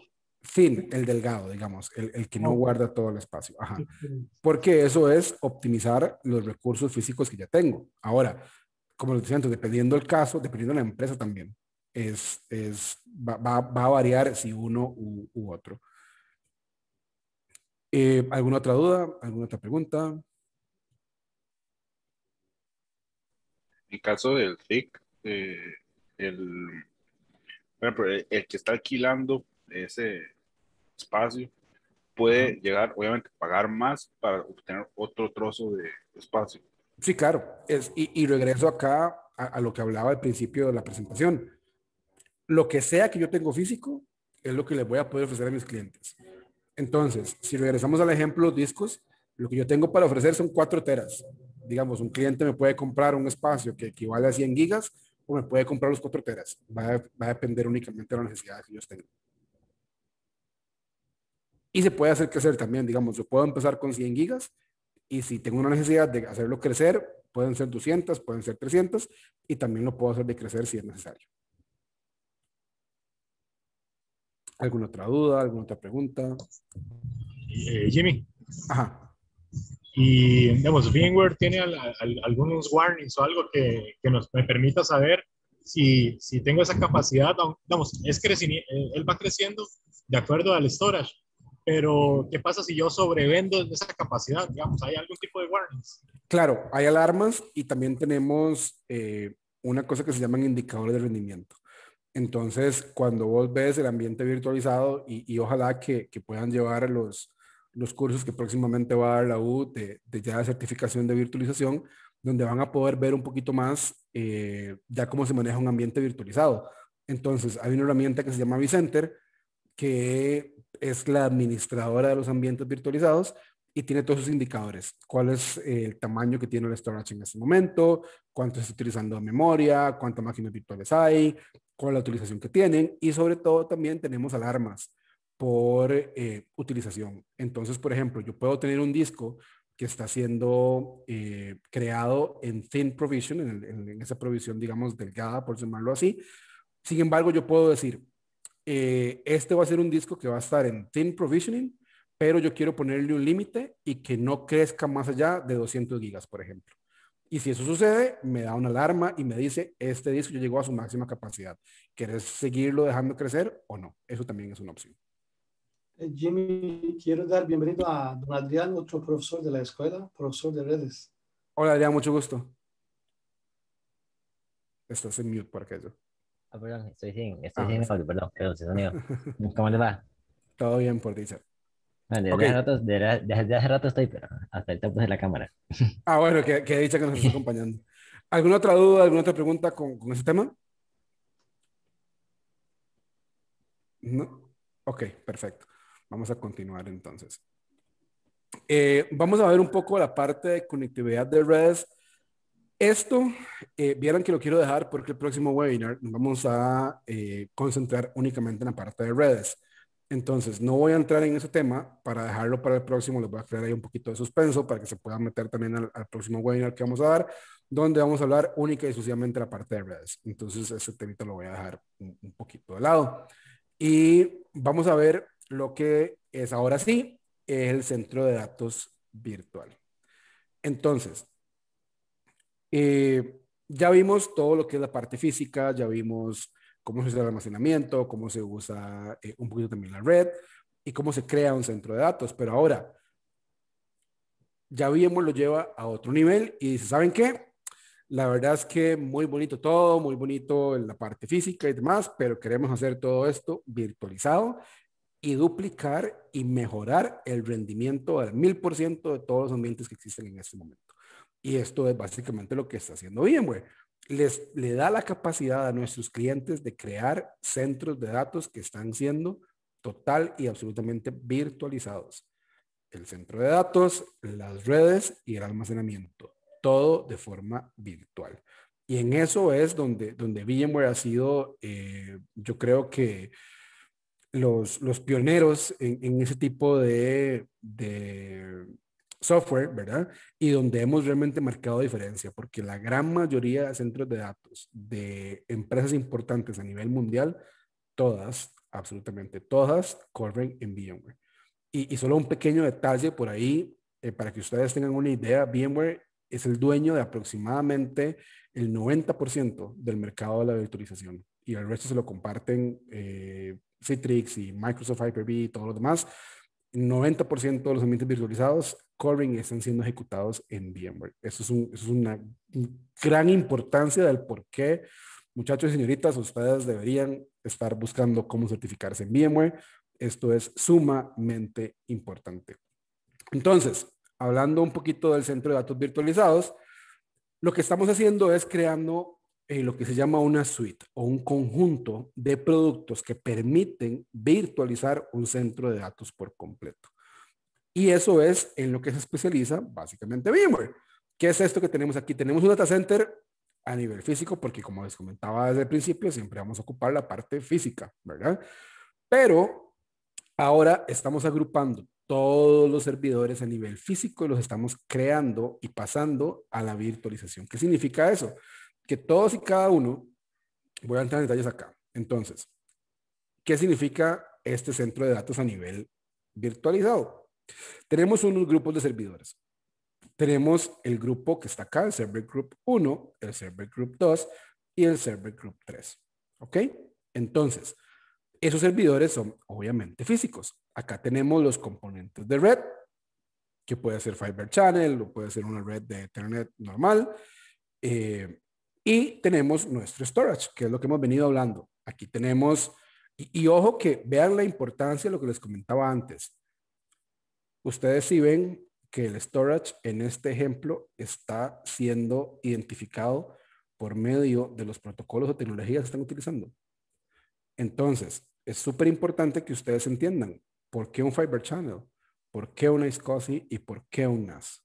thin, el delgado, digamos, el, el, que no guarda todo el espacio. Porque eso es optimizar los recursos físicos que ya tengo. Ahora, como les decía antes, dependiendo del caso, dependiendo de la empresa también, es, va, a variar si uno u, otro. Eh, ¿Alguna otra duda? ¿Alguna otra pregunta? En caso del TIC, eh, el, el que está alquilando ese espacio puede llegar, obviamente, a pagar más para obtener otro trozo de espacio. Sí, claro. Es, y, regreso acá a, lo que hablaba al principio de la presentación. Lo que sea que yo tengo físico es lo que le voy a poder ofrecer a mis clientes. Entonces, si regresamos al ejemplo los discos, lo que yo tengo para ofrecer son cuatro teras. Digamos, un cliente me puede comprar un espacio que equivale a 100 gigas o me puede comprar los cuatro teras. Va a, va depender únicamente de las necesidades que yo tengan. Y se puede hacer hacer también, digamos, yo puedo empezar con 100 gigas y si tengo una necesidad de hacerlo crecer, pueden ser 200, pueden ser 300 y también lo puedo hacer de crecer si es necesario. ¿Alguna otra duda? ¿Alguna otra pregunta? Eh, Jimmy. Ajá. Y, digamos, VMware tiene algunos warnings o algo que, nos, permita saber si, tengo esa capacidad. Vamos, es eh, él va creciendo de acuerdo al storage, pero, ¿qué pasa si yo sobrevendo esa capacidad? Digamos, ¿hay algún tipo de warnings? Claro, hay alarmas y también tenemos eh, una cosa que se llaman indicadores de rendimiento. Entonces, cuando vos ves el ambiente virtualizado y, ojalá que, que, puedan llevar los, los cursos que próximamente va a dar la U de, de ya certificación de virtualización, donde van a poder ver un poquito más eh, ya cómo se maneja un ambiente virtualizado. Entonces, hay una herramienta que se llama Vicenter que es la administradora de los ambientes virtualizados y tiene todos sus indicadores. ¿Cuál es eh, el tamaño que tiene el storage en este momento? ¿Cuánto está utilizando memoria? ¿Cuántas máquinas virtuales hay? ¿Cuál es la utilización que tienen? Y sobre todo también tenemos alarmas por eh, utilización. Entonces, por ejemplo, yo puedo tener un disco que está siendo eh, creado en thin provision, en, en, esa provisión, digamos, delgada, por llamarlo así. Sin embargo, yo puedo decir, eh, este va a ser un disco que va a estar en thin provisioning, pero yo quiero ponerle un límite y que no crezca más allá de 200 gigas, por ejemplo. Y si eso sucede, me da una alarma y me dice, este disco ya llegó a su máxima capacidad. ¿Quieres seguirlo dejando crecer o no? Eso también es una opción. Eh, Jimmy, quiero dar bienvenido a don Adrián, otro profesor de la escuela, profesor de redes. Hola Adrián, mucho gusto. Estás en mute por aquello. Ah, perdón, estoy sin, estoy ah, sin audio, perdón, perdón, sin sonido. ¿Cómo le va? Todo bien por dice. Desde, okay. hace rato, desde, hace rato, estoy, pero hasta el topo de la cámara. Ah, bueno, que, he dicho que nos está acompañando. ¿Alguna otra duda, alguna otra pregunta con, con ese tema? No. Ok, perfecto. Vamos a continuar entonces. Eh, vamos a ver un poco la parte de conectividad de redes esto, eh, vieran que lo quiero dejar porque el próximo webinar nos vamos a eh, concentrar únicamente en la parte de redes. Entonces, no voy a entrar en ese tema para dejarlo para el próximo. Les voy a crear ahí un poquito de suspenso para que se puedan meter también al, próximo webinar que vamos a dar, donde vamos a hablar única y exclusivamente la parte de redes. Entonces, ese temita lo voy a dejar un, un poquito de lado. Y vamos a ver lo que es ahora sí el centro de datos virtual. Entonces, y eh, ya vimos todo lo que es la parte física, ya vimos cómo se usa el almacenamiento, cómo se usa eh, un poquito también la red y cómo se crea un centro de datos. Pero ahora, ya vimos, lo lleva a otro nivel y dice, ¿saben qué? La verdad es que muy bonito todo, muy bonito en la parte física y demás, pero queremos hacer todo esto virtualizado y duplicar y mejorar el rendimiento al mil por ciento de todos los ambientes que existen en este momento. Y esto es básicamente lo que está haciendo VMware. Les, le da la capacidad a nuestros clientes de crear centros de datos que están siendo total y absolutamente virtualizados. El centro de datos, las redes y el almacenamiento. Todo de forma virtual. Y en eso es donde, donde VMware ha sido, eh, yo creo que los, pioneros en, ese tipo de, software, ¿verdad? Y donde hemos realmente marcado diferencia, porque la gran mayoría de centros de datos de empresas importantes a nivel mundial, todas, absolutamente todas, corren en VMware. Y, solo un pequeño detalle por ahí, eh, para que ustedes tengan una idea, VMware es el dueño de aproximadamente el 90% del mercado de la virtualización y el resto se lo comparten eh, Citrix y Microsoft Hyper-V y todos los demás. 90% de los ambientes virtualizados Corbyn están siendo ejecutados en VMware. Eso es, una gran importancia del por qué, muchachos y señoritas, ustedes deberían estar buscando cómo certificarse en VMware. Esto es sumamente importante. Entonces, hablando un poquito del centro de datos virtualizados, lo que estamos haciendo es creando eh, lo que se llama una suite o un conjunto de productos que permiten virtualizar un centro de datos por completo. Y eso es en lo que se especializa básicamente VMware. ¿Qué es esto que tenemos aquí? Tenemos un data center a nivel físico, porque como les comentaba desde el principio, siempre vamos a ocupar la parte física, ¿verdad? Pero ahora estamos agrupando todos los servidores a nivel físico y los estamos creando y pasando a la virtualización. ¿Qué significa eso? Que todos y cada uno, voy a entrar en detalles acá. Entonces, ¿qué significa este centro de datos a nivel virtualizado? Tenemos unos grupos de servidores. Tenemos el grupo que está acá, el Server Group 1, el Server Group 2 y el Server Group 3. ¿Ok? Entonces, esos servidores son obviamente físicos. Acá tenemos los componentes de red, que puede ser Fiber Channel o puede ser una red de Ethernet normal. Eh, y tenemos nuestro storage, que es lo que hemos venido hablando. Aquí tenemos, y, ojo que vean la importancia de lo que les comentaba antes. Ustedes sí ven que el storage en este ejemplo está siendo identificado por medio de los protocolos o tecnologías que están utilizando. Entonces, es súper importante que ustedes entiendan por qué un Fiber Channel, por qué una SCSI y por qué un NAS.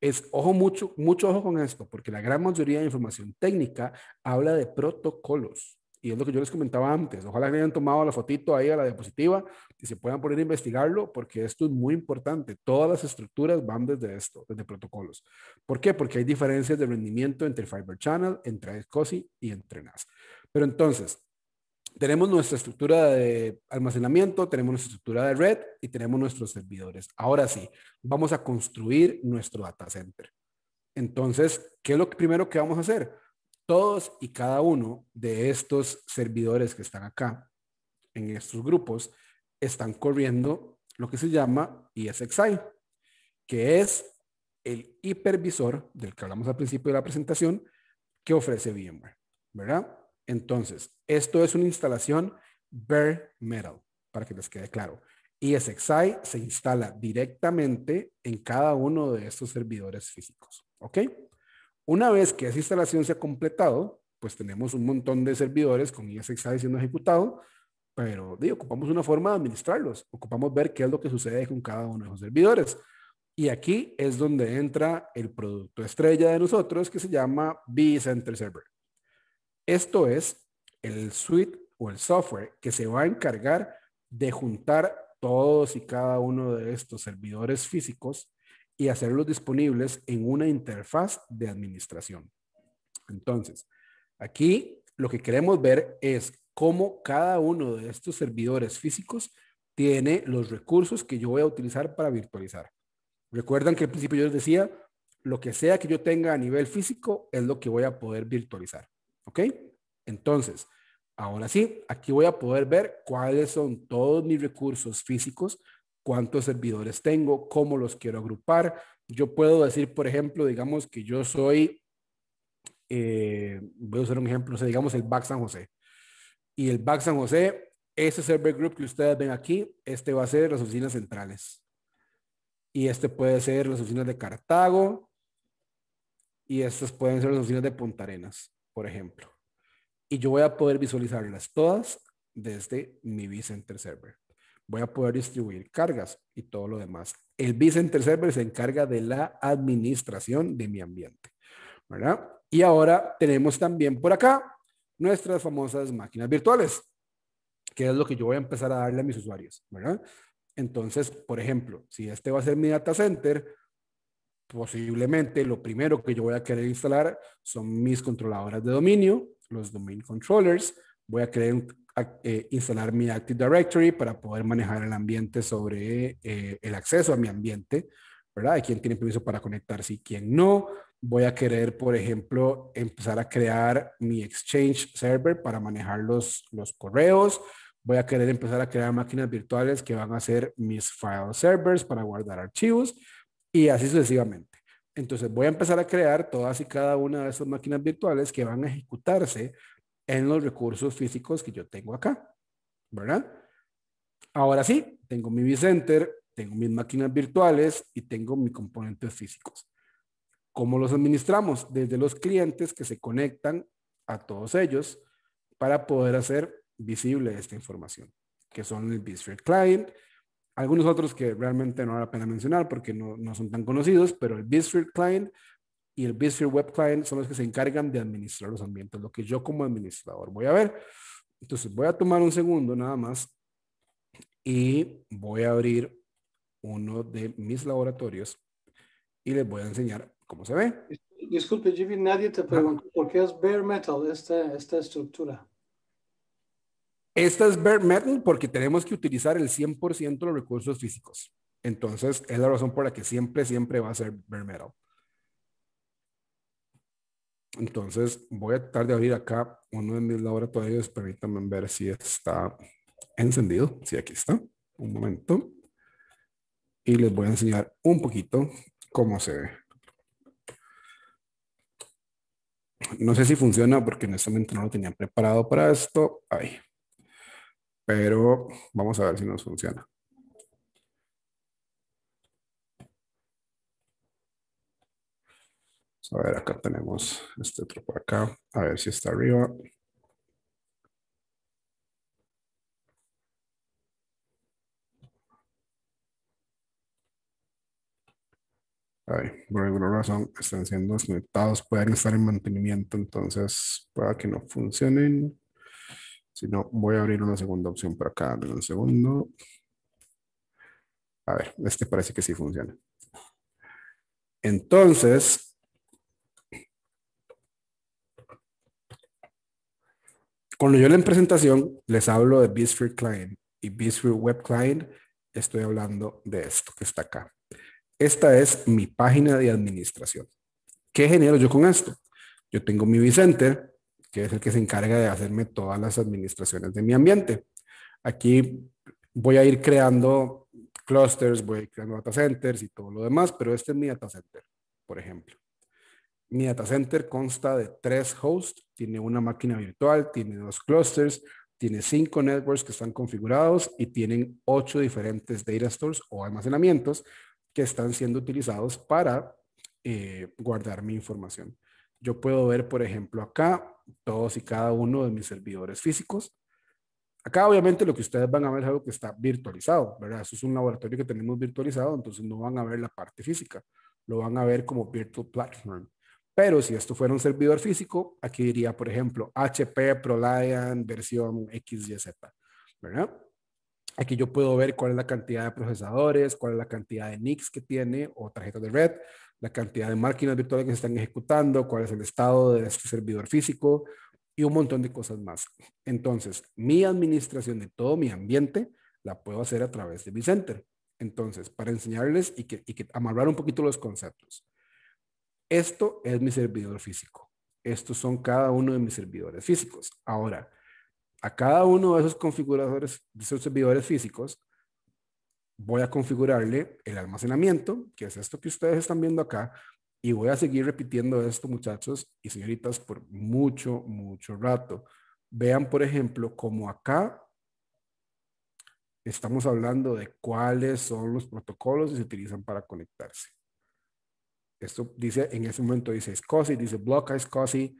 Es, ojo, mucho, mucho ojo con esto, porque la gran mayoría de información técnica habla de protocolos. Y es lo que yo les comentaba antes. Ojalá que hayan tomado la fotito ahí a la diapositiva y se puedan poner a investigarlo porque esto es muy importante. Todas las estructuras van desde esto, desde protocolos. ¿Por qué? Porque hay diferencias de rendimiento entre Fiber Channel, entre iSCSI y entre NAS. Pero entonces, tenemos nuestra estructura de almacenamiento, tenemos nuestra estructura de red y tenemos nuestros servidores. Ahora sí, vamos a construir nuestro data center. Entonces, ¿qué es lo primero que vamos a hacer? todos y cada uno de estos servidores que están acá, en estos grupos, están corriendo lo que se llama ESXi, que es el hipervisor del que hablamos al principio de la presentación que ofrece VMware, ¿verdad? Entonces, esto es una instalación bare metal, para que les quede claro. ESXi se instala directamente en cada uno de estos servidores físicos, ¿ok? Una vez que esa instalación se ha completado, pues tenemos un montón de servidores con ISXAD siendo ejecutado, pero digo, ocupamos una forma de administrarlos, ocupamos ver qué es lo que sucede con cada uno de esos servidores. Y aquí es donde entra el producto estrella de nosotros que se llama vCenter Server. Esto es el suite o el software que se va a encargar de juntar todos y cada uno de estos servidores físicos y hacerlos disponibles en una interfaz de administración. Entonces, aquí lo que queremos ver es cómo cada uno de estos servidores físicos tiene los recursos que yo voy a utilizar para virtualizar. Recuerdan que al principio yo les decía, lo que sea que yo tenga a nivel físico es lo que voy a poder virtualizar. ¿Ok? Entonces, ahora sí, aquí voy a poder ver cuáles son todos mis recursos físicos cuántos servidores tengo, cómo los quiero agrupar. Yo puedo decir, por ejemplo, digamos que yo soy, eh, voy a usar un ejemplo, digamos el Back San José. Y el Back San José, ese server group que ustedes ven aquí, este va a ser las oficinas centrales. Y este puede ser las oficinas de Cartago. Y estas pueden ser las oficinas de Punta por ejemplo. Y yo voy a poder visualizarlas todas desde mi vCenter server voy a poder distribuir cargas y todo lo demás. El vCenter Server se encarga de la administración de mi ambiente, ¿verdad? Y ahora tenemos también por acá nuestras famosas máquinas virtuales, que es lo que yo voy a empezar a darle a mis usuarios, ¿verdad? Entonces, por ejemplo, si este va a ser mi data center, posiblemente lo primero que yo voy a querer instalar son mis controladoras de dominio, los domain controllers, voy a un... Eh, instalar mi Active Directory para poder manejar el ambiente sobre eh, el acceso a mi ambiente, ¿verdad? De quién tiene permiso para conectarse y quién no. Voy a querer, por ejemplo, empezar a crear mi Exchange Server para manejar los, los correos. Voy a querer empezar a crear máquinas virtuales que van a ser mis file servers para guardar archivos y así sucesivamente. Entonces voy a empezar a crear todas y cada una de esas máquinas virtuales que van a ejecutarse en los recursos físicos que yo tengo acá, ¿verdad? Ahora sí, tengo mi vCenter, tengo mis máquinas virtuales y tengo mis componentes físicos. ¿Cómo los administramos? Desde los clientes que se conectan a todos ellos para poder hacer visible esta información, que son el vSphere Client, algunos otros que realmente no vale la pena mencionar porque no, son tan conocidos, pero el vSphere Client y el BISFIR Web Client son los que se encargan de administrar los ambientes, lo que yo como administrador voy a ver. Entonces voy a tomar un segundo nada más y voy a abrir uno de mis laboratorios y les voy a enseñar cómo se ve. Disculpe, Jimmy, nadie te preguntó por qué es bare metal esta, esta estructura. Esta es bare metal porque tenemos que utilizar el 100% de los recursos físicos. Entonces, es la razón por la que siempre, siempre va a ser bare metal. Entonces voy a tratar de abrir acá uno de mis laboratorios. Permítanme ver si está encendido. Sí, aquí está. Un momento. Y les voy a enseñar un poquito cómo se ve. No sé si funciona porque en este momento no lo tenía preparado para esto. Ay. Pero vamos a ver si nos funciona. a ver, acá tenemos este otro por acá. A ver si está arriba. ver, por alguna razón están siendo desconectados, pueden estar en mantenimiento, entonces para que no funcionen. Si no, voy a abrir una segunda opción por acá, en un segundo. A ver, este parece que sí funciona. Entonces, Cuando yo en presentación les hablo de Bizfree Client y Bizfree Web Client, estoy hablando de esto que está acá. Esta es mi página de administración. ¿Qué genero yo con esto? Yo tengo mi vCenter, que es el que se encarga de hacerme todas las administraciones de mi ambiente. Aquí voy a ir creando clusters, voy a ir creando data centers y todo lo demás, pero este es mi data center, por ejemplo. Mi data center consta de tres hosts, tiene una máquina virtual, tiene dos clusters, tiene cinco networks que están configurados y tienen ocho diferentes data stores o almacenamientos que están siendo utilizados para eh, guardar mi información. Yo puedo ver, por ejemplo, acá todos y cada uno de mis servidores físicos. Acá obviamente lo que ustedes van a ver es algo que está virtualizado, ¿verdad? Eso es un laboratorio que tenemos virtualizado, entonces no van a ver la parte física, lo van a ver como Virtual Platform. Pero si esto fuera un servidor físico, aquí diría, por ejemplo, HP ProLiant versión XYZ, ¿verdad? Aquí yo puedo ver cuál es la cantidad de procesadores, cuál es la cantidad de NICs que tiene o tarjetas de red, la cantidad de máquinas virtuales que se están ejecutando, cuál es el estado de este servidor físico y un montón de cosas más. Entonces, mi administración de todo mi ambiente la puedo hacer a través de mi vCenter. Entonces, para enseñarles y que, y que amarrar un poquito los conceptos. Esto es mi servidor físico. Estos son cada uno de mis servidores físicos. Ahora, a cada uno de esos configuradores, de esos servidores físicos, voy a configurarle el almacenamiento, que es esto que ustedes están viendo acá, y voy a seguir repitiendo esto, muchachos y señoritas, por mucho, mucho rato. Vean, por ejemplo, como acá estamos hablando de cuáles son los protocolos que se utilizan para conectarse. Esto dice, en ese momento dice SCSI, dice bloca SCSI.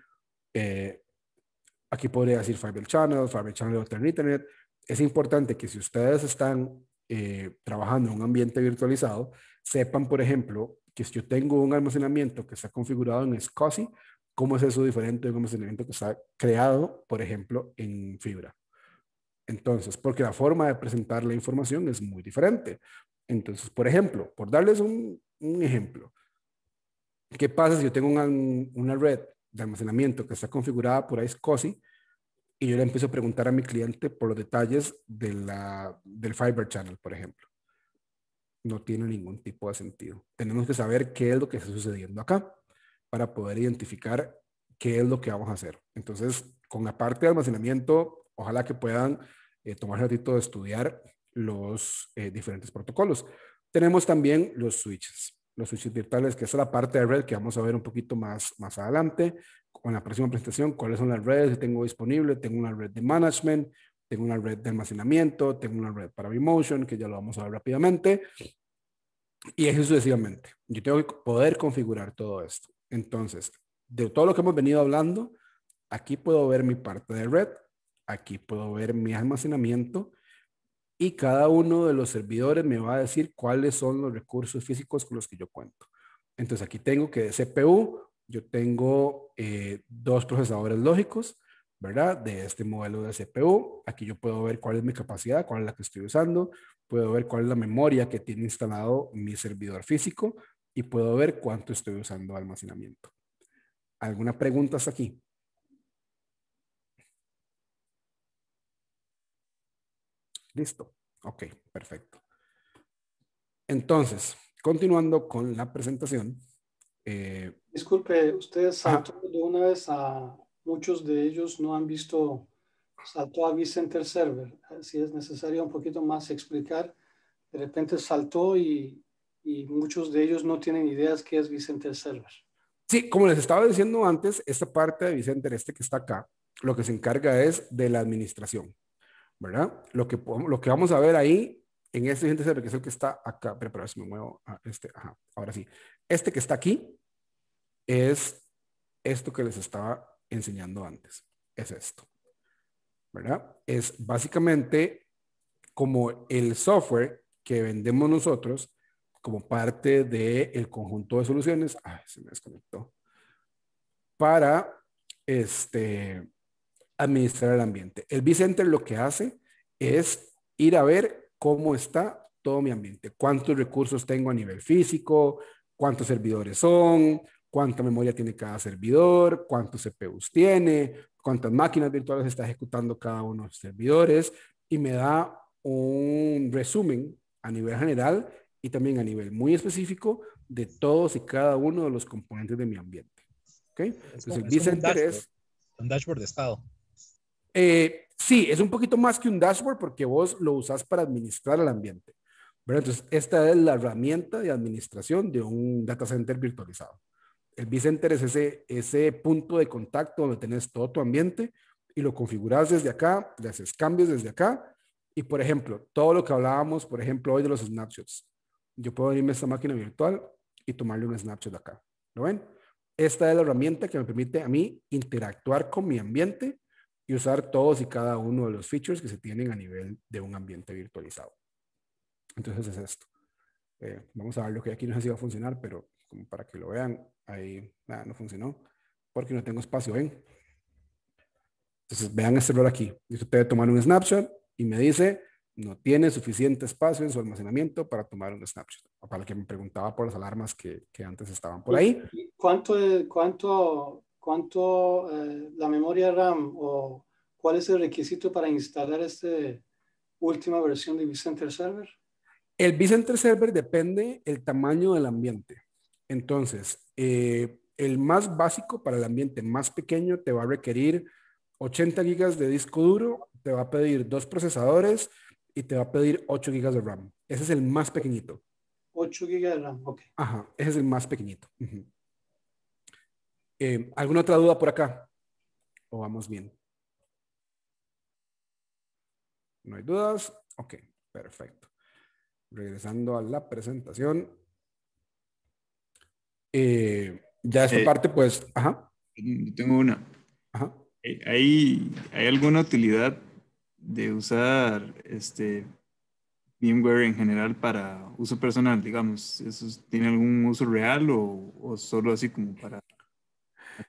Eh, aquí podría decir Fiber Channel, Fiber Channel de Internet. Es importante que si ustedes están eh, trabajando en un ambiente virtualizado, sepan, por ejemplo, que si yo tengo un almacenamiento que está configurado en SCSI, ¿cómo es eso diferente de un almacenamiento que está creado, por ejemplo, en fibra? Entonces, porque la forma de presentar la información es muy diferente. Entonces, por ejemplo, por darles un, un ejemplo, ¿Qué pasa si yo tengo una, red de almacenamiento que está configurada por ISCOSI y yo le empiezo a preguntar a mi cliente por los detalles del Fiber Channel, por ejemplo? No tiene ningún tipo de sentido. Tenemos que saber qué es lo que está sucediendo acá para poder identificar qué es lo que vamos a hacer. Entonces, con la parte de almacenamiento, ojalá que puedan eh, tomar un ratito de estudiar los eh, diferentes protocolos. Tenemos también los switches los switches virtuales, que es la parte de red que vamos a ver un poquito más, más adelante, con la próxima presentación, cuáles son las redes que tengo disponible, tengo una red de management, tengo una red de almacenamiento, tengo una red para vMotion, que ya lo vamos a ver rápidamente, y así sucesivamente. Yo tengo que poder configurar todo esto. Entonces, de todo lo que hemos venido hablando, aquí puedo ver mi parte de red, aquí puedo ver mi almacenamiento, y cada uno de los servidores me va a decir cuáles son los recursos físicos con los que yo cuento. Entonces aquí tengo que de CPU, yo tengo eh, dos procesadores lógicos, ¿verdad? De este modelo de CPU. Aquí yo puedo ver cuál es mi capacidad, cuál es la que estoy usando, puedo ver cuál es la memoria que tiene instalado mi servidor físico y puedo ver cuánto estoy usando almacenamiento. ¿Alguna pregunta hasta aquí? Listo. Ok, perfecto. Entonces, continuando con la presentación. Eh, Disculpe, ustedes saltó de una vez a muchos de ellos no han visto, saltó a vCenter Server. Si es necesario un poquito más explicar, de repente saltó y, muchos de ellos no tienen ideas qué es Vicenter Server. Sí, como les estaba diciendo antes, esta parte de Vicenter este que está acá, lo que se encarga es de la administración. ¿verdad? Lo que, lo que vamos a ver ahí en este gente que es el que está acá, pero, pero a si me muevo a este, ahora sí. Este que está aquí es esto que les estaba enseñando antes, es esto, ¿verdad? Es básicamente como el software que vendemos nosotros como parte del conjunto de soluciones, ay, se me desconectó, para este, administrar el ambiente. El Bicenter lo que hace es ir a ver cómo está todo mi ambiente, cuántos recursos tengo a nivel físico, cuántos servidores son, cuánta memoria tiene cada servidor, cuántos CPUs tiene, cuántas máquinas virtuales está ejecutando cada uno de los servidores y me da un resumen a nivel general y también a nivel muy específico de todos y cada uno de los componentes de mi ambiente. ¿Okay? Entonces el vCenter es... Un dashboard de estado. Eh, sí, es un poquito más que un dashboard porque vos lo usás para administrar el ambiente. pero Entonces, esta es la herramienta de administración de un data center virtualizado. El vCenter es ese, ese punto de contacto donde tenés todo tu ambiente y lo configuras desde acá, le haces cambios desde acá. Y, por ejemplo, todo lo que hablábamos, por ejemplo, hoy de los snapshots. Yo puedo irme a esta máquina virtual y tomarle un snapshot acá. ¿Lo ven? Esta es la herramienta que me permite a mí interactuar con mi ambiente y usar todos y cada uno de los features que se tienen a nivel de un ambiente virtualizado. Entonces es esto. Eh, vamos a ver lo que aquí no sé si va a funcionar, pero como para que lo vean, ahí no funcionó porque no tengo espacio, ¿ven? Entonces vean este error aquí. Dice usted tomar un snapshot y me dice, no tiene suficiente espacio en su almacenamiento para tomar un snapshot. Para el que me preguntaba por las alarmas que, que antes estaban por ahí. ¿Cuánto, cuánto cuánto eh, la memoria RAM o cuál es el requisito para instalar esta última versión de vCenter Server? El vCenter Server depende el tamaño del ambiente. Entonces, eh, el más básico para el ambiente más pequeño te va a requerir 80 gigas de disco duro, te va a pedir dos procesadores y te va a pedir 8 gigas de RAM. Ese es el más pequeñito. 8 gigas de RAM, ok. Ajá, ese es el más pequeñito. Eh, ¿Alguna otra duda por acá? ¿O vamos bien? ¿No hay dudas? Ok, perfecto. Regresando a la presentación. Eh, ya esta eh, parte, pues, Tengo una. ¿Hay, alguna utilidad de usar este VMware en general para uso personal, digamos? ¿Eso ¿Tiene algún uso real o solo así como para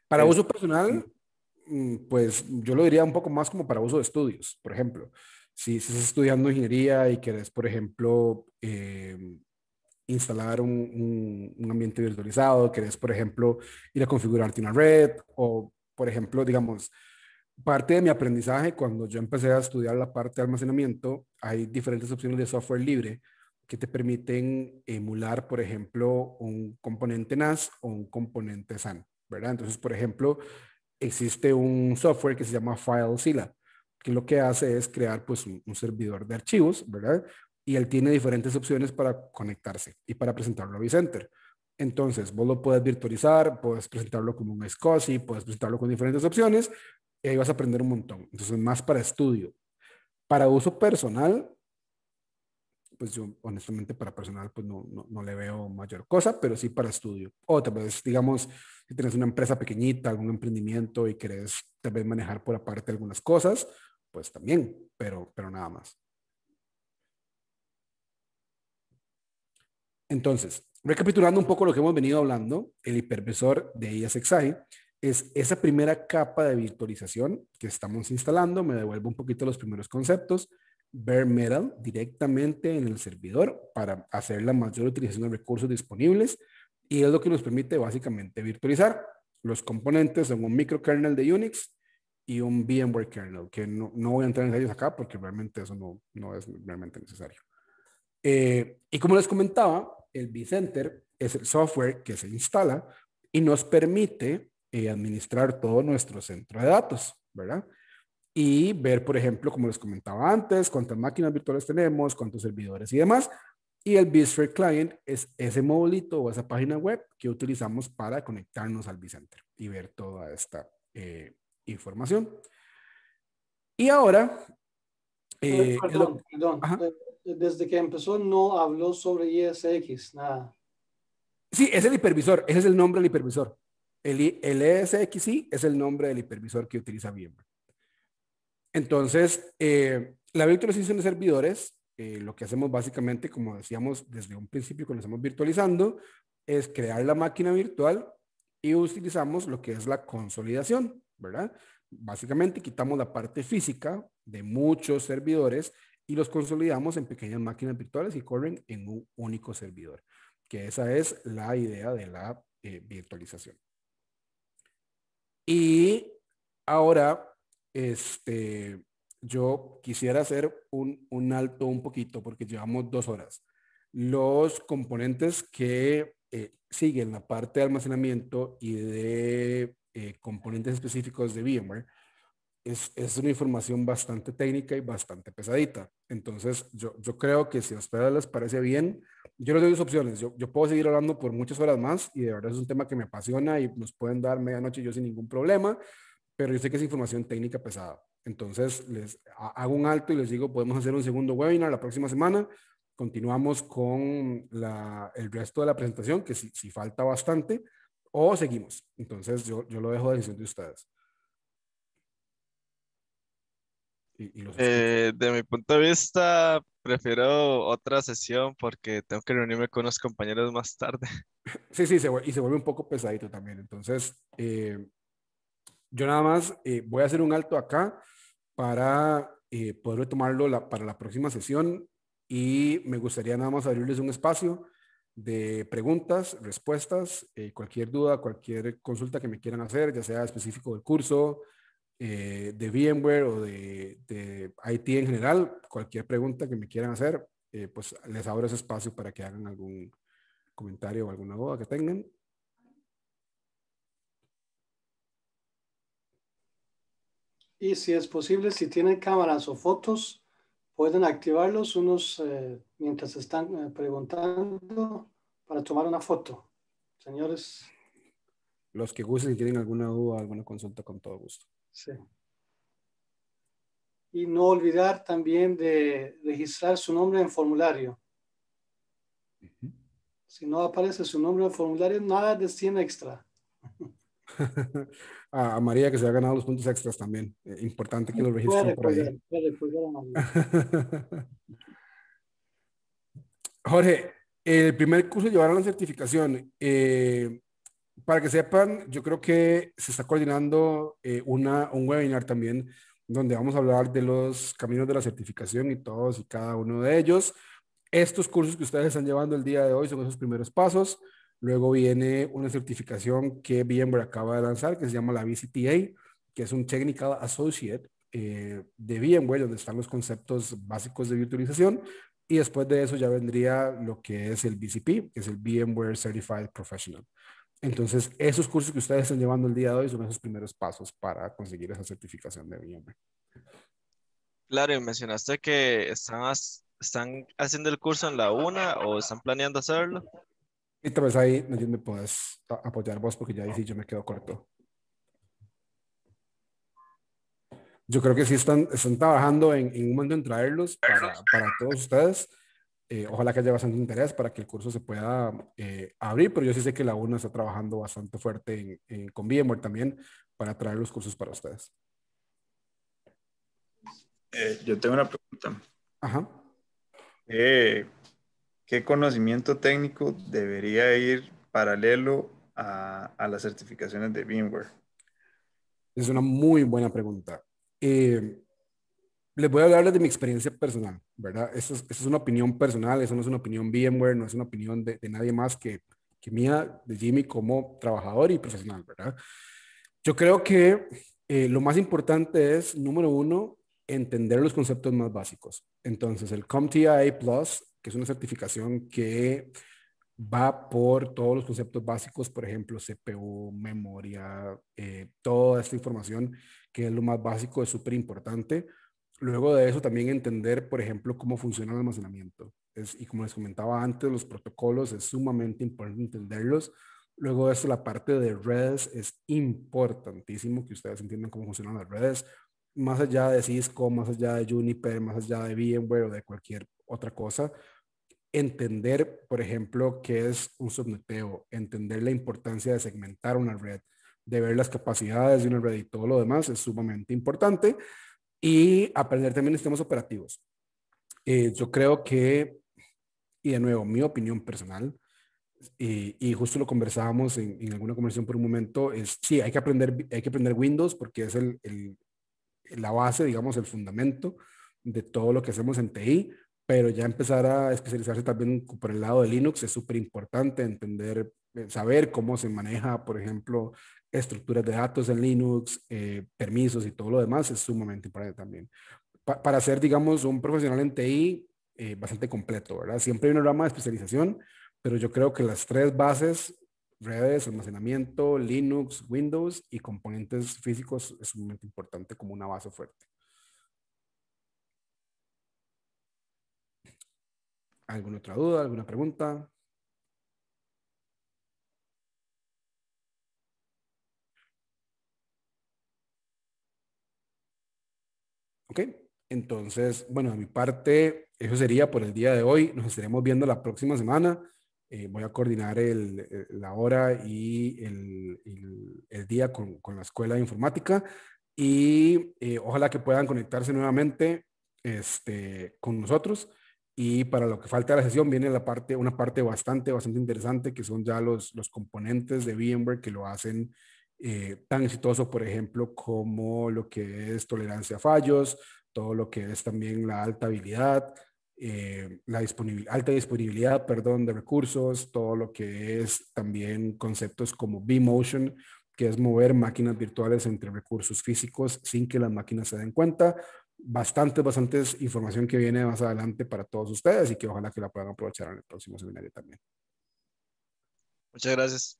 para uso personal, mm, pues yo lo diría un poco más como para uso de estudios, por ejemplo. Si, estás estudiando ingeniería y querés, por ejemplo, em, instalar un, un, ambiente virtualizado, querés, por ejemplo, ir a configurarte una red o, por ejemplo, digamos, parte de mi aprendizaje cuando yo empecé a estudiar la parte de almacenamiento, hay diferentes opciones de software libre que te permiten emular, por ejemplo, un componente NAS o un componente SAN. Entonces, por ejemplo, existe un software que se llama FileZilla, que lo que hace es crear pues un, servidor de archivos, ¿verdad? Y él tiene diferentes opciones para conectarse y para presentarlo a vCenter. Entonces, vos lo puedes virtualizar, puedes presentarlo como un SCSI, puedes presentarlo con diferentes opciones y ahí vas a aprender un montón. Entonces, más para estudio. Para uso personal, pues yo honestamente para personal pues no, no, no le veo mayor cosa, pero sí para estudio. O tal vez, digamos, si tienes una empresa pequeñita, algún emprendimiento y querés tal vez manejar por aparte algunas cosas, pues también, pero, pero nada más. Entonces, recapitulando un poco lo que hemos venido hablando, el hipervisor de ESXi es esa primera capa de virtualización que estamos instalando, me devuelvo un poquito los primeros conceptos, bare metal directamente en el servidor para hacer la mayor utilización de recursos disponibles y es lo que nos permite básicamente virtualizar. Los componentes son un microkernel de Unix y un VMware kernel, que no, voy a entrar en ellos acá porque realmente eso no, es realmente necesario. Eh, y como les comentaba, el vCenter es el software que se instala y nos permite eh, administrar todo nuestro centro de datos, ¿verdad? y ver, por ejemplo, como les comentaba antes, cuántas máquinas virtuales tenemos, cuántos servidores y demás. Y el vSphere Client es ese modulito o esa página web que utilizamos para conectarnos al vCenter y ver toda esta eh, información. Y ahora... Eh, perdón, perdón. Eh, desde que empezó no habló sobre ISX, nada. Sí, es el hipervisor, ese es el nombre del hipervisor. El, el ESXi es el nombre del hipervisor que utiliza VMware. Entonces, eh, la virtualización de servidores, eh, lo que hacemos básicamente, como decíamos desde un principio cuando estamos virtualizando, es crear la máquina virtual y utilizamos lo que es la consolidación, ¿verdad? Básicamente quitamos la parte física de muchos servidores y los consolidamos en pequeñas máquinas virtuales y corren en un único servidor, que esa es la idea de la eh, virtualización. Y ahora este, yo quisiera hacer un, un alto un poquito porque llevamos dos horas. Los componentes que eh, siguen la parte de almacenamiento y de eh, componentes específicos de VMware es, es, una información bastante técnica y bastante pesadita. Entonces, yo, yo creo que si a ustedes les parece bien, yo les doy dos opciones. Yo, yo, puedo seguir hablando por muchas horas más y de verdad es un tema que me apasiona y nos pueden dar medianoche yo sin ningún problema pero yo sé que es información técnica pesada. Entonces, les hago un alto y les digo, podemos hacer un segundo webinar la próxima semana. Continuamos con el resto de la presentación, que si, si falta bastante, o seguimos. Entonces, yo, yo lo dejo a decisión de ustedes. Eh, de mi punto de vista, prefiero otra sesión porque tengo que reunirme con unos compañeros más tarde. Sí, sí, y se vuelve un poco pesadito también. Entonces, eh, yo nada más eh, voy a hacer un alto acá para eh, poder tomarlo para la próxima sesión y me gustaría nada más abrirles un espacio de preguntas, respuestas, eh, cualquier duda, cualquier consulta que me quieran hacer, ya sea específico del curso, de VMware o de, IT en general, cualquier pregunta que me quieran hacer, pues les abro ese espacio para que hagan algún comentario o alguna duda que tengan y si es posible, si tienen cámaras o fotos, pueden activarlos unos eh, mientras están eh, preguntando para tomar una foto. Señores. Los que gusten, y tienen alguna duda, alguna consulta, con todo gusto. Sí. Y no olvidar también de registrar su nombre en formulario. Si no aparece su nombre en formulario, nada de 100 extra. a, María que se ha ganado los puntos extras también. Eh, importante que lo registren por ahí. Jorge, el primer curso llevará la certificación. Eh, para que sepan, yo creo que se está coordinando eh, una, un webinar también donde vamos a hablar de los caminos de la certificación y todos y cada uno de ellos. Estos cursos que ustedes están llevando el día de hoy son esos primeros pasos. Luego viene una certificación que VMware acaba de lanzar que se llama la VCTA, que es un Technical Associate eh, de VMware, donde están los conceptos básicos de virtualización. Y después de eso ya vendría lo que es el VCP, que es el VMware Certified Professional. Entonces, esos cursos que ustedes están llevando el día de hoy son esos primeros pasos para conseguir esa certificación de VMware. Claro, mencionaste que están, están haciendo el curso en la UNA o están planeando hacerlo. Y tal vez ahí me puedes apoyar vos, porque ya ahí sí yo me quedo corto. Yo creo que sí están, están trabajando en, un momento en traerlos para, para todos ustedes. Eh, ojalá que haya bastante interés para que el curso se pueda eh, abrir, pero yo sí sé que la UNA está trabajando bastante fuerte en, en, con VMware también para traer los cursos para ustedes. Eh, yo tengo una pregunta. Ajá. ¿qué conocimiento técnico debería ir paralelo a, las certificaciones de VMware? Es una muy buena pregunta. Eh, les voy a hablar de mi experiencia personal, ¿verdad? Esa es, una opinión personal, eso no es una opinión VMware, no es una opinión de, nadie más que, mía, de Jimmy como trabajador y profesional, ¿verdad? Yo creo que eh, lo más importante es, número uno, entender los conceptos más básicos. Entonces, el CompTIA Plus que es una certificación que va por todos los conceptos básicos, por ejemplo, CPU, memoria, eh, toda esta información que es lo más básico, es súper importante. Luego de eso también entender, por ejemplo, cómo funciona el almacenamiento. y como les comentaba antes, los protocolos es sumamente importante entenderlos. Luego de eso, la parte de redes es importantísimo que ustedes entiendan cómo funcionan las redes. Más allá de Cisco, más allá de Juniper, más allá de VMware o de cualquier otra cosa, entender, por ejemplo, qué es un subneteo, entender la importancia de segmentar una red, de ver las capacidades de una red y todo lo demás es sumamente importante y aprender también sistemas operativos. Eh, yo creo que, y de nuevo, mi opinión personal, y, justo lo conversábamos en, alguna conversación por un momento, es sí, hay que aprender, hay que aprender Windows porque es el, la base, digamos, el fundamento de todo lo que hacemos en TI, pero ya empezar a especializarse también por el lado de Linux es súper importante, entender, eh, saber cómo se maneja, por ejemplo, estructuras de datos en Linux, eh, permisos y todo lo demás es sumamente importante también. para ser, digamos, un profesional en TI eh, bastante completo, ¿verdad? Siempre hay un programa de especialización, pero yo creo que las tres bases, redes, almacenamiento, Linux, Windows y componentes físicos es sumamente importante como una base fuerte. ¿Alguna otra duda? ¿Alguna pregunta? Ok, entonces, bueno, de mi parte, eso sería por el día de hoy. Nos estaremos viendo la próxima semana. Eh, voy a coordinar el, eh, la hora y el, día con, la escuela de informática y eh, ojalá que puedan conectarse nuevamente este, con nosotros. Y para lo que falta la sesión viene la parte, una parte bastante, bastante interesante, que son ya los, componentes de VMware que lo hacen eh, tan exitoso, por ejemplo, como lo que es tolerancia a fallos, todo lo que es también la alta habilidad, eh, la alta disponibilidad, perdón, de recursos, todo lo que es también conceptos como vMotion, que es mover máquinas virtuales entre recursos físicos sin que las máquinas se den cuenta, bastante, bastante información que viene más adelante para todos ustedes y que ojalá que la puedan aprovechar en el próximo seminario también. Muchas gracias.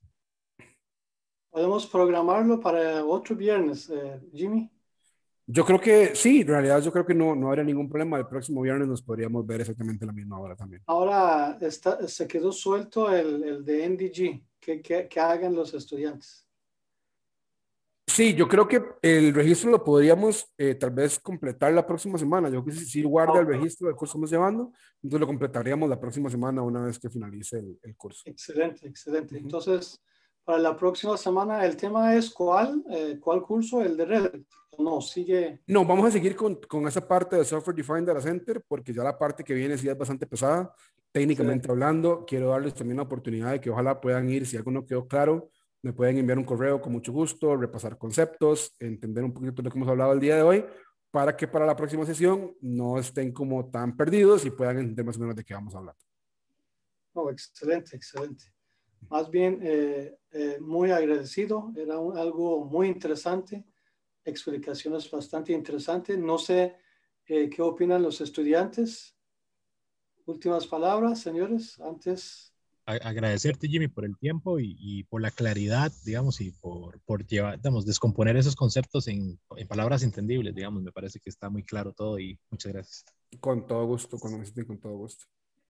Podemos programarlo para otro viernes, eh, Jimmy. Yo creo que sí, en realidad yo creo que no, no habría ningún problema. El próximo viernes nos podríamos ver exactamente a la misma hora también. Ahora está, se quedó suelto el, el de NDG. que, que, que hagan los estudiantes? Sí, yo creo que el registro lo podríamos eh, tal vez completar la próxima semana. Yo creo que si guarda el registro del curso que estamos llevando, entonces lo completaríamos la próxima semana una vez que finalice el, curso. Excelente, excelente. Entonces, para la próxima semana, el tema es cuál, eh, cuál curso, el de Red. No, sigue. No, vamos a seguir con, esa parte de Software Defined Data Center, porque ya la parte que viene sí es bastante pesada, técnicamente hablando. Quiero darles también la oportunidad de que ojalá puedan ir, si algo no quedó claro me pueden enviar un correo con mucho gusto, repasar conceptos, entender un poquito de lo que hemos hablado el día de hoy, para que para la próxima sesión no estén como tan perdidos y puedan entender más o menos de qué vamos hablar. Oh, excelente, excelente. Más bien, eh, eh, muy agradecido. Era algo muy interesante, explicaciones bastante interesantes. No sé eh, qué opinan los estudiantes. Últimas palabras, señores, antes agradecerte, Jimmy, por el tiempo y, por la claridad, digamos, y por, por llevar, digamos, descomponer esos conceptos en, palabras entendibles, digamos. Me parece que está muy claro todo y muchas gracias. Con todo gusto, con todo gusto.